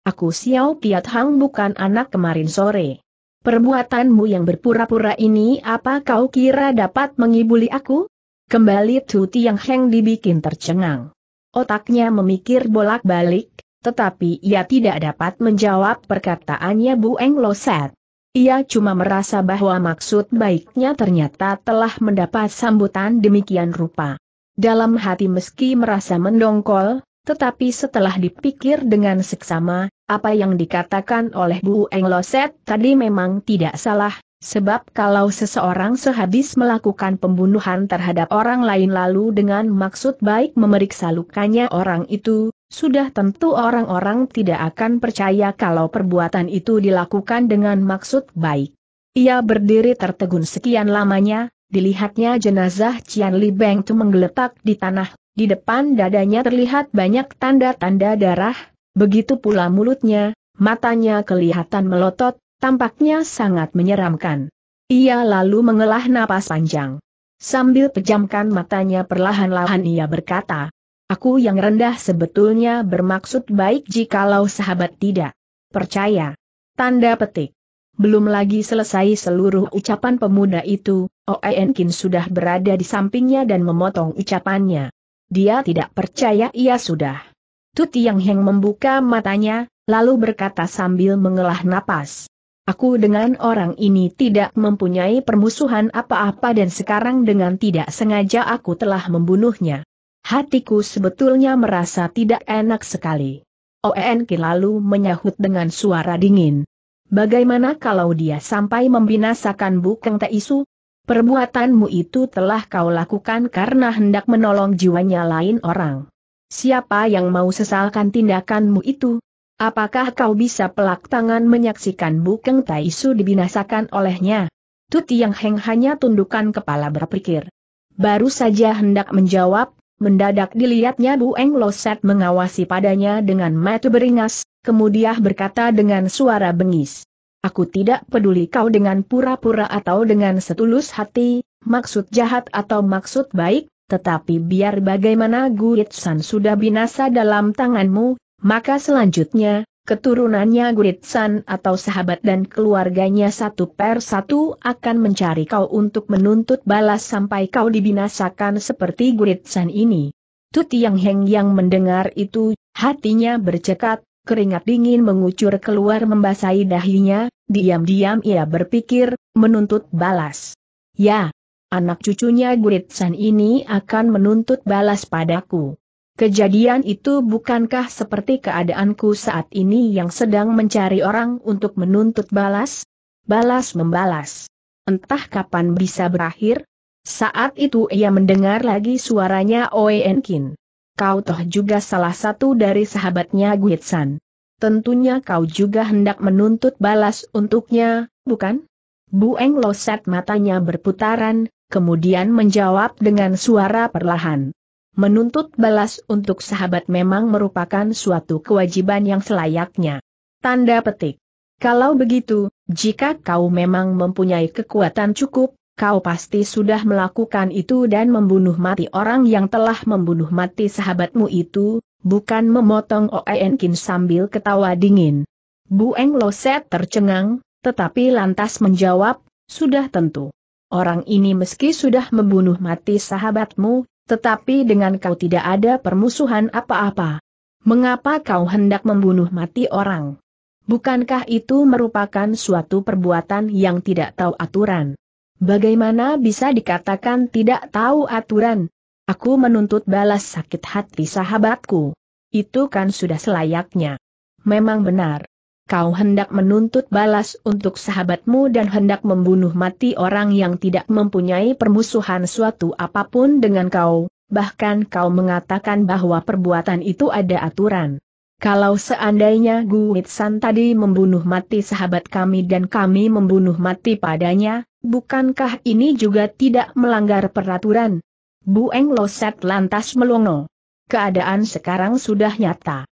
Aku Xiao Piat Hang bukan anak kemarin sore. Perbuatanmu yang berpura-pura ini apa kau kira dapat mengibuli aku? Kembali Tuti yang Heng dibikin tercengang. Otaknya memikir bolak-balik, tetapi ia tidak dapat menjawab perkataannya Bu Eng Loset. Ia cuma merasa bahwa maksud baiknya ternyata telah mendapat sambutan demikian rupa. Dalam hati meski merasa mendongkol, tetapi setelah dipikir dengan seksama, apa yang dikatakan oleh Bu Engloset tadi memang tidak salah, sebab kalau seseorang sehabis melakukan pembunuhan terhadap orang lain lalu dengan maksud baik memeriksa lukanya orang itu, sudah tentu orang-orang tidak akan percaya kalau perbuatan itu dilakukan dengan maksud baik. Ia berdiri tertegun sekian lamanya, dilihatnya jenazah Cian Li Beng itu menggeletak di tanah di depan dadanya terlihat banyak tanda-tanda darah, begitu pula mulutnya, matanya kelihatan melotot, tampaknya sangat menyeramkan. Ia lalu mengelah napas panjang. Sambil pejamkan matanya perlahan-lahan ia berkata, Aku yang rendah sebetulnya bermaksud baik jikalau sahabat tidak. Percaya. Tanda petik. Belum lagi selesai seluruh ucapan pemuda itu, Oenkin sudah berada di sampingnya dan memotong ucapannya dia tidak percaya ia sudah. Tut Yang Heng membuka matanya, lalu berkata sambil mengelah napas. Aku dengan orang ini tidak mempunyai permusuhan apa-apa dan sekarang dengan tidak sengaja aku telah membunuhnya. Hatiku sebetulnya merasa tidak enak sekali. ONK lalu menyahut dengan suara dingin. Bagaimana kalau dia sampai membinasakan Bukeng Teisu? Perbuatanmu itu telah kau lakukan karena hendak menolong jiwanya lain orang. Siapa yang mau sesalkan tindakanmu itu? Apakah kau bisa pelak tangan menyaksikan Bukeng Taisu dibinasakan olehnya? Tuti Yang Heng hanya tundukkan kepala berpikir. Baru saja hendak menjawab, mendadak dilihatnya Bu Eng Loset mengawasi padanya dengan mata beringas, kemudian berkata dengan suara bengis. Aku tidak peduli kau dengan pura-pura atau dengan setulus hati, maksud jahat atau maksud baik, tetapi biar bagaimana Gurit sudah binasa dalam tanganmu, maka selanjutnya, keturunannya Gurit atau sahabat dan keluarganya satu per satu akan mencari kau untuk menuntut balas sampai kau dibinasakan seperti Gurit ini. Tut Yang Heng yang mendengar itu, hatinya bercekat, keringat dingin mengucur keluar membasahi dahinya, diam-diam ia berpikir, menuntut balas. Ya, anak cucunya Gurit San ini akan menuntut balas padaku. Kejadian itu bukankah seperti keadaanku saat ini yang sedang mencari orang untuk menuntut balas? Balas membalas. Entah kapan bisa berakhir? Saat itu ia mendengar lagi suaranya Enkin kau toh juga salah satu dari sahabatnya Guitsan. Tentunya kau juga hendak menuntut balas untuknya, bukan? Bu Eng Loset matanya berputaran, kemudian menjawab dengan suara perlahan. Menuntut balas untuk sahabat memang merupakan suatu kewajiban yang selayaknya. Tanda petik. Kalau begitu, jika kau memang mempunyai kekuatan cukup, kau pasti sudah melakukan itu dan membunuh mati orang yang telah membunuh mati sahabatmu itu, bukan memotong Oen sambil ketawa dingin. Bu Eng Loset tercengang, tetapi lantas menjawab, sudah tentu. Orang ini meski sudah membunuh mati sahabatmu, tetapi dengan kau tidak ada permusuhan apa-apa. Mengapa kau hendak membunuh mati orang? Bukankah itu merupakan suatu perbuatan yang tidak tahu aturan? Bagaimana bisa dikatakan tidak tahu aturan? Aku menuntut balas sakit hati sahabatku. Itu kan sudah selayaknya. Memang benar. Kau hendak menuntut balas untuk sahabatmu dan hendak membunuh mati orang yang tidak mempunyai permusuhan suatu apapun dengan kau, bahkan kau mengatakan bahwa perbuatan itu ada aturan. Kalau seandainya San tadi membunuh mati sahabat kami dan kami membunuh mati padanya, bukankah ini juga tidak melanggar peraturan? Bu Bueng Loset lantas melongo. Keadaan sekarang sudah nyata.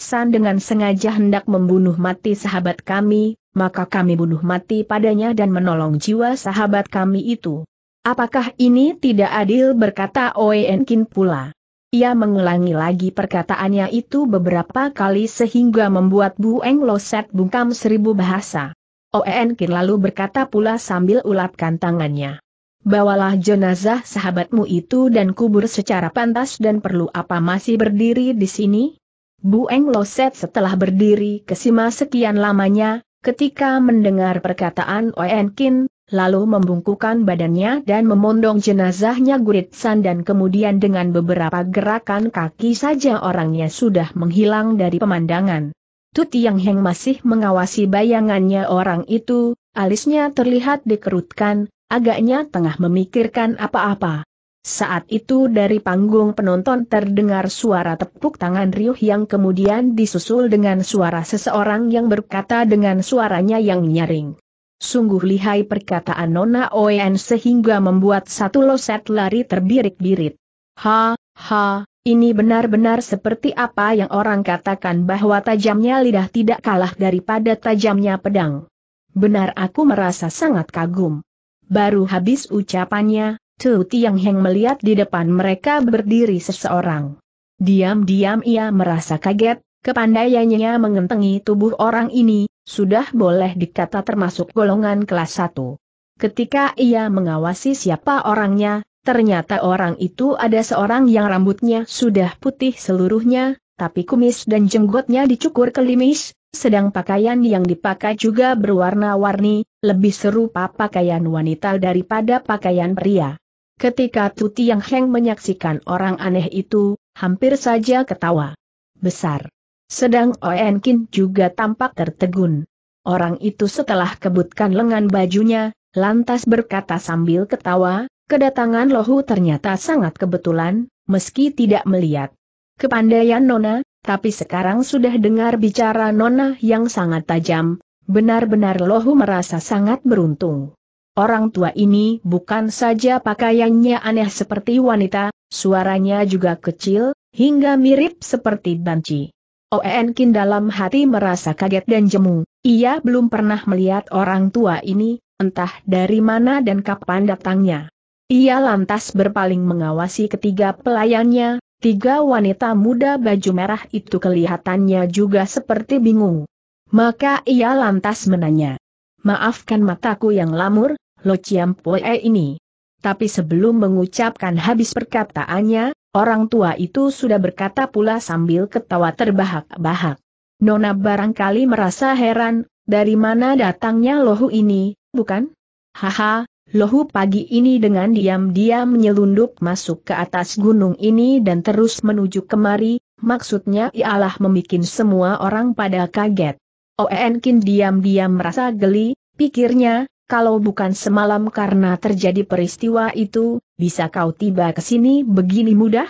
San dengan sengaja hendak membunuh mati sahabat kami, maka kami bunuh mati padanya dan menolong jiwa sahabat kami itu. Apakah ini tidak adil berkata Oen Kin pula? Ia mengulangi lagi perkataannya itu beberapa kali sehingga membuat Bu Eng Loset bungkam seribu bahasa. Oen Kin lalu berkata pula sambil ulapkan tangannya. Bawalah jenazah sahabatmu itu dan kubur secara pantas dan perlu apa masih berdiri di sini? Bu Eng Loset setelah berdiri kesima sekian lamanya, ketika mendengar perkataan Oen Kin, lalu membungkukan badannya dan memondong jenazahnya guritsan dan kemudian dengan beberapa gerakan kaki saja orangnya sudah menghilang dari pemandangan. Tu Tiang Heng masih mengawasi bayangannya orang itu, alisnya terlihat dikerutkan, agaknya tengah memikirkan apa-apa. Saat itu dari panggung penonton terdengar suara tepuk tangan riuh yang kemudian disusul dengan suara seseorang yang berkata dengan suaranya yang nyaring. Sungguh lihai perkataan Nona Oen sehingga membuat satu loset lari terbirik-birit. Ha, ha, ini benar-benar seperti apa yang orang katakan bahwa tajamnya lidah tidak kalah daripada tajamnya pedang. Benar aku merasa sangat kagum. Baru habis ucapannya, Tu Tiang Heng melihat di depan mereka berdiri seseorang. Diam-diam ia merasa kaget, kepandaiannya mengentengi tubuh orang ini, sudah boleh dikata termasuk golongan kelas 1. Ketika ia mengawasi siapa orangnya, ternyata orang itu ada seorang yang rambutnya sudah putih seluruhnya, tapi kumis dan jenggotnya dicukur kelimis, sedang pakaian yang dipakai juga berwarna-warni, lebih serupa pakaian wanita daripada pakaian pria. Ketika Tuti Yang Heng menyaksikan orang aneh itu, hampir saja ketawa besar. Sedang Oenkin juga tampak tertegun. Orang itu setelah kebutkan lengan bajunya, lantas berkata sambil ketawa, kedatangan Lohu ternyata sangat kebetulan, meski tidak melihat kepandaian Nona, tapi sekarang sudah dengar bicara Nona yang sangat tajam, benar-benar Lohu merasa sangat beruntung. Orang tua ini bukan saja pakaiannya aneh seperti wanita, suaranya juga kecil, hingga mirip seperti banci. Oen oh Kin dalam hati merasa kaget dan jemu, ia belum pernah melihat orang tua ini, entah dari mana dan kapan datangnya. Ia lantas berpaling mengawasi ketiga pelayannya, tiga wanita muda baju merah itu kelihatannya juga seperti bingung. Maka ia lantas menanya, Maafkan mataku yang lamur, Lo Chiam eh ini. Tapi sebelum mengucapkan habis perkataannya, orang tua itu sudah berkata pula sambil ketawa terbahak-bahak. Nona barangkali merasa heran, dari mana datangnya lohu ini, bukan? Haha, lohu pagi ini dengan diam-diam menyelundup masuk ke atas gunung ini dan terus menuju kemari, maksudnya ialah membuat semua orang pada kaget. Oenkin diam-diam merasa geli, pikirnya, kalau bukan semalam karena terjadi peristiwa itu, bisa kau tiba ke sini begini mudah?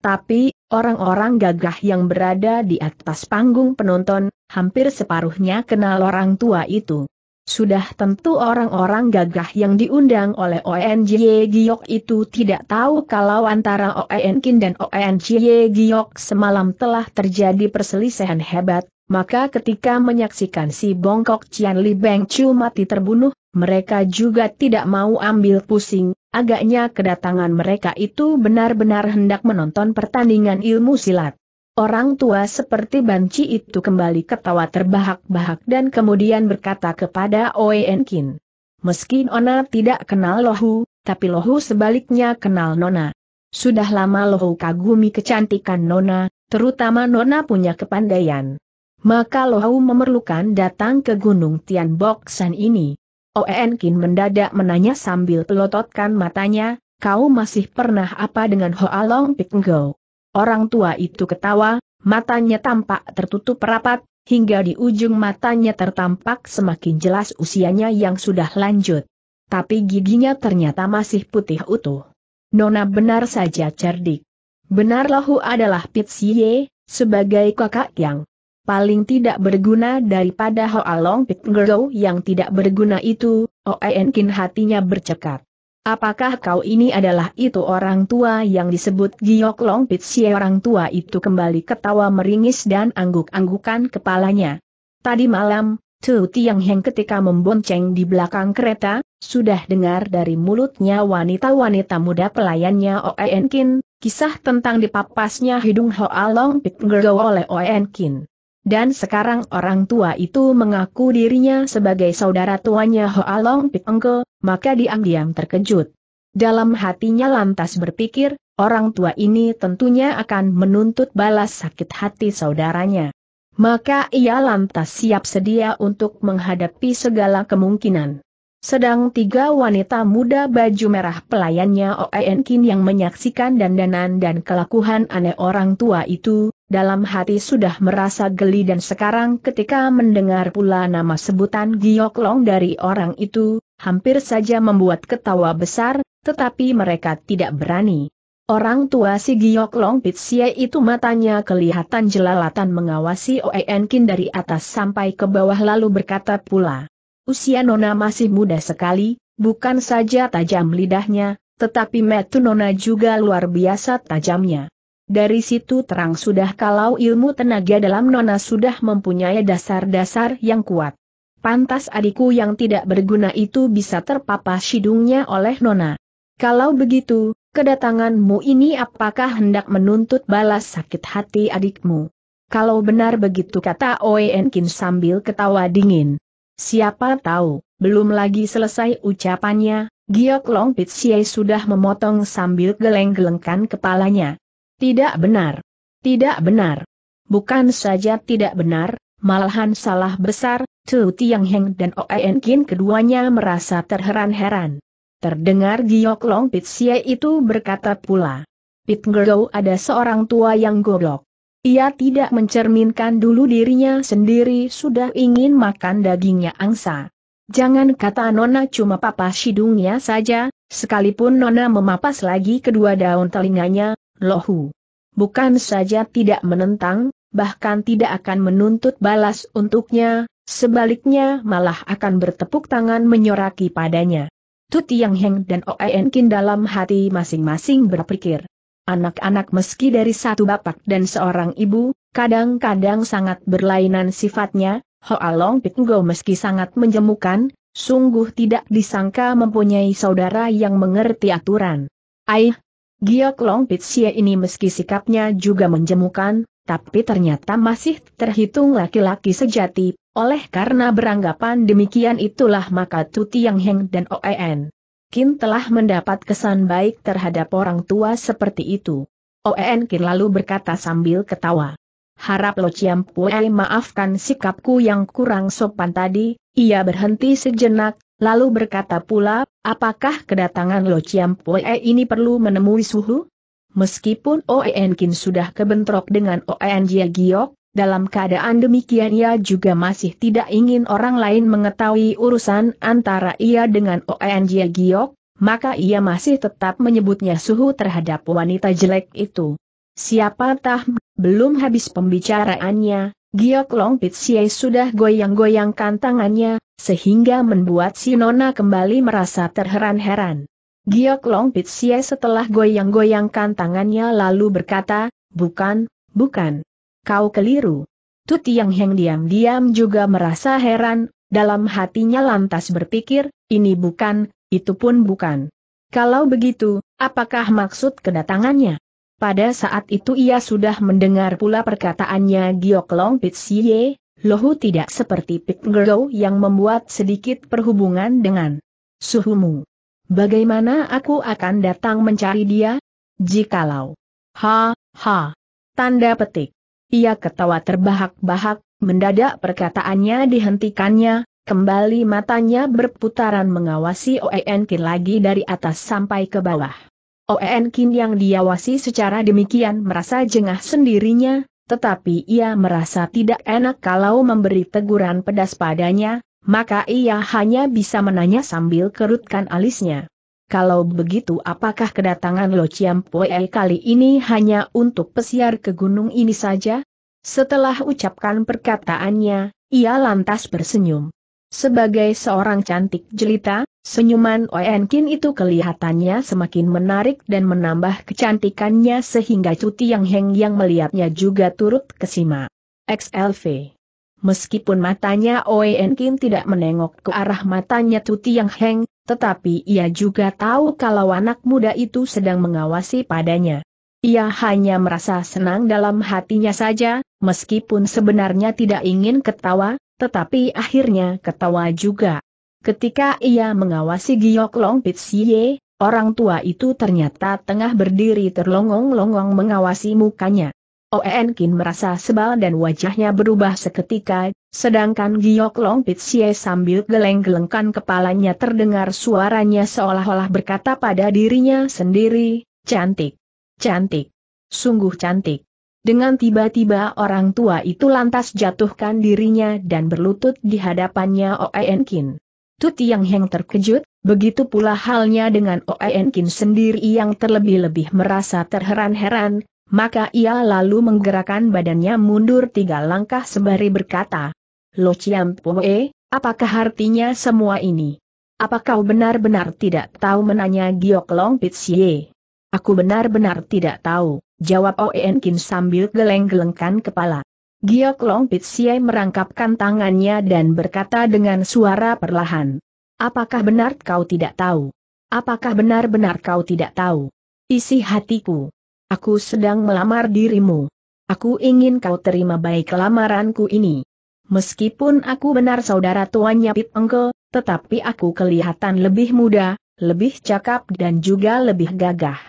Tapi, orang-orang gagah yang berada di atas panggung penonton, hampir separuhnya kenal orang tua itu. Sudah tentu orang-orang gagah yang diundang oleh ONJY Giok itu tidak tahu kalau antara Kin dan ONJY Giok semalam telah terjadi perselisihan hebat, maka ketika menyaksikan si bongkok Cian Li Beng Chu mati terbunuh, mereka juga tidak mau ambil pusing, agaknya kedatangan mereka itu benar-benar hendak menonton pertandingan ilmu silat. Orang tua seperti banci itu kembali ketawa terbahak-bahak dan kemudian berkata kepada Oenkin. Meski Nona tidak kenal Lohu, tapi Lohu sebaliknya kenal Nona. Sudah lama Lohu kagumi kecantikan Nona, terutama Nona punya kepandaian. Maka Lohu memerlukan datang ke Gunung Tian Boksan ini. Oen Kin mendadak menanya sambil pelototkan matanya, kau masih pernah apa dengan Hoa Long Pik Orang tua itu ketawa, matanya tampak tertutup rapat, hingga di ujung matanya tertampak semakin jelas usianya yang sudah lanjut. Tapi giginya ternyata masih putih utuh. Nona benar saja cerdik. Benarlah Hu adalah Pitsie, sebagai kakak yang paling tidak berguna daripada Hoa Long pit Ngero yang tidak berguna itu, Oen Kin hatinya bercekat. Apakah kau ini adalah itu orang tua yang disebut Giok Long Pit si orang tua itu kembali ketawa meringis dan angguk-anggukan kepalanya. Tadi malam, Tu Tiang Heng ketika membonceng di belakang kereta, sudah dengar dari mulutnya wanita-wanita muda pelayannya Oen Kin, kisah tentang dipapasnya hidung Hoa Long Pit Ngero oleh Oen Kin dan sekarang orang tua itu mengaku dirinya sebagai saudara tuanya Hoa Long Pitengke, maka diam-diam terkejut. Dalam hatinya lantas berpikir, orang tua ini tentunya akan menuntut balas sakit hati saudaranya. Maka ia lantas siap sedia untuk menghadapi segala kemungkinan. Sedang tiga wanita muda baju merah pelayannya Oen Kin yang menyaksikan dandanan dan kelakuan aneh orang tua itu, dalam hati sudah merasa geli dan sekarang ketika mendengar pula nama sebutan Giok Long dari orang itu, hampir saja membuat ketawa besar, tetapi mereka tidak berani. Orang tua si Giok Long Pitsie itu matanya kelihatan jelalatan mengawasi Oen Kin dari atas sampai ke bawah lalu berkata pula. Usia Nona masih muda sekali, bukan saja tajam lidahnya, tetapi metu Nona juga luar biasa tajamnya. Dari situ terang sudah kalau ilmu tenaga dalam nona sudah mempunyai dasar-dasar yang kuat. Pantas adikku yang tidak berguna itu bisa terpapas sidungnya oleh nona. Kalau begitu, kedatanganmu ini apakah hendak menuntut balas sakit hati adikmu? Kalau benar begitu kata Oenkin sambil ketawa dingin. Siapa tahu, belum lagi selesai ucapannya, Giok Long Pitsie sudah memotong sambil geleng-gelengkan kepalanya. Tidak benar. Tidak benar. Bukan saja tidak benar, malahan salah besar, Tu Tiang Heng dan Oen Kin keduanya merasa terheran-heran. Terdengar giok Long Pit Sia itu berkata pula. Pit Ngerlow ada seorang tua yang goblok. Ia tidak mencerminkan dulu dirinya sendiri sudah ingin makan dagingnya angsa. Jangan kata Nona cuma papa sidungnya saja, sekalipun Nona memapas lagi kedua daun telinganya, Lohu. Bukan saja tidak menentang, bahkan tidak akan menuntut balas untuknya, sebaliknya malah akan bertepuk tangan menyoraki padanya. Tuti Yang Heng dan Oen Kin dalam hati masing-masing berpikir. Anak-anak meski dari satu bapak dan seorang ibu, kadang-kadang sangat berlainan sifatnya, Hoa Long Go meski sangat menjemukan, sungguh tidak disangka mempunyai saudara yang mengerti aturan. Aih, Giok Long Pitsie ini meski sikapnya juga menjemukan, tapi ternyata masih terhitung laki-laki sejati, oleh karena beranggapan demikian itulah maka Tuti Yang Heng dan Oen. Kin telah mendapat kesan baik terhadap orang tua seperti itu. Oen Kin lalu berkata sambil ketawa. Harap Lo Chiam maafkan sikapku yang kurang sopan tadi, ia berhenti sejenak, Lalu berkata pula, apakah kedatangan Lo Chiam Pue ini perlu menemui Suhu? Meskipun Oen Kin sudah kebentrok dengan Oen Jia Giok, dalam keadaan demikian ia juga masih tidak ingin orang lain mengetahui urusan antara ia dengan Oen Jia Giok, maka ia masih tetap menyebutnya Suhu terhadap wanita jelek itu. Siapa tah, belum habis pembicaraannya, Giok Long Pitsie sudah goyang-goyangkan tangannya, sehingga membuat si Nona kembali merasa terheran-heran. Giok Long Pitsie setelah goyang-goyangkan tangannya lalu berkata, bukan, bukan. Kau keliru. Tut yang Heng diam-diam juga merasa heran, dalam hatinya lantas berpikir, ini bukan, itu pun bukan. Kalau begitu, apakah maksud kedatangannya? Pada saat itu ia sudah mendengar pula perkataannya Giok Long Pitsie, Lohu tidak seperti Pit Ngero yang membuat sedikit perhubungan dengan suhumu. Bagaimana aku akan datang mencari dia? Jikalau. Ha, ha. Tanda petik. Ia ketawa terbahak-bahak, mendadak perkataannya dihentikannya, kembali matanya berputaran mengawasi OENK lagi dari atas sampai ke bawah. Oen Kin yang diawasi secara demikian merasa jengah sendirinya, tetapi ia merasa tidak enak kalau memberi teguran pedas padanya, maka ia hanya bisa menanya sambil kerutkan alisnya. Kalau begitu apakah kedatangan Lo Chiam Poe kali ini hanya untuk pesiar ke gunung ini saja? Setelah ucapkan perkataannya, ia lantas bersenyum. Sebagai seorang cantik jelita, Senyuman Oenkin itu kelihatannya semakin menarik dan menambah kecantikannya sehingga Cuti Yang Heng yang melihatnya juga turut kesima. XLV Meskipun matanya Oenkin tidak menengok ke arah matanya Cuti Yang Heng, tetapi ia juga tahu kalau anak muda itu sedang mengawasi padanya. Ia hanya merasa senang dalam hatinya saja, meskipun sebenarnya tidak ingin ketawa, tetapi akhirnya ketawa juga. Ketika ia mengawasi Giok Long Pitsie, orang tua itu ternyata tengah berdiri terlongong-longong mengawasi mukanya. Oen Kin merasa sebal dan wajahnya berubah seketika, sedangkan Giok Long Pitsie sambil geleng-gelengkan kepalanya terdengar suaranya seolah-olah berkata pada dirinya sendiri, cantik, cantik, sungguh cantik. Dengan tiba-tiba orang tua itu lantas jatuhkan dirinya dan berlutut di hadapannya Oen Kin. Tu yang Heng terkejut, begitu pula halnya dengan Oen Kin sendiri yang terlebih-lebih merasa terheran-heran, maka ia lalu menggerakkan badannya mundur tiga langkah sembari berkata, Lo Chiam eh? apakah artinya semua ini? Apakah kau benar-benar tidak tahu menanya Giok Long Pitsie? Aku benar-benar tidak tahu, jawab Oen Kin sambil geleng-gelengkan kepala. Giok Long Pitsiai merangkapkan tangannya dan berkata dengan suara perlahan. Apakah benar kau tidak tahu? Apakah benar-benar kau tidak tahu? Isi hatiku. Aku sedang melamar dirimu. Aku ingin kau terima baik lamaranku ini. Meskipun aku benar saudara tuannya Pit engkel, tetapi aku kelihatan lebih muda, lebih cakap dan juga lebih gagah.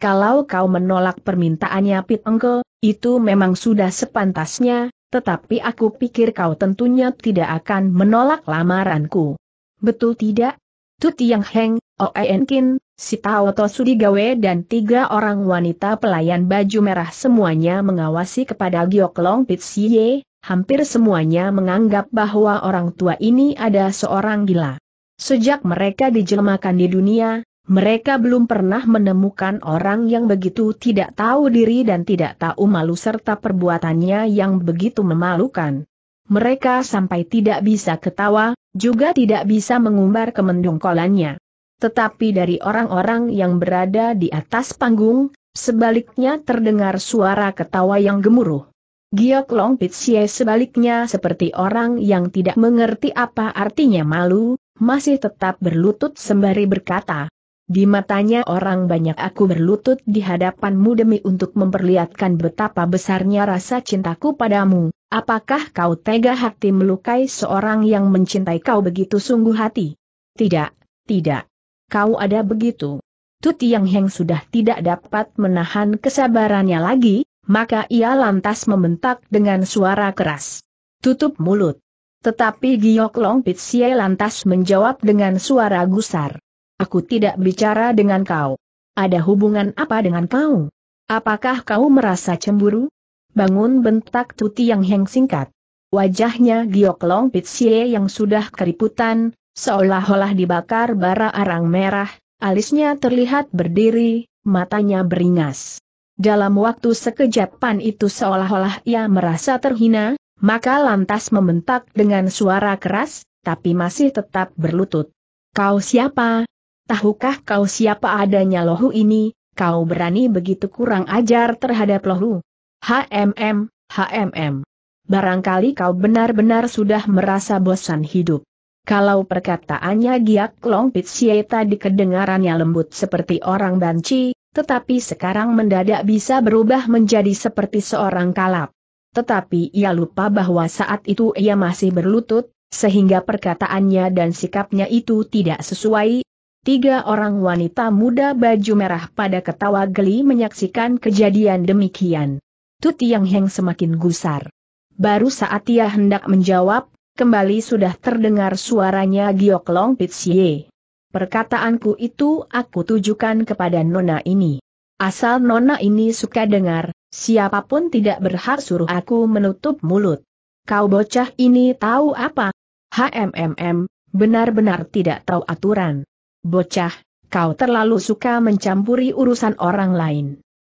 Kalau kau menolak permintaannya Pit Engkel, itu memang sudah sepantasnya, tetapi aku pikir kau tentunya tidak akan menolak lamaranku. Betul tidak? Tut Yang Heng, Oenkin, oh si Taoto Sudigawe dan tiga orang wanita pelayan baju merah semuanya mengawasi kepada Long Pit Siye, hampir semuanya menganggap bahwa orang tua ini ada seorang gila. Sejak mereka dijelmakan di dunia, mereka belum pernah menemukan orang yang begitu tidak tahu diri dan tidak tahu malu serta perbuatannya yang begitu memalukan. Mereka sampai tidak bisa ketawa, juga tidak bisa mengumbar kemendungkolannya. Tetapi dari orang-orang yang berada di atas panggung, sebaliknya terdengar suara ketawa yang gemuruh. Giok Long Pitsie sebaliknya seperti orang yang tidak mengerti apa artinya malu, masih tetap berlutut sembari berkata, di matanya orang banyak aku berlutut di hadapanmu demi untuk memperlihatkan betapa besarnya rasa cintaku padamu. Apakah kau tega hati melukai seorang yang mencintai kau begitu sungguh hati? Tidak, tidak. Kau ada begitu. Tut Yang Heng sudah tidak dapat menahan kesabarannya lagi, maka ia lantas membentak dengan suara keras. Tutup mulut. Tetapi Giok Long Pitsie lantas menjawab dengan suara gusar. Aku tidak bicara dengan kau. Ada hubungan apa dengan kau? Apakah kau merasa cemburu? Bangun bentak Tuti yang heng singkat. Wajahnya giok long pitsie yang sudah keriputan, seolah-olah dibakar bara arang merah, alisnya terlihat berdiri, matanya beringas. Dalam waktu sekejapan itu seolah-olah ia merasa terhina, maka lantas membentak dengan suara keras, tapi masih tetap berlutut. Kau siapa, tahukah kau siapa adanya lohu ini, kau berani begitu kurang ajar terhadap lohu? HMM, HMM. Barangkali kau benar-benar sudah merasa bosan hidup. Kalau perkataannya Giak sieta di kedengarannya lembut seperti orang banci, tetapi sekarang mendadak bisa berubah menjadi seperti seorang kalap. Tetapi ia lupa bahwa saat itu ia masih berlutut, sehingga perkataannya dan sikapnya itu tidak sesuai, Tiga orang wanita muda baju merah pada ketawa geli menyaksikan kejadian demikian. Tut yang Heng semakin gusar. Baru saat ia hendak menjawab, kembali sudah terdengar suaranya Giok Long Pitsie. Perkataanku itu aku tujukan kepada nona ini. Asal nona ini suka dengar, siapapun tidak berhak suruh aku menutup mulut. Kau bocah ini tahu apa? HMMM, benar-benar tidak tahu aturan. Bocah, kau terlalu suka mencampuri urusan orang lain.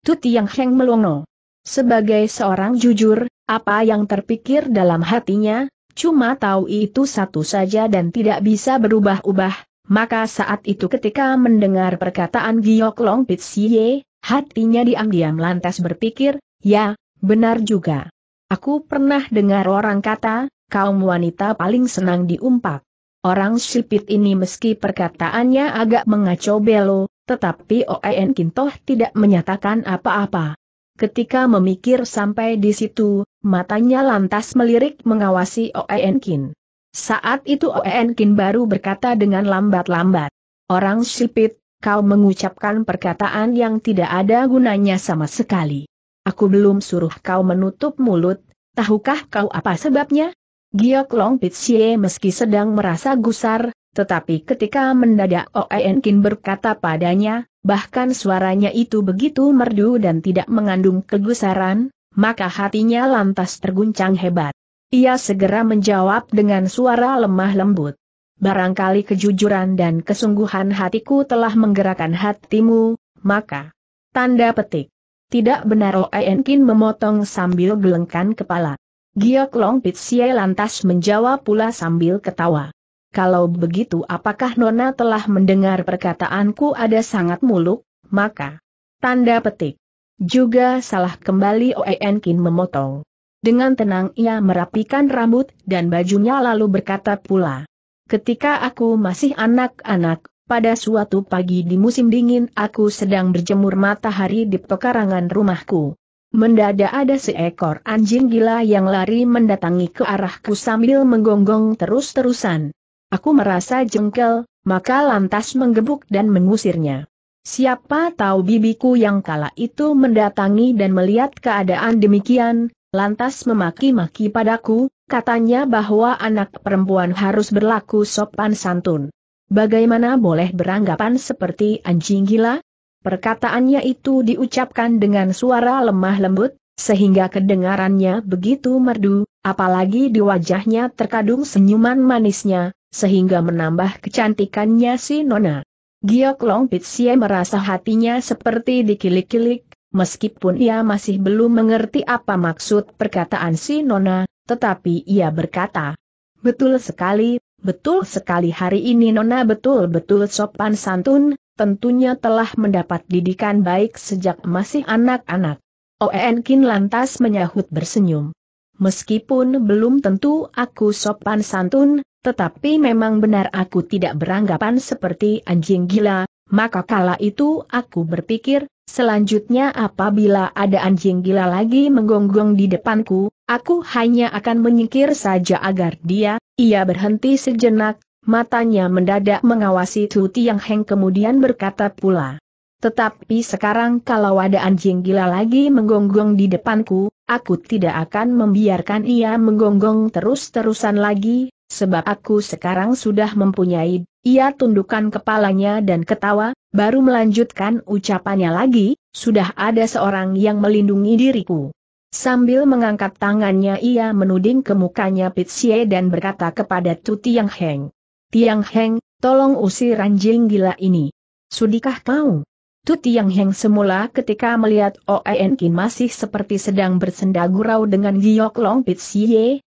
Tuti Yang Heng melongo. Sebagai seorang jujur, apa yang terpikir dalam hatinya, cuma tahu itu satu saja dan tidak bisa berubah-ubah, maka saat itu ketika mendengar perkataan Giok Long Pitsie, hatinya diam-diam lantas berpikir, ya, benar juga. Aku pernah dengar orang kata, kaum wanita paling senang diumpak. Orang sipit ini meski perkataannya agak mengacau belo, tetapi Oen Kintoh tidak menyatakan apa-apa. Ketika memikir sampai di situ, matanya lantas melirik mengawasi Oen Kin. Saat itu Oen Kin baru berkata dengan lambat-lambat. Orang sipit, kau mengucapkan perkataan yang tidak ada gunanya sama sekali. Aku belum suruh kau menutup mulut, tahukah kau apa sebabnya? Giok Long Pitsie meski sedang merasa gusar, tetapi ketika mendadak Oen berkata padanya, bahkan suaranya itu begitu merdu dan tidak mengandung kegusaran, maka hatinya lantas terguncang hebat. Ia segera menjawab dengan suara lemah lembut. Barangkali kejujuran dan kesungguhan hatiku telah menggerakkan hatimu, maka. Tanda petik. Tidak benar Oen memotong sambil gelengkan kepala. Giok Long Pitsie lantas menjawab pula sambil ketawa. Kalau begitu apakah Nona telah mendengar perkataanku ada sangat muluk, maka. Tanda petik. Juga salah kembali Oen Kin memotong. Dengan tenang ia merapikan rambut dan bajunya lalu berkata pula. Ketika aku masih anak-anak, pada suatu pagi di musim dingin aku sedang berjemur matahari di pekarangan rumahku. Mendadak ada seekor anjing gila yang lari mendatangi ke arahku sambil menggonggong terus-terusan. Aku merasa jengkel, maka lantas menggebuk dan mengusirnya. Siapa tahu bibiku yang kala itu mendatangi dan melihat keadaan demikian, lantas memaki-maki padaku, katanya bahwa anak perempuan harus berlaku sopan santun. Bagaimana boleh beranggapan seperti anjing gila? Perkataannya itu diucapkan dengan suara lemah lembut, sehingga kedengarannya begitu merdu, apalagi di wajahnya terkadung senyuman manisnya, sehingga menambah kecantikannya si Nona. Giok Long Pitsie merasa hatinya seperti dikilik-kilik, meskipun ia masih belum mengerti apa maksud perkataan si Nona, tetapi ia berkata, Betul sekali, betul sekali hari ini Nona betul-betul sopan santun, tentunya telah mendapat didikan baik sejak masih anak-anak. Oen Kin lantas menyahut bersenyum. Meskipun belum tentu aku sopan santun, tetapi memang benar aku tidak beranggapan seperti anjing gila, maka kala itu aku berpikir, selanjutnya apabila ada anjing gila lagi menggonggong di depanku, aku hanya akan menyingkir saja agar dia, ia berhenti sejenak, Matanya mendadak mengawasi Tu Tiang Heng kemudian berkata pula. Tetapi sekarang kalau ada anjing gila lagi menggonggong di depanku, aku tidak akan membiarkan ia menggonggong terus-terusan lagi, sebab aku sekarang sudah mempunyai, ia tundukkan kepalanya dan ketawa, baru melanjutkan ucapannya lagi, sudah ada seorang yang melindungi diriku. Sambil mengangkat tangannya ia menuding ke mukanya Pitsie dan berkata kepada Tuti yang Heng. Tiang Heng, tolong usir Ranjing gila ini. Sudikah kau? Tu Tiang Heng semula ketika melihat Oen Kin masih seperti sedang bersenda gurau dengan Giok Long Pit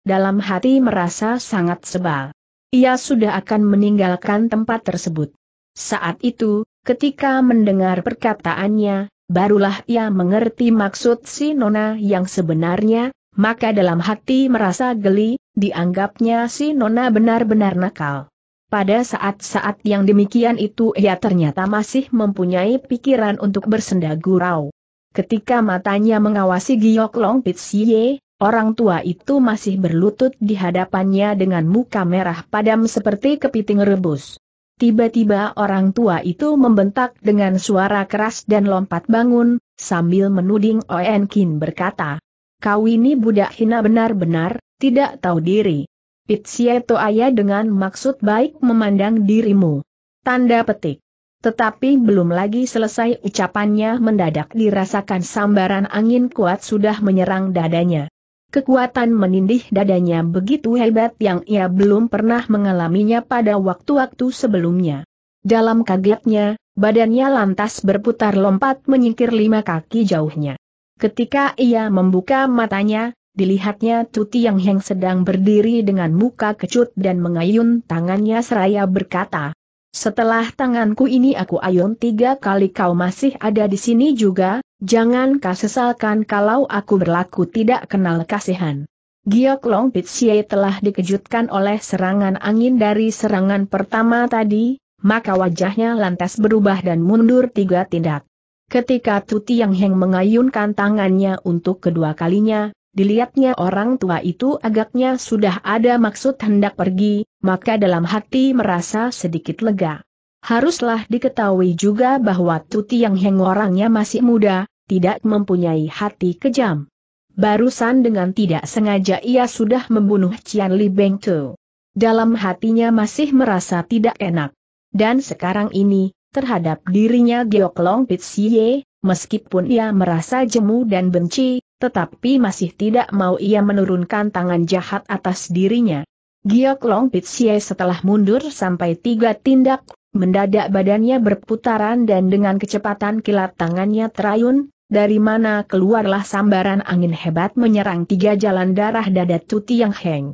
dalam hati merasa sangat sebal. Ia sudah akan meninggalkan tempat tersebut. Saat itu, ketika mendengar perkataannya, barulah ia mengerti maksud si Nona yang sebenarnya, maka dalam hati merasa geli, dianggapnya si Nona benar-benar nakal. Pada saat-saat yang demikian itu ia ternyata masih mempunyai pikiran untuk bersenda gurau. Ketika matanya mengawasi Giok Long Pitsie, orang tua itu masih berlutut di hadapannya dengan muka merah padam seperti kepiting rebus. Tiba-tiba orang tua itu membentak dengan suara keras dan lompat bangun, sambil menuding Oen Kin berkata, Kau ini budak hina benar-benar, tidak tahu diri. Pitsieto ayah dengan maksud baik memandang dirimu. Tanda petik. Tetapi belum lagi selesai ucapannya mendadak dirasakan sambaran angin kuat sudah menyerang dadanya. Kekuatan menindih dadanya begitu hebat yang ia belum pernah mengalaminya pada waktu-waktu sebelumnya. Dalam kagetnya, badannya lantas berputar lompat menyingkir lima kaki jauhnya. Ketika ia membuka matanya, Dilihatnya Tuti Yang Heng sedang berdiri dengan muka kecut dan mengayun tangannya seraya berkata, Setelah tanganku ini aku ayun tiga kali kau masih ada di sini juga, jangan kau sesalkan kalau aku berlaku tidak kenal kasihan. Giok Long Pitsie telah dikejutkan oleh serangan angin dari serangan pertama tadi, maka wajahnya lantas berubah dan mundur tiga tindak. Ketika Tuti Yang Heng mengayunkan tangannya untuk kedua kalinya, Dilihatnya orang tua itu agaknya sudah ada maksud hendak pergi, maka dalam hati merasa sedikit lega. Haruslah diketahui juga bahwa Tuti yang Heng orangnya masih muda, tidak mempunyai hati kejam. Barusan dengan tidak sengaja ia sudah membunuh Cian Li Beng Tu. Dalam hatinya masih merasa tidak enak. Dan sekarang ini, terhadap dirinya Geoklong Pitsie, meskipun ia merasa jemu dan benci, tetapi masih tidak mau ia menurunkan tangan jahat atas dirinya. Giok Long Pitsie setelah mundur sampai tiga tindak, mendadak badannya berputaran dan dengan kecepatan kilat tangannya terayun, dari mana keluarlah sambaran angin hebat menyerang tiga jalan darah dada Tuti Yang Heng.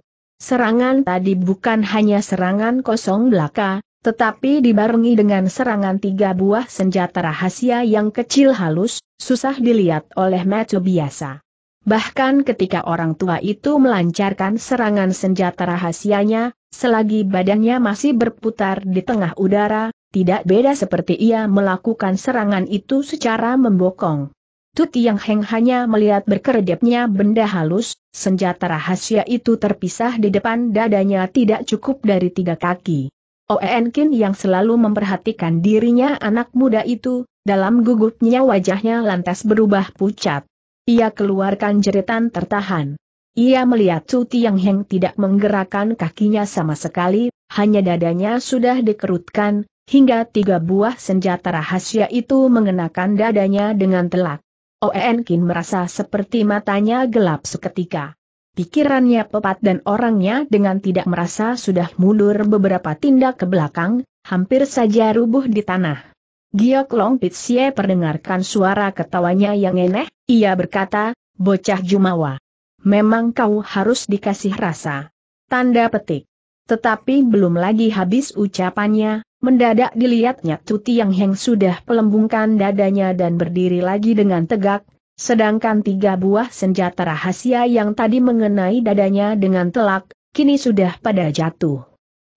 Serangan tadi bukan hanya serangan kosong belaka, tetapi dibarengi dengan serangan tiga buah senjata rahasia yang kecil halus, susah dilihat oleh mata biasa. Bahkan ketika orang tua itu melancarkan serangan senjata rahasianya, selagi badannya masih berputar di tengah udara, tidak beda seperti ia melakukan serangan itu secara membokong. Tut Yang Heng hanya melihat berkedipnya benda halus, senjata rahasia itu terpisah di depan dadanya tidak cukup dari tiga kaki. Oenkin yang selalu memperhatikan dirinya anak muda itu, dalam gugupnya wajahnya lantas berubah pucat. Ia keluarkan jeritan tertahan. Ia melihat Su Tiang Heng tidak menggerakkan kakinya sama sekali, hanya dadanya sudah dikerutkan, hingga tiga buah senjata rahasia itu mengenakan dadanya dengan telak. Oenkin merasa seperti matanya gelap seketika. Pikirannya pepat dan orangnya dengan tidak merasa sudah mundur beberapa tindak ke belakang, hampir saja rubuh di tanah. Giok Long Pitsie perdengarkan suara ketawanya yang eneh, ia berkata, bocah Jumawa. Memang kau harus dikasih rasa. Tanda petik. Tetapi belum lagi habis ucapannya, mendadak dilihatnya Tuti Yang Heng sudah pelembungkan dadanya dan berdiri lagi dengan tegak, Sedangkan tiga buah senjata rahasia yang tadi mengenai dadanya dengan telak, kini sudah pada jatuh.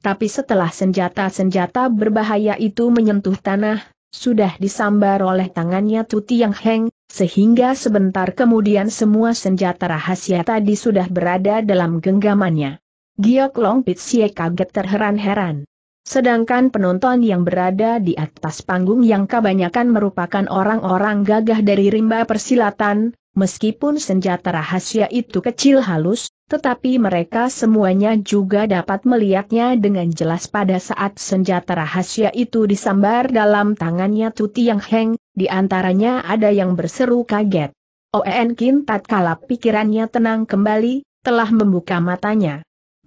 Tapi setelah senjata-senjata berbahaya itu menyentuh tanah, sudah disambar oleh tangannya Tuti Yang Heng, sehingga sebentar kemudian semua senjata rahasia tadi sudah berada dalam genggamannya. Giok Long Pitsie kaget terheran-heran. Sedangkan penonton yang berada di atas panggung yang kebanyakan merupakan orang-orang gagah dari rimba persilatan, meskipun senjata rahasia itu kecil halus, tetapi mereka semuanya juga dapat melihatnya dengan jelas pada saat senjata rahasia itu disambar dalam tangannya Tuti Yang Heng, di antaranya ada yang berseru kaget. Oen Kin tatkala pikirannya tenang kembali, telah membuka matanya.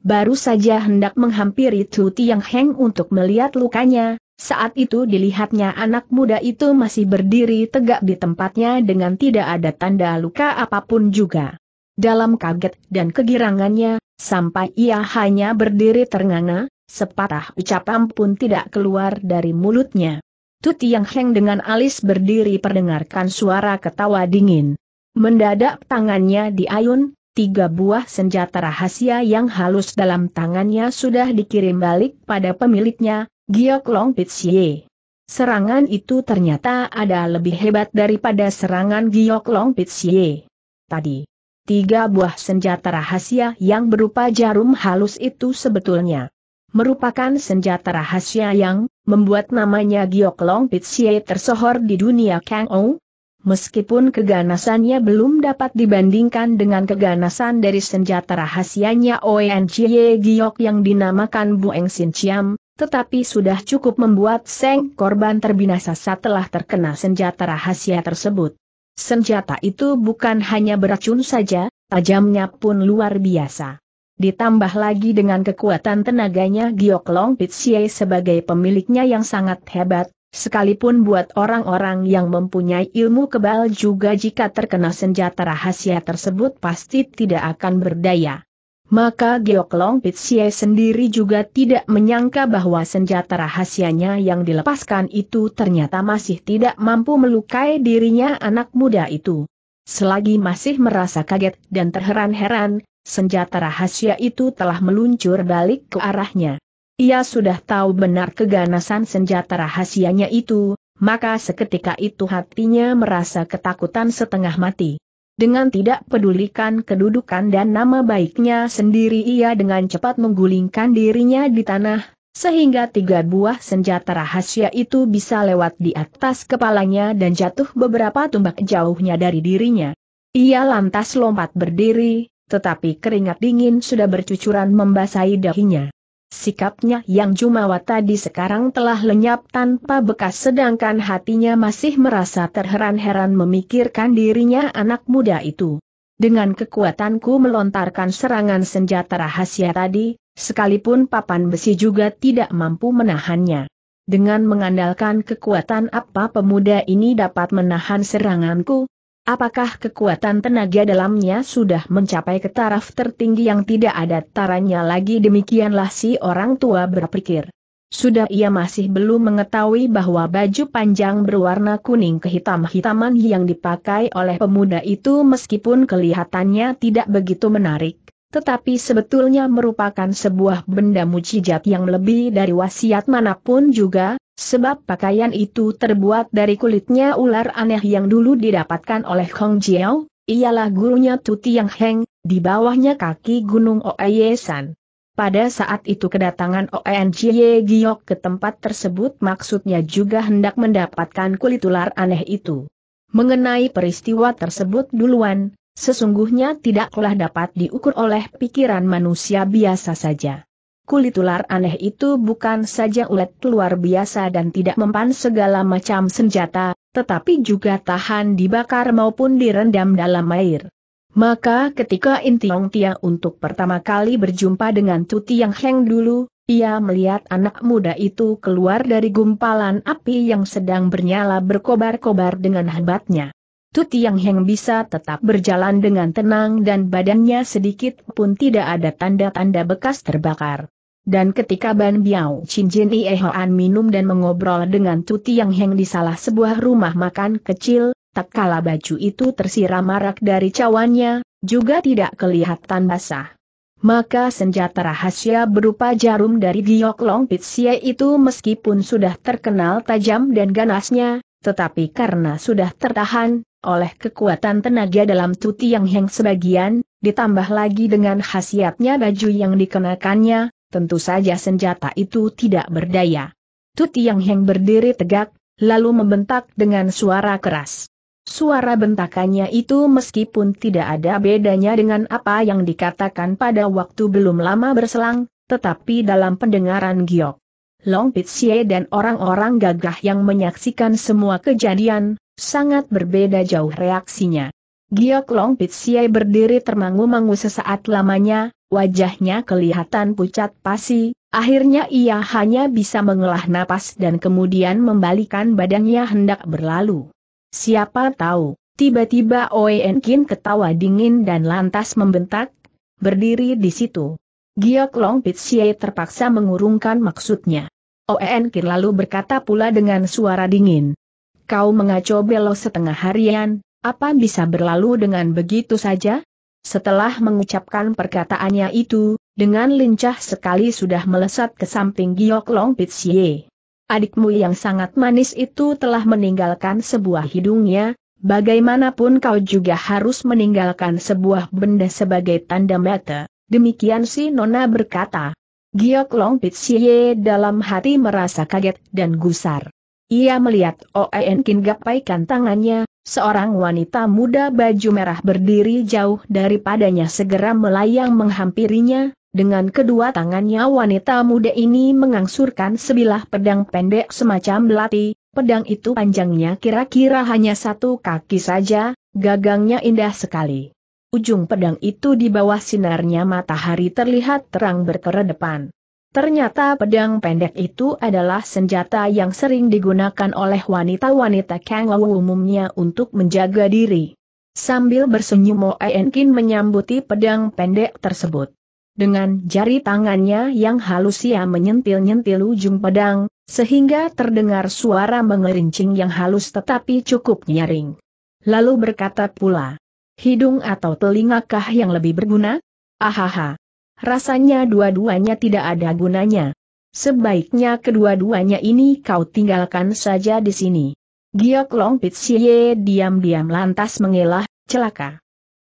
Baru saja hendak menghampiri Tu Tiang Heng untuk melihat lukanya, saat itu dilihatnya anak muda itu masih berdiri tegak di tempatnya dengan tidak ada tanda luka apapun juga. Dalam kaget dan kegirangannya, sampai ia hanya berdiri ternganga, sepatah ucapan pun tidak keluar dari mulutnya. Tu Tiang Heng dengan alis berdiri perdengarkan suara ketawa dingin. Mendadak tangannya diayun, tiga buah senjata rahasia yang halus dalam tangannya sudah dikirim balik pada pemiliknya, Giok Long Pitsie. Serangan itu ternyata ada lebih hebat daripada serangan Giok Long Pitsie. Tadi, tiga buah senjata rahasia yang berupa jarum halus itu sebetulnya merupakan senjata rahasia yang membuat namanya Giok Long Pitsie tersohor di dunia Kang Ong, meskipun keganasannya belum dapat dibandingkan dengan keganasan dari senjata rahasianya Oen Giok yang dinamakan Bueng Sin Chiam, tetapi sudah cukup membuat Seng korban terbinasa setelah terkena senjata rahasia tersebut. Senjata itu bukan hanya beracun saja, tajamnya pun luar biasa. Ditambah lagi dengan kekuatan tenaganya Giok Long Pitsie sebagai pemiliknya yang sangat hebat, Sekalipun buat orang-orang yang mempunyai ilmu kebal juga jika terkena senjata rahasia tersebut pasti tidak akan berdaya. Maka Geoklong Long Pitsie sendiri juga tidak menyangka bahwa senjata rahasianya yang dilepaskan itu ternyata masih tidak mampu melukai dirinya anak muda itu. Selagi masih merasa kaget dan terheran-heran, senjata rahasia itu telah meluncur balik ke arahnya. Ia sudah tahu benar keganasan senjata rahasianya itu, maka seketika itu hatinya merasa ketakutan setengah mati. Dengan tidak pedulikan kedudukan dan nama baiknya sendiri ia dengan cepat menggulingkan dirinya di tanah, sehingga tiga buah senjata rahasia itu bisa lewat di atas kepalanya dan jatuh beberapa tumbak jauhnya dari dirinya. Ia lantas lompat berdiri, tetapi keringat dingin sudah bercucuran membasahi dahinya. Sikapnya yang jumawa tadi sekarang telah lenyap tanpa bekas sedangkan hatinya masih merasa terheran-heran memikirkan dirinya anak muda itu. Dengan kekuatanku melontarkan serangan senjata rahasia tadi, sekalipun papan besi juga tidak mampu menahannya. Dengan mengandalkan kekuatan apa pemuda ini dapat menahan seranganku, Apakah kekuatan tenaga dalamnya sudah mencapai ke taraf tertinggi yang tidak ada taranya lagi demikianlah si orang tua berpikir. Sudah ia masih belum mengetahui bahwa baju panjang berwarna kuning kehitam-hitaman yang dipakai oleh pemuda itu meskipun kelihatannya tidak begitu menarik, tetapi sebetulnya merupakan sebuah benda mujizat yang lebih dari wasiat manapun juga, Sebab pakaian itu terbuat dari kulitnya ular aneh yang dulu didapatkan oleh Hong Jiao, ialah gurunya Tuti Yang Heng, di bawahnya kaki gunung San. Pada saat itu kedatangan ONGY Giok ke tempat tersebut maksudnya juga hendak mendapatkan kulit ular aneh itu. Mengenai peristiwa tersebut duluan, sesungguhnya tidaklah dapat diukur oleh pikiran manusia biasa saja kulit ular aneh itu bukan saja ulet luar biasa dan tidak mempan segala macam senjata, tetapi juga tahan dibakar maupun direndam dalam air. Maka ketika Intiong Tia untuk pertama kali berjumpa dengan Tuti Yang Heng dulu, ia melihat anak muda itu keluar dari gumpalan api yang sedang bernyala berkobar-kobar dengan hebatnya. Tuti Yang Heng bisa tetap berjalan dengan tenang dan badannya sedikit pun tidak ada tanda-tanda bekas terbakar. Dan ketika Ban Biao Chin Jin Hoan minum dan mengobrol dengan Tuti Yang Heng di salah sebuah rumah makan kecil, tak kala baju itu tersiram marak dari cawannya, juga tidak kelihatan basah. Maka senjata rahasia berupa jarum dari Giok Long sia itu meskipun sudah terkenal tajam dan ganasnya, tetapi karena sudah tertahan, oleh kekuatan tenaga dalam tuti yang heng sebagian, ditambah lagi dengan khasiatnya baju yang dikenakannya, tentu saja senjata itu tidak berdaya. Tu Yang Heng berdiri tegak, lalu membentak dengan suara keras. Suara bentakannya itu meskipun tidak ada bedanya dengan apa yang dikatakan pada waktu belum lama berselang, tetapi dalam pendengaran Giok. Long Pitsie dan orang-orang gagah yang menyaksikan semua kejadian, sangat berbeda jauh reaksinya. Giok Long Pitsiai berdiri termangu-mangu sesaat lamanya, wajahnya kelihatan pucat pasi, akhirnya ia hanya bisa mengelah napas dan kemudian membalikan badannya hendak berlalu. Siapa tahu, tiba-tiba Oen Kin ketawa dingin dan lantas membentak, berdiri di situ. Giok Long Pitsiai terpaksa mengurungkan maksudnya. Oen Kin lalu berkata pula dengan suara dingin. Kau mengacau belo setengah harian, apa bisa berlalu dengan begitu saja? Setelah mengucapkan perkataannya itu, dengan lincah sekali sudah melesat ke samping Giok Long Pitsie. Adikmu yang sangat manis itu telah meninggalkan sebuah hidungnya, bagaimanapun kau juga harus meninggalkan sebuah benda sebagai tanda mata, demikian si Nona berkata. Giok Long Pitsie dalam hati merasa kaget dan gusar. Ia melihat Oen Kin gapaikan tangannya, Seorang wanita muda baju merah berdiri jauh daripadanya segera melayang menghampirinya, dengan kedua tangannya wanita muda ini mengangsurkan sebilah pedang pendek semacam belati, pedang itu panjangnya kira-kira hanya satu kaki saja, gagangnya indah sekali. Ujung pedang itu di bawah sinarnya matahari terlihat terang berkeredepan. Ternyata pedang pendek itu adalah senjata yang sering digunakan oleh wanita-wanita Kang Wu umumnya untuk menjaga diri. Sambil bersenyum Mo Enkin menyambuti pedang pendek tersebut. Dengan jari tangannya yang halus ia menyentil-nyentil ujung pedang, sehingga terdengar suara mengerincing yang halus tetapi cukup nyaring. Lalu berkata pula, hidung atau telingakah yang lebih berguna? Ahaha. Rasanya dua-duanya tidak ada gunanya. Sebaiknya kedua-duanya ini kau tinggalkan saja di sini. Giok Long Pitsie diam-diam lantas mengelah, celaka.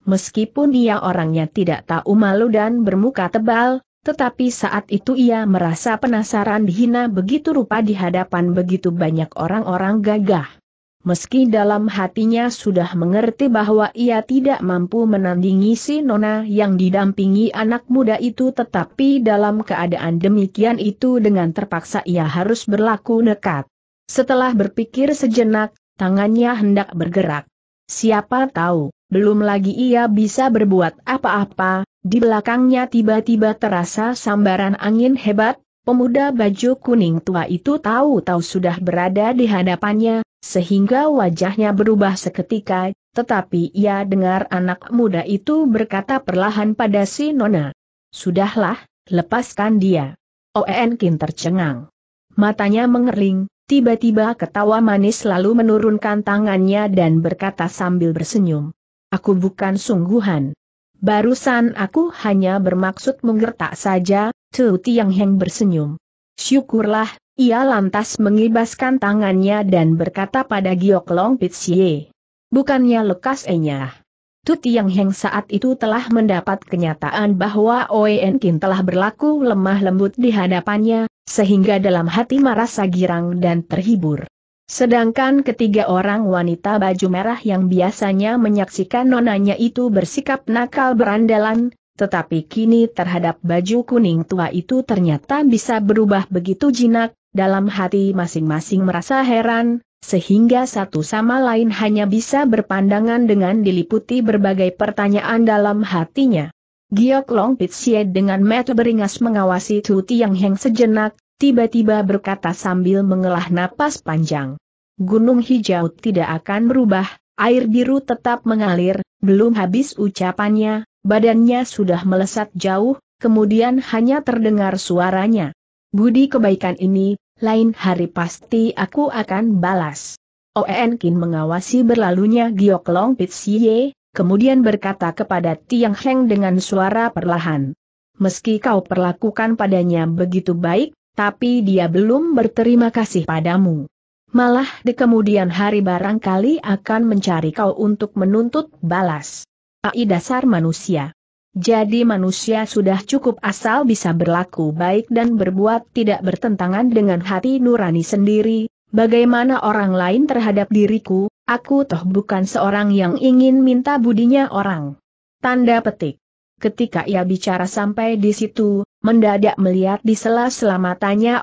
Meskipun dia orangnya tidak tahu malu dan bermuka tebal, tetapi saat itu ia merasa penasaran dihina begitu rupa di hadapan begitu banyak orang-orang gagah. Meski dalam hatinya sudah mengerti bahwa ia tidak mampu menandingi si Nona yang didampingi anak muda itu tetapi dalam keadaan demikian itu dengan terpaksa ia harus berlaku nekat. Setelah berpikir sejenak, tangannya hendak bergerak. Siapa tahu, belum lagi ia bisa berbuat apa-apa, di belakangnya tiba-tiba terasa sambaran angin hebat, pemuda baju kuning tua itu tahu-tahu sudah berada di hadapannya, sehingga wajahnya berubah seketika, tetapi ia dengar anak muda itu berkata perlahan pada si Nona. Sudahlah, lepaskan dia. Oenkin tercengang. Matanya mengering. tiba-tiba ketawa manis lalu menurunkan tangannya dan berkata sambil bersenyum. Aku bukan sungguhan. Barusan aku hanya bermaksud menggertak saja, Tu Tiang Heng bersenyum. Syukurlah, ia lantas mengibaskan tangannya dan berkata pada Giok Long Pitsie. Bukannya lekas enyah. Tut Yang Heng saat itu telah mendapat kenyataan bahwa Oen Kin telah berlaku lemah lembut di hadapannya, sehingga dalam hati merasa girang dan terhibur. Sedangkan ketiga orang wanita baju merah yang biasanya menyaksikan nonanya itu bersikap nakal berandalan, tetapi kini terhadap baju kuning tua itu ternyata bisa berubah begitu jinak, dalam hati masing-masing merasa heran, sehingga satu sama lain hanya bisa berpandangan dengan diliputi berbagai pertanyaan dalam hatinya. Giok Long Pitsie dengan metu beringas mengawasi Tu Tiang Heng sejenak, tiba-tiba berkata sambil mengelah napas panjang. Gunung hijau tidak akan berubah, air biru tetap mengalir, belum habis ucapannya, badannya sudah melesat jauh, kemudian hanya terdengar suaranya. Budi kebaikan ini, lain hari pasti aku akan balas. Oen Kin mengawasi berlalunya Giok Long Pitsie, kemudian berkata kepada Tiang Heng dengan suara perlahan. Meski kau perlakukan padanya begitu baik, tapi dia belum berterima kasih padamu. Malah di kemudian hari barangkali akan mencari kau untuk menuntut balas. Ai dasar manusia. Jadi manusia sudah cukup asal bisa berlaku baik dan berbuat tidak bertentangan dengan hati nurani sendiri, bagaimana orang lain terhadap diriku, aku toh bukan seorang yang ingin minta budinya orang. Tanda petik. Ketika ia bicara sampai di situ, mendadak melihat di sela-sela matanya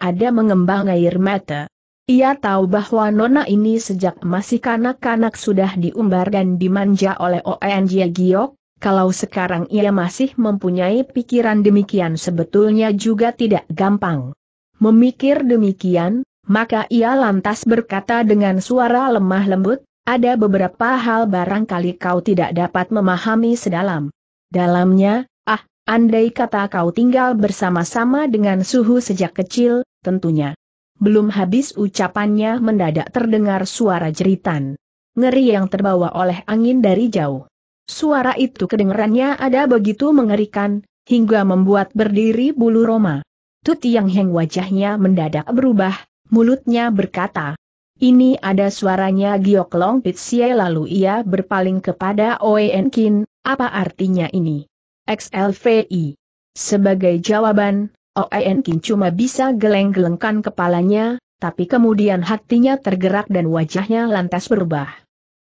ada mengembang air mata. Ia tahu bahwa Nona ini sejak masih kanak-kanak sudah diumbar dan dimanja oleh Oen Giok, kalau sekarang ia masih mempunyai pikiran demikian sebetulnya juga tidak gampang. Memikir demikian, maka ia lantas berkata dengan suara lemah lembut, ada beberapa hal barangkali kau tidak dapat memahami sedalam. Dalamnya, ah, andai kata kau tinggal bersama-sama dengan suhu sejak kecil, tentunya. Belum habis ucapannya mendadak terdengar suara jeritan. Ngeri yang terbawa oleh angin dari jauh. Suara itu kedengarannya ada begitu mengerikan, hingga membuat berdiri bulu Roma. Tut Yang Heng wajahnya mendadak berubah, mulutnya berkata. Ini ada suaranya Giok Long Pitsie lalu ia berpaling kepada Oen Kin, apa artinya ini? XLVI. Sebagai jawaban, Oen Kin cuma bisa geleng-gelengkan kepalanya, tapi kemudian hatinya tergerak dan wajahnya lantas berubah.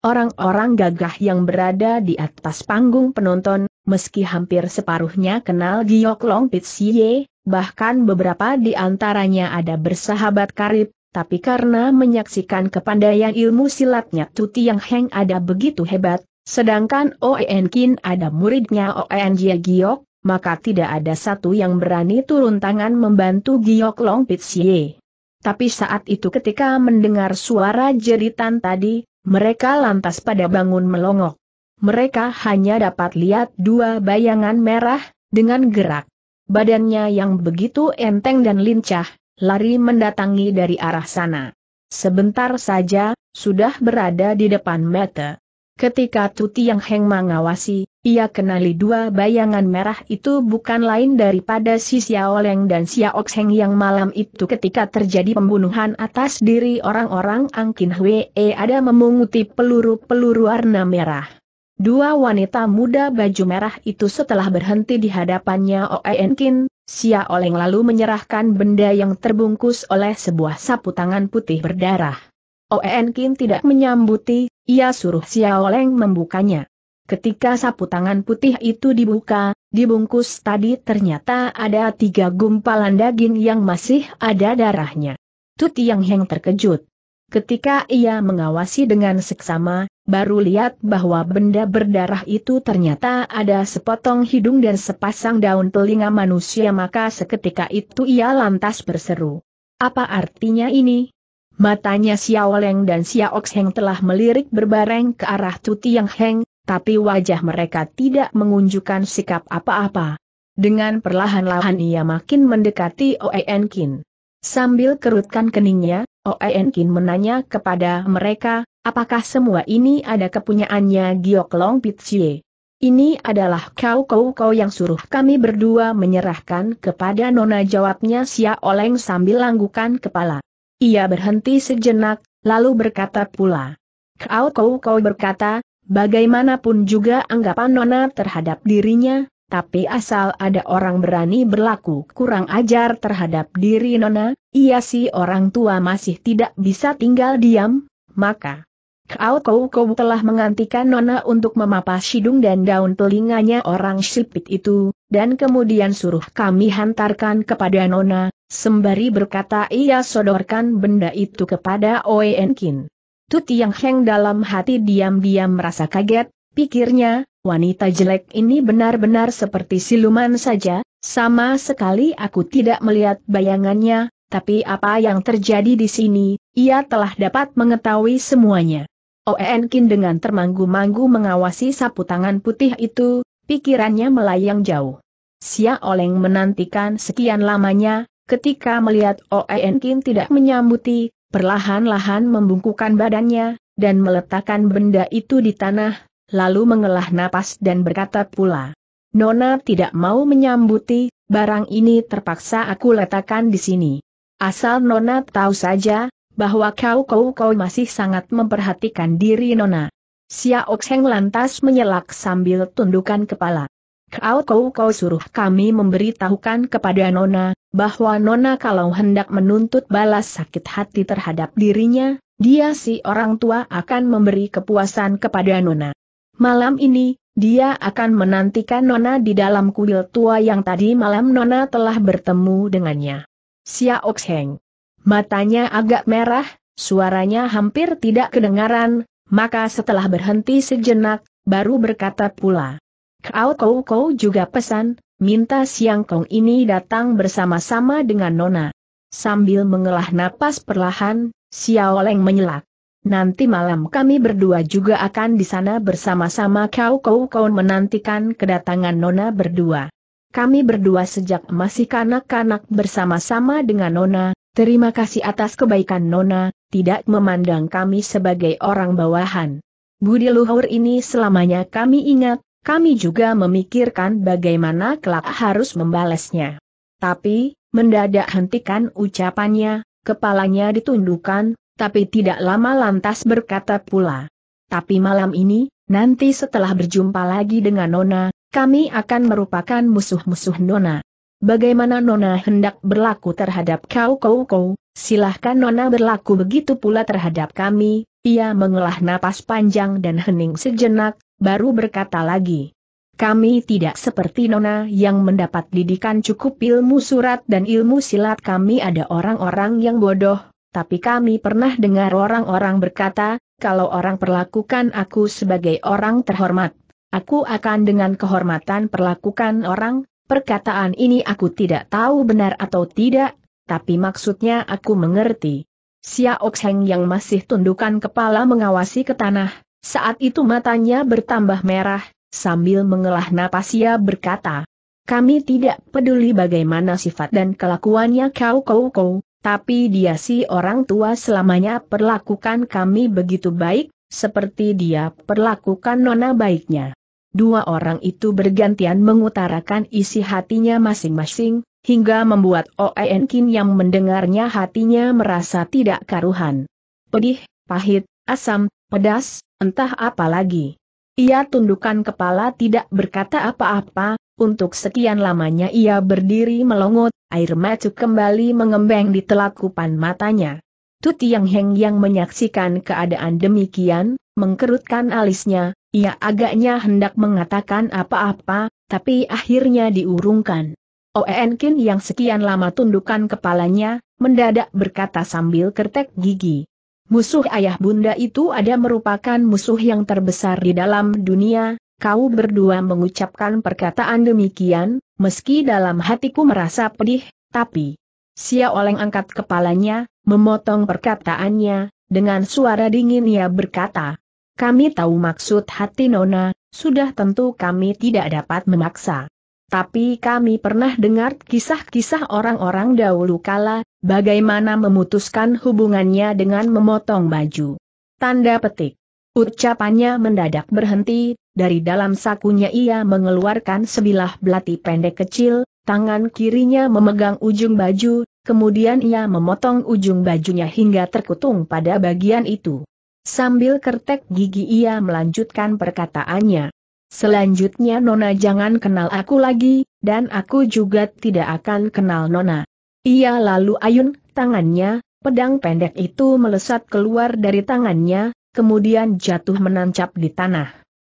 Orang-orang gagah yang berada di atas panggung penonton, meski hampir separuhnya kenal Giok Long Pitsie, bahkan beberapa di antaranya ada bersahabat karib, tapi karena menyaksikan kepandaian ilmu silatnya Tuti Yang Heng ada begitu hebat, sedangkan Oen Kin ada muridnya Oen Jie Giok, maka tidak ada satu yang berani turun tangan membantu Giok Long Pitsie. Tapi saat itu ketika mendengar suara jeritan tadi, mereka lantas pada bangun melongok. Mereka hanya dapat lihat dua bayangan merah, dengan gerak. Badannya yang begitu enteng dan lincah, lari mendatangi dari arah sana. Sebentar saja, sudah berada di depan mata. Ketika Tuti yang Heng mengawasi, ia kenali dua bayangan merah itu bukan lain daripada si Xiaoleng dan Xiao Xeng yang malam itu ketika terjadi pembunuhan atas diri orang-orang Angkin Hwee ada memunguti peluru-peluru warna merah. Dua wanita muda baju merah itu setelah berhenti di hadapannya Oen Kin, Xia Oleng lalu menyerahkan benda yang terbungkus oleh sebuah sapu tangan putih berdarah. Oen Kin tidak menyambuti, ia suruh Xiao Oleng membukanya. Ketika sapu tangan putih itu dibuka, dibungkus tadi ternyata ada tiga gumpalan daging yang masih ada darahnya. Tut Yang Heng terkejut. Ketika ia mengawasi dengan seksama, baru lihat bahwa benda berdarah itu ternyata ada sepotong hidung dan sepasang daun telinga manusia maka seketika itu ia lantas berseru. Apa artinya ini? Matanya Xiao Leng dan Xiao telah melirik berbareng ke arah Tuti Yang Heng, tapi wajah mereka tidak mengunjukkan sikap apa-apa. Dengan perlahan-lahan ia makin mendekati Oen Kin. Sambil kerutkan keningnya, Oen Kin menanya kepada mereka, apakah semua ini ada kepunyaannya Giok Long Pitsie? Ini adalah kau-kau-kau yang suruh kami berdua menyerahkan kepada Nona jawabnya Sia Oleng sambil langgukan kepala. Ia berhenti sejenak, lalu berkata pula. Kau-kau-kau berkata, Bagaimanapun juga anggapan Nona terhadap dirinya, tapi asal ada orang berani berlaku kurang ajar terhadap diri Nona, ia si orang tua masih tidak bisa tinggal diam, maka Kau Kau Kau telah mengantikan Nona untuk memapas hidung dan daun telinganya orang sipit itu, dan kemudian suruh kami hantarkan kepada Nona, sembari berkata ia sodorkan benda itu kepada Oe Enkin. Tut yang Heng dalam hati diam-diam merasa kaget, pikirnya, wanita jelek ini benar-benar seperti siluman saja, sama sekali aku tidak melihat bayangannya, tapi apa yang terjadi di sini, ia telah dapat mengetahui semuanya. Oen Kin dengan termanggu-manggu mengawasi sapu tangan putih itu, pikirannya melayang jauh. Sia Oleng menantikan sekian lamanya, ketika melihat Oen Kin tidak menyambuti, perlahan-lahan membungkukan badannya, dan meletakkan benda itu di tanah, lalu mengelah napas dan berkata pula. Nona tidak mau menyambuti, barang ini terpaksa aku letakkan di sini. Asal Nona tahu saja, bahwa kau-kau-kau masih sangat memperhatikan diri Nona. Sia Oxeng lantas menyelak sambil tundukkan kepala. Kau kau kau suruh kami memberitahukan kepada Nona, bahwa Nona kalau hendak menuntut balas sakit hati terhadap dirinya, dia si orang tua akan memberi kepuasan kepada Nona. Malam ini, dia akan menantikan Nona di dalam kuil tua yang tadi malam Nona telah bertemu dengannya. Siak Oxheng, Matanya agak merah, suaranya hampir tidak kedengaran, maka setelah berhenti sejenak, baru berkata pula. Kau kau kau juga pesan, Minta Siang Kong ini datang bersama-sama dengan Nona. Sambil mengelah napas perlahan, Xiao Leng menyelak. Nanti malam kami berdua juga akan di sana bersama-sama kau kau kau menantikan kedatangan Nona berdua. Kami berdua sejak masih kanak-kanak bersama-sama dengan Nona, terima kasih atas kebaikan Nona, tidak memandang kami sebagai orang bawahan. Budi luhur ini selamanya kami ingat, kami juga memikirkan bagaimana kelak harus membalasnya. Tapi, mendadak hentikan ucapannya, kepalanya ditundukkan, tapi tidak lama lantas berkata pula. Tapi malam ini, nanti setelah berjumpa lagi dengan Nona, kami akan merupakan musuh-musuh Nona. Bagaimana Nona hendak berlaku terhadap kau-kau-kau, silahkan Nona berlaku begitu pula terhadap kami, ia mengelah napas panjang dan hening sejenak, baru berkata lagi. Kami tidak seperti Nona yang mendapat didikan cukup ilmu surat dan ilmu silat kami ada orang-orang yang bodoh, tapi kami pernah dengar orang-orang berkata, kalau orang perlakukan aku sebagai orang terhormat, aku akan dengan kehormatan perlakukan orang, perkataan ini aku tidak tahu benar atau tidak, tapi maksudnya aku mengerti. Xia Oxheng yang masih tundukan kepala mengawasi ke tanah, saat itu matanya bertambah merah, sambil mengelah napas ia berkata, kami tidak peduli bagaimana sifat dan kelakuannya kau kau kau, tapi dia si orang tua selamanya perlakukan kami begitu baik, seperti dia perlakukan nona baiknya. Dua orang itu bergantian mengutarakan isi hatinya masing-masing, hingga membuat Oen Kin yang mendengarnya hatinya merasa tidak karuhan. Pedih, pahit, asam, pedas, entah apa lagi. Ia tundukkan kepala tidak berkata apa-apa, untuk sekian lamanya ia berdiri melongot, air mata kembali mengembang di telakupan matanya. Tuti Yang Heng yang menyaksikan keadaan demikian, mengkerutkan alisnya, ia agaknya hendak mengatakan apa-apa, tapi akhirnya diurungkan. Oen Kin yang sekian lama tundukkan kepalanya, mendadak berkata sambil kertek gigi. Musuh ayah bunda itu ada merupakan musuh yang terbesar di dalam dunia, kau berdua mengucapkan perkataan demikian, meski dalam hatiku merasa pedih, tapi... Sia Oleng angkat kepalanya, memotong perkataannya, dengan suara dingin ia berkata, Kami tahu maksud hati Nona, sudah tentu kami tidak dapat memaksa. Tapi kami pernah dengar kisah-kisah orang-orang dahulu kala, bagaimana memutuskan hubungannya dengan memotong baju. Tanda petik. Ucapannya mendadak berhenti, dari dalam sakunya ia mengeluarkan sebilah belati pendek kecil, tangan kirinya memegang ujung baju, kemudian ia memotong ujung bajunya hingga terkutung pada bagian itu. Sambil kertek gigi ia melanjutkan perkataannya. Selanjutnya Nona jangan kenal aku lagi, dan aku juga tidak akan kenal Nona. Ia lalu ayun, tangannya, pedang pendek itu melesat keluar dari tangannya, kemudian jatuh menancap di tanah.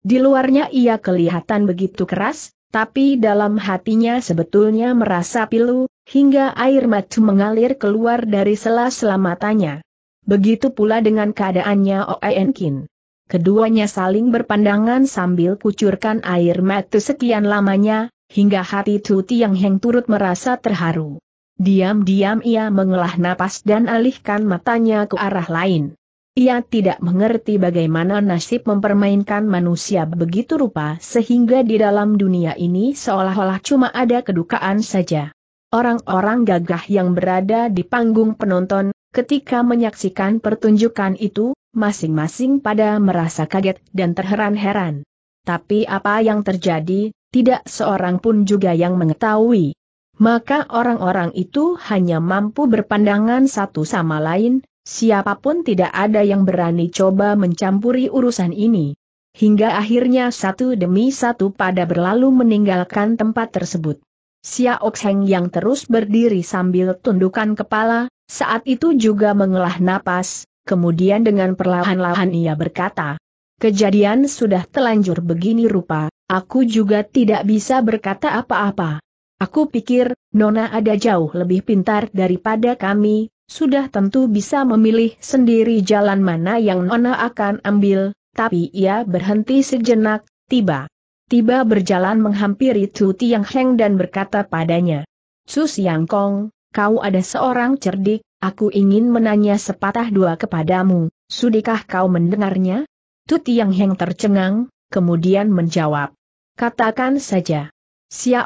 Di luarnya ia kelihatan begitu keras, tapi dalam hatinya sebetulnya merasa pilu, hingga air mata mengalir keluar dari sela-sela matanya. Begitu pula dengan keadaannya Oenkin. Keduanya saling berpandangan sambil kucurkan air mata sekian lamanya, hingga hati Tuti yang Heng turut merasa terharu. Diam-diam ia mengelah napas dan alihkan matanya ke arah lain. Ia tidak mengerti bagaimana nasib mempermainkan manusia begitu rupa sehingga di dalam dunia ini seolah-olah cuma ada kedukaan saja. Orang-orang gagah yang berada di panggung penonton, ketika menyaksikan pertunjukan itu, masing-masing pada merasa kaget dan terheran-heran. Tapi apa yang terjadi, tidak seorang pun juga yang mengetahui. Maka orang-orang itu hanya mampu berpandangan satu sama lain, siapapun tidak ada yang berani coba mencampuri urusan ini. Hingga akhirnya satu demi satu pada berlalu meninggalkan tempat tersebut. Xiaox Heng yang terus berdiri sambil tundukkan kepala, saat itu juga mengelah napas, kemudian dengan perlahan-lahan ia berkata, Kejadian sudah telanjur begini rupa, aku juga tidak bisa berkata apa-apa. Aku pikir, Nona ada jauh lebih pintar daripada kami, sudah tentu bisa memilih sendiri jalan mana yang Nona akan ambil, tapi ia berhenti sejenak, tiba. Tiba berjalan menghampiri Tu Tiang Heng dan berkata padanya, Sus Yang Kong, kau ada seorang cerdik, Aku ingin menanya sepatah dua kepadamu, sudikah kau mendengarnya? Tu Tiang Heng tercengang, kemudian menjawab. Katakan saja.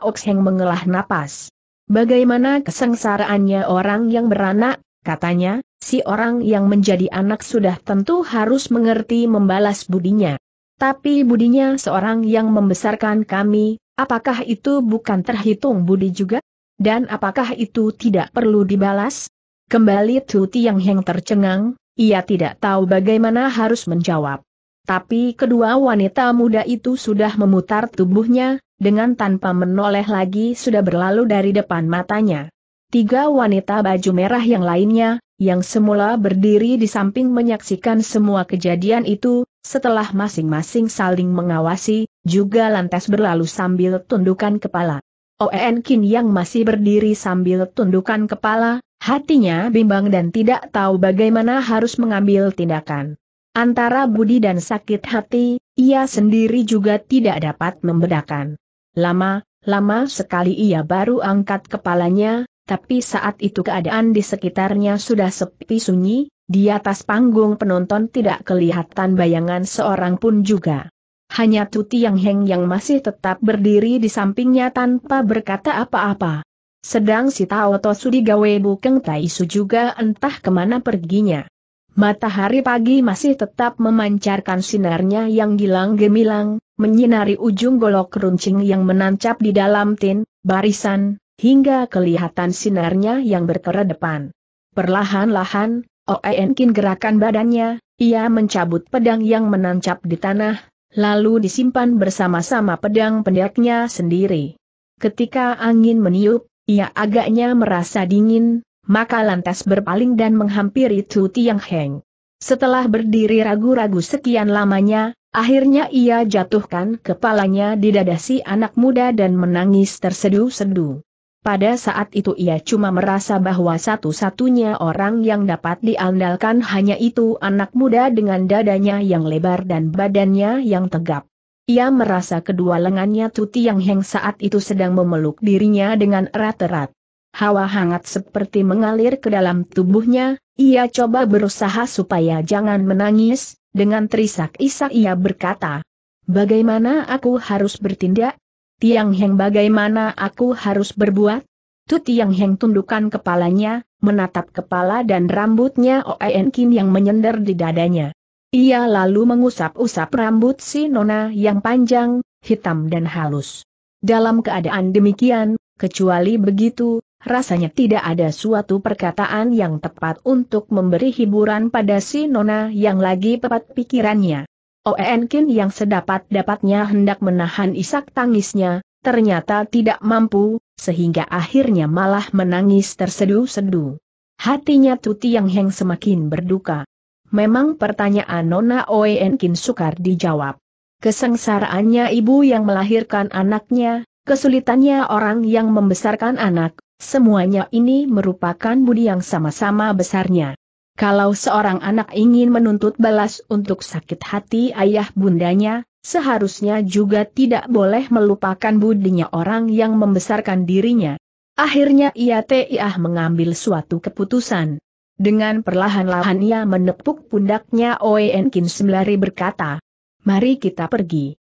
Ox Heng mengelah napas. Bagaimana kesengsaraannya orang yang beranak, katanya, si orang yang menjadi anak sudah tentu harus mengerti membalas budinya. Tapi budinya seorang yang membesarkan kami, apakah itu bukan terhitung budi juga? Dan apakah itu tidak perlu dibalas? Kembali Tu Tiang Heng tercengang, ia tidak tahu bagaimana harus menjawab. Tapi kedua wanita muda itu sudah memutar tubuhnya, dengan tanpa menoleh lagi sudah berlalu dari depan matanya. Tiga wanita baju merah yang lainnya, yang semula berdiri di samping menyaksikan semua kejadian itu, setelah masing-masing saling mengawasi, juga lantas berlalu sambil tundukan kepala. Oen Kin yang masih berdiri sambil tundukan kepala, Hatinya bimbang dan tidak tahu bagaimana harus mengambil tindakan. Antara budi dan sakit hati, ia sendiri juga tidak dapat membedakan. Lama, lama sekali ia baru angkat kepalanya, tapi saat itu keadaan di sekitarnya sudah sepi sunyi, di atas panggung penonton tidak kelihatan bayangan seorang pun juga. Hanya Tuti Yang Heng yang masih tetap berdiri di sampingnya tanpa berkata apa-apa. Sedang si Taoto Sudigawe Bukeng Taisu juga entah kemana perginya. Matahari pagi masih tetap memancarkan sinarnya yang gilang gemilang, menyinari ujung golok runcing yang menancap di dalam tin, barisan, hingga kelihatan sinarnya yang berkeredepan. Perlahan-lahan, Oenkin gerakan badannya, ia mencabut pedang yang menancap di tanah, lalu disimpan bersama-sama pedang pendeknya sendiri. Ketika angin meniup, ia agaknya merasa dingin, maka lantas berpaling dan menghampiri Tu Tiang Heng. Setelah berdiri ragu-ragu sekian lamanya, akhirnya ia jatuhkan kepalanya di dada si anak muda dan menangis tersedu-sedu. Pada saat itu ia cuma merasa bahwa satu-satunya orang yang dapat diandalkan hanya itu anak muda dengan dadanya yang lebar dan badannya yang tegap. Ia merasa kedua lengannya Tuti yang Heng saat itu sedang memeluk dirinya dengan erat-erat. Hawa hangat seperti mengalir ke dalam tubuhnya, ia coba berusaha supaya jangan menangis, dengan terisak-isak ia berkata, Bagaimana aku harus bertindak? Tiang Heng bagaimana aku harus berbuat? Tuti Yang Heng tundukkan kepalanya, menatap kepala dan rambutnya Oen Kin yang menyender di dadanya. Ia lalu mengusap-usap rambut si Nona yang panjang, hitam dan halus. Dalam keadaan demikian, kecuali begitu, rasanya tidak ada suatu perkataan yang tepat untuk memberi hiburan pada si Nona yang lagi pepat pikirannya. Oenkin oh, yang sedapat-dapatnya hendak menahan isak tangisnya, ternyata tidak mampu, sehingga akhirnya malah menangis terseduh-seduh. Hatinya Tuti Yang Heng semakin berduka. Memang pertanyaan Nona Oenkin sukar dijawab. Kesengsaraannya ibu yang melahirkan anaknya, kesulitannya orang yang membesarkan anak, semuanya ini merupakan budi yang sama-sama besarnya. Kalau seorang anak ingin menuntut balas untuk sakit hati ayah bundanya, seharusnya juga tidak boleh melupakan budinya orang yang membesarkan dirinya. Akhirnya ia tiah mengambil suatu keputusan. Dengan perlahan-lahan ia menepuk pundaknya Kin sembari berkata, Mari kita pergi.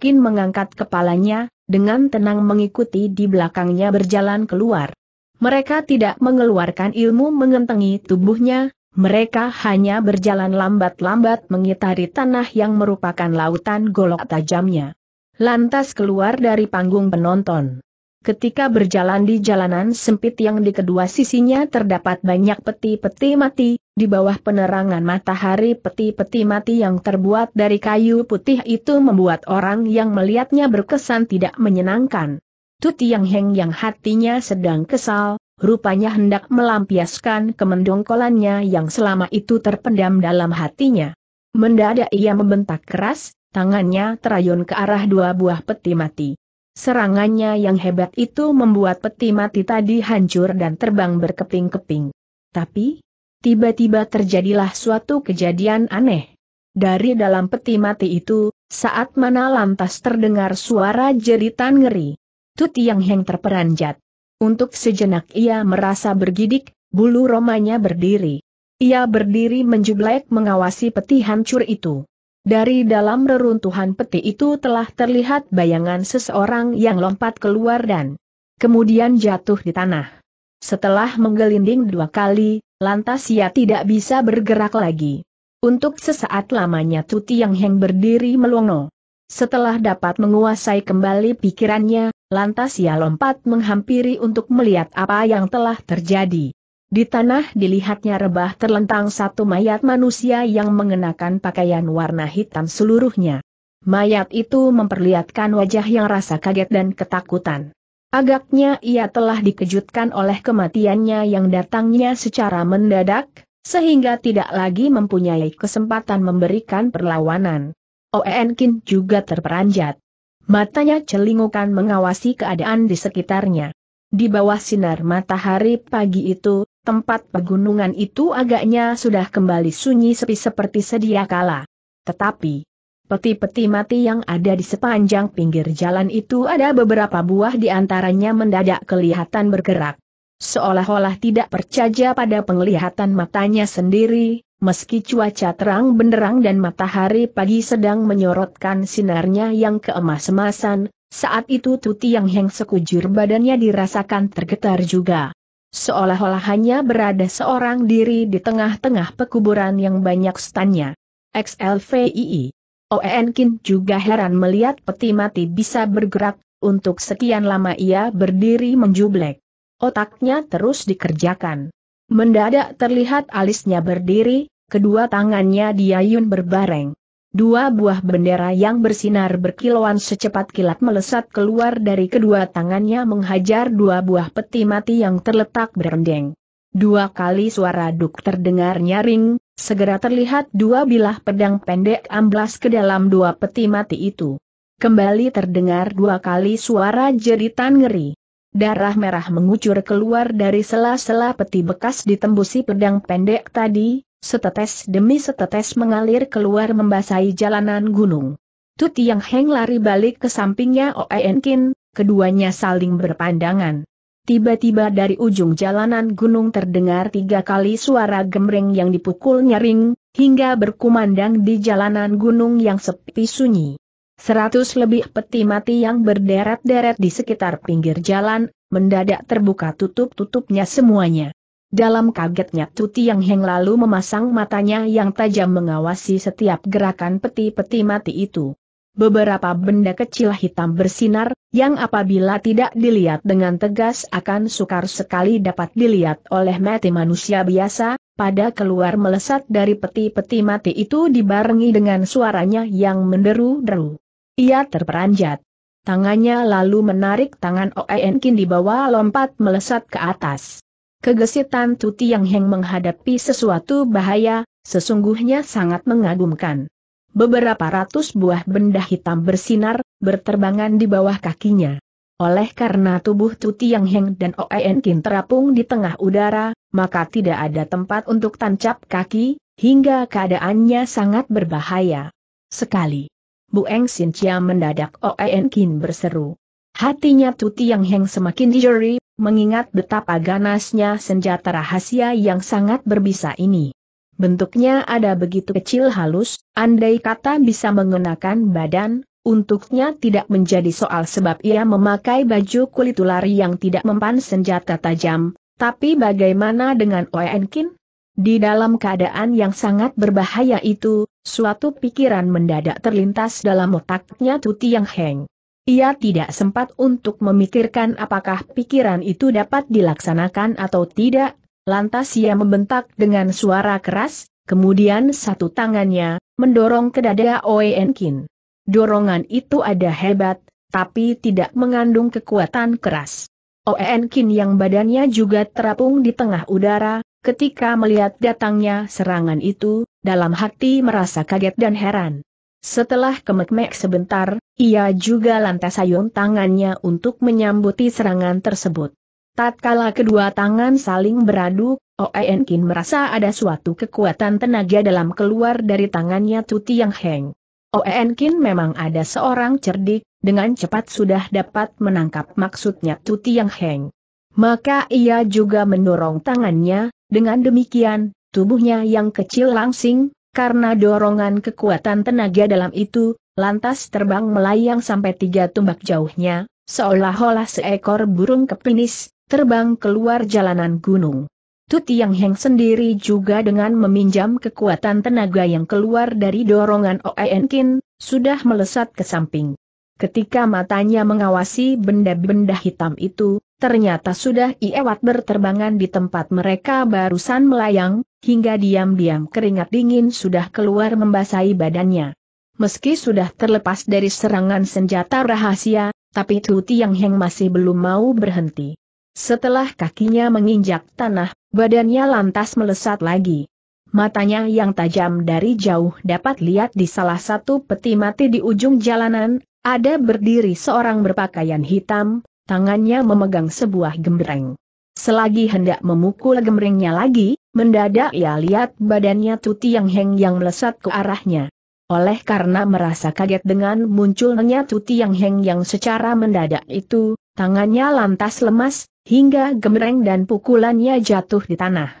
Kin mengangkat kepalanya, dengan tenang mengikuti di belakangnya berjalan keluar. Mereka tidak mengeluarkan ilmu mengentengi tubuhnya, mereka hanya berjalan lambat-lambat mengitari tanah yang merupakan lautan golok tajamnya. Lantas keluar dari panggung penonton. Ketika berjalan di jalanan sempit yang di kedua sisinya terdapat banyak peti-peti mati, di bawah penerangan matahari peti-peti mati yang terbuat dari kayu putih itu membuat orang yang melihatnya berkesan tidak menyenangkan. Tu Tiang Heng yang hatinya sedang kesal, rupanya hendak melampiaskan kemendongkolannya yang selama itu terpendam dalam hatinya. Mendadak ia membentak keras, tangannya terayun ke arah dua buah peti mati. Serangannya yang hebat itu membuat peti mati tadi hancur dan terbang berkeping-keping. Tapi, tiba-tiba terjadilah suatu kejadian aneh. Dari dalam peti mati itu, saat mana lantas terdengar suara jeritan ngeri. Tut Yang Heng terperanjat. Untuk sejenak ia merasa bergidik, bulu romanya berdiri. Ia berdiri menjublek mengawasi peti hancur itu. Dari dalam reruntuhan peti itu telah terlihat bayangan seseorang yang lompat keluar dan kemudian jatuh di tanah. Setelah menggelinding dua kali, lantas ia tidak bisa bergerak lagi. Untuk sesaat lamanya Tuti Yang Heng berdiri melongo. Setelah dapat menguasai kembali pikirannya, lantas ia lompat menghampiri untuk melihat apa yang telah terjadi. Di tanah dilihatnya rebah terlentang satu mayat manusia yang mengenakan pakaian warna hitam seluruhnya. Mayat itu memperlihatkan wajah yang rasa kaget dan ketakutan. Agaknya ia telah dikejutkan oleh kematiannya yang datangnya secara mendadak, sehingga tidak lagi mempunyai kesempatan memberikan perlawanan. Oenkin juga terperanjat. Matanya celingukan mengawasi keadaan di sekitarnya. Di bawah sinar matahari pagi itu, tempat pegunungan itu agaknya sudah kembali sunyi sepi seperti sedia kala. Tetapi, peti-peti mati yang ada di sepanjang pinggir jalan itu ada beberapa buah di antaranya mendadak kelihatan bergerak. Seolah-olah tidak percaya pada penglihatan matanya sendiri, meski cuaca terang benderang dan matahari pagi sedang menyorotkan sinarnya yang keemas-emasan, saat itu Tuti Yang Heng sekujur badannya dirasakan tergetar juga seolah-olah hanya berada seorang diri di tengah-tengah pekuburan yang banyak stannya. XLVII. Oenkin juga heran melihat peti mati bisa bergerak, untuk sekian lama ia berdiri menjublek. Otaknya terus dikerjakan. Mendadak terlihat alisnya berdiri, kedua tangannya diayun berbareng. Dua buah bendera yang bersinar berkilauan secepat kilat melesat keluar dari kedua tangannya menghajar dua buah peti mati yang terletak berendeng. Dua kali suara duk terdengar nyaring, segera terlihat dua bilah pedang pendek amblas ke dalam dua peti mati itu. Kembali terdengar dua kali suara jeritan ngeri. Darah merah mengucur keluar dari sela-sela peti bekas ditembusi pedang pendek tadi, setetes demi setetes mengalir keluar membasahi jalanan gunung. Tut Yang Heng lari balik ke sampingnya Oen Kin, keduanya saling berpandangan. Tiba-tiba dari ujung jalanan gunung terdengar tiga kali suara gemreng yang dipukul nyaring, hingga berkumandang di jalanan gunung yang sepi sunyi. Seratus lebih peti mati yang berderet-deret di sekitar pinggir jalan, mendadak terbuka tutup-tutupnya semuanya. Dalam kagetnya Tuti yang Heng lalu memasang matanya yang tajam mengawasi setiap gerakan peti-peti mati itu. Beberapa benda kecil hitam bersinar, yang apabila tidak dilihat dengan tegas akan sukar sekali dapat dilihat oleh mati manusia biasa, pada keluar melesat dari peti-peti mati itu dibarengi dengan suaranya yang menderu-deru. Ia terperanjat. Tangannya lalu menarik tangan Oen Kin di bawah lompat melesat ke atas. Kegesitan Tu Tiang Heng menghadapi sesuatu bahaya, sesungguhnya sangat mengagumkan. Beberapa ratus buah benda hitam bersinar, berterbangan di bawah kakinya. Oleh karena tubuh Tu Tiang Heng dan Oen Kin terapung di tengah udara, maka tidak ada tempat untuk tancap kaki, hingga keadaannya sangat berbahaya. Sekali. Bu Eng Sin Chia mendadak Oen Kin berseru. Hatinya Tu Tiang Heng semakin dijerit mengingat betapa ganasnya senjata rahasia yang sangat berbisa ini. Bentuknya ada begitu kecil halus, andai kata bisa mengenakan badan, untuknya tidak menjadi soal sebab ia memakai baju kulit ular yang tidak mempan senjata tajam, tapi bagaimana dengan Oenkin? Di dalam keadaan yang sangat berbahaya itu, suatu pikiran mendadak terlintas dalam otaknya Tuti Yang Heng. Ia tidak sempat untuk memikirkan apakah pikiran itu dapat dilaksanakan atau tidak, lantas ia membentak dengan suara keras, kemudian satu tangannya, mendorong ke dada Oenkin. Dorongan itu ada hebat, tapi tidak mengandung kekuatan keras. Oenkin yang badannya juga terapung di tengah udara, ketika melihat datangnya serangan itu, dalam hati merasa kaget dan heran. Setelah kemek-mek sebentar, ia juga lantas ayun tangannya untuk menyambuti serangan tersebut. Tatkala kedua tangan saling beradu, Oen Kin merasa ada suatu kekuatan tenaga dalam keluar dari tangannya Tu Tiang Heng. Oen Kin memang ada seorang cerdik, dengan cepat sudah dapat menangkap maksudnya Tu Tiang Heng. Maka ia juga mendorong tangannya, dengan demikian, tubuhnya yang kecil langsing, karena dorongan kekuatan tenaga dalam itu, lantas terbang melayang sampai tiga tumbak jauhnya, seolah-olah seekor burung kepinis, terbang keluar jalanan gunung. Tuti Yang Heng sendiri juga dengan meminjam kekuatan tenaga yang keluar dari dorongan Oenkin, sudah melesat ke samping. Ketika matanya mengawasi benda-benda hitam itu, ternyata sudah iewat berterbangan di tempat mereka barusan melayang, hingga diam-diam keringat dingin sudah keluar membasahi badannya. Meski sudah terlepas dari serangan senjata rahasia, tapi Tu Tiang Heng masih belum mau berhenti. Setelah kakinya menginjak tanah, badannya lantas melesat lagi. Matanya yang tajam dari jauh dapat lihat di salah satu peti mati di ujung jalanan, ada berdiri seorang berpakaian hitam, tangannya memegang sebuah gembreng. Selagi hendak memukul gemringnya lagi, mendadak ia lihat badannya Tuti Yang Heng yang melesat ke arahnya. Oleh karena merasa kaget dengan munculnya Tuti Yang Heng yang secara mendadak itu, tangannya lantas lemas, hingga gemereng dan pukulannya jatuh di tanah.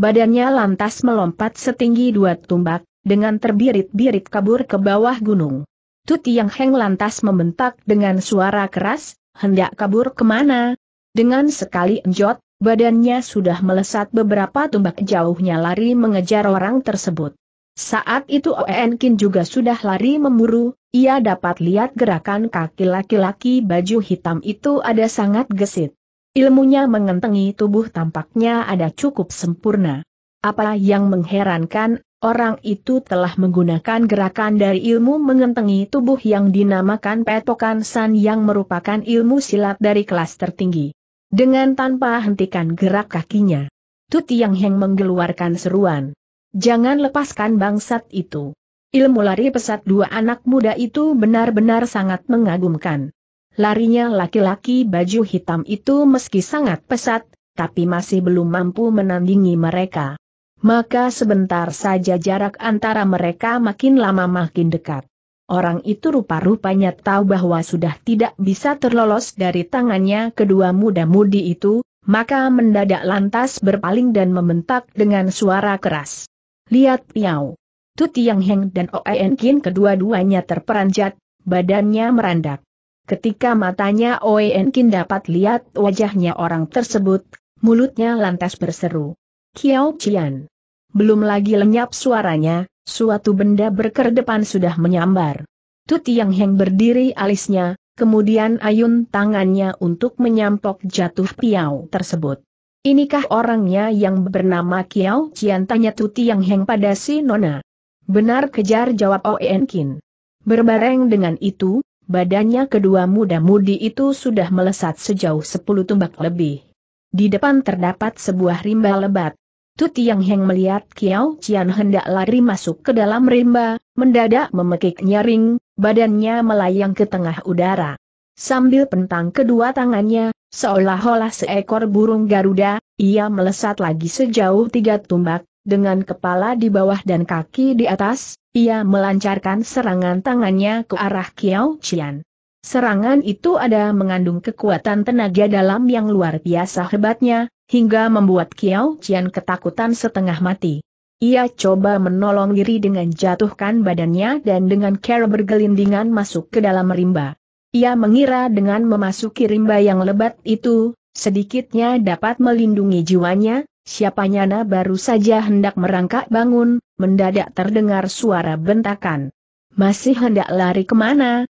Badannya lantas melompat setinggi dua tumbak, dengan terbirit-birit kabur ke bawah gunung. Tuti Yang Heng lantas membentak dengan suara keras, hendak kabur kemana, dengan sekali enjot, badannya sudah melesat beberapa tumbak jauhnya lari mengejar orang tersebut. Saat itu Oen Kin juga sudah lari memburu, ia dapat lihat gerakan kaki laki-laki baju hitam itu ada sangat gesit. Ilmunya mengentengi tubuh tampaknya ada cukup sempurna. Apa yang mengherankan, orang itu telah menggunakan gerakan dari ilmu mengentengi tubuh yang dinamakan petokan san yang merupakan ilmu silat dari kelas tertinggi. Dengan tanpa hentikan gerak kakinya. Tu Tiang Heng mengeluarkan seruan. Jangan lepaskan bangsat itu. Ilmu lari pesat dua anak muda itu benar-benar sangat mengagumkan. Larinya laki-laki baju hitam itu meski sangat pesat, tapi masih belum mampu menandingi mereka. Maka sebentar saja jarak antara mereka makin lama makin dekat. Orang itu rupa-rupanya tahu bahwa sudah tidak bisa terlolos dari tangannya kedua muda-mudi itu, maka mendadak lantas berpaling dan membentak dengan suara keras. Lihat Piau. Tu Tiang Heng dan Oen Kin kedua-duanya terperanjat, badannya merandak. Ketika matanya Oen Kin dapat lihat wajahnya orang tersebut, mulutnya lantas berseru. Kiao Cian. Belum lagi lenyap suaranya, Suatu benda berkerdepan sudah menyambar. Tuti Yang Heng berdiri alisnya, kemudian ayun tangannya untuk menyampok jatuh piau tersebut. Inikah orangnya yang bernama Kiao Cian tanya Yang Yang Heng pada si Nona. Benar kejar jawab Oen Kin. Berbareng dengan itu, badannya kedua muda-mudi itu sudah melesat sejauh sepuluh tumbak lebih. Di depan terdapat sebuah rimba lebat, Tu Tiang Heng melihat Kiao Cian hendak lari masuk ke dalam rimba, mendadak memekik nyaring, badannya melayang ke tengah udara. Sambil pentang kedua tangannya, seolah-olah seekor burung Garuda, ia melesat lagi sejauh tiga tumbak, dengan kepala di bawah dan kaki di atas, ia melancarkan serangan tangannya ke arah Kiao Cian. Serangan itu ada mengandung kekuatan tenaga dalam yang luar biasa hebatnya, hingga membuat Kiao Cian ketakutan setengah mati. Ia coba menolong diri dengan jatuhkan badannya dan dengan cara bergelindingan masuk ke dalam rimba. Ia mengira dengan memasuki rimba yang lebat itu, sedikitnya dapat melindungi jiwanya, siapa nyana baru saja hendak merangkak bangun, mendadak terdengar suara bentakan. Masih hendak lari kemana,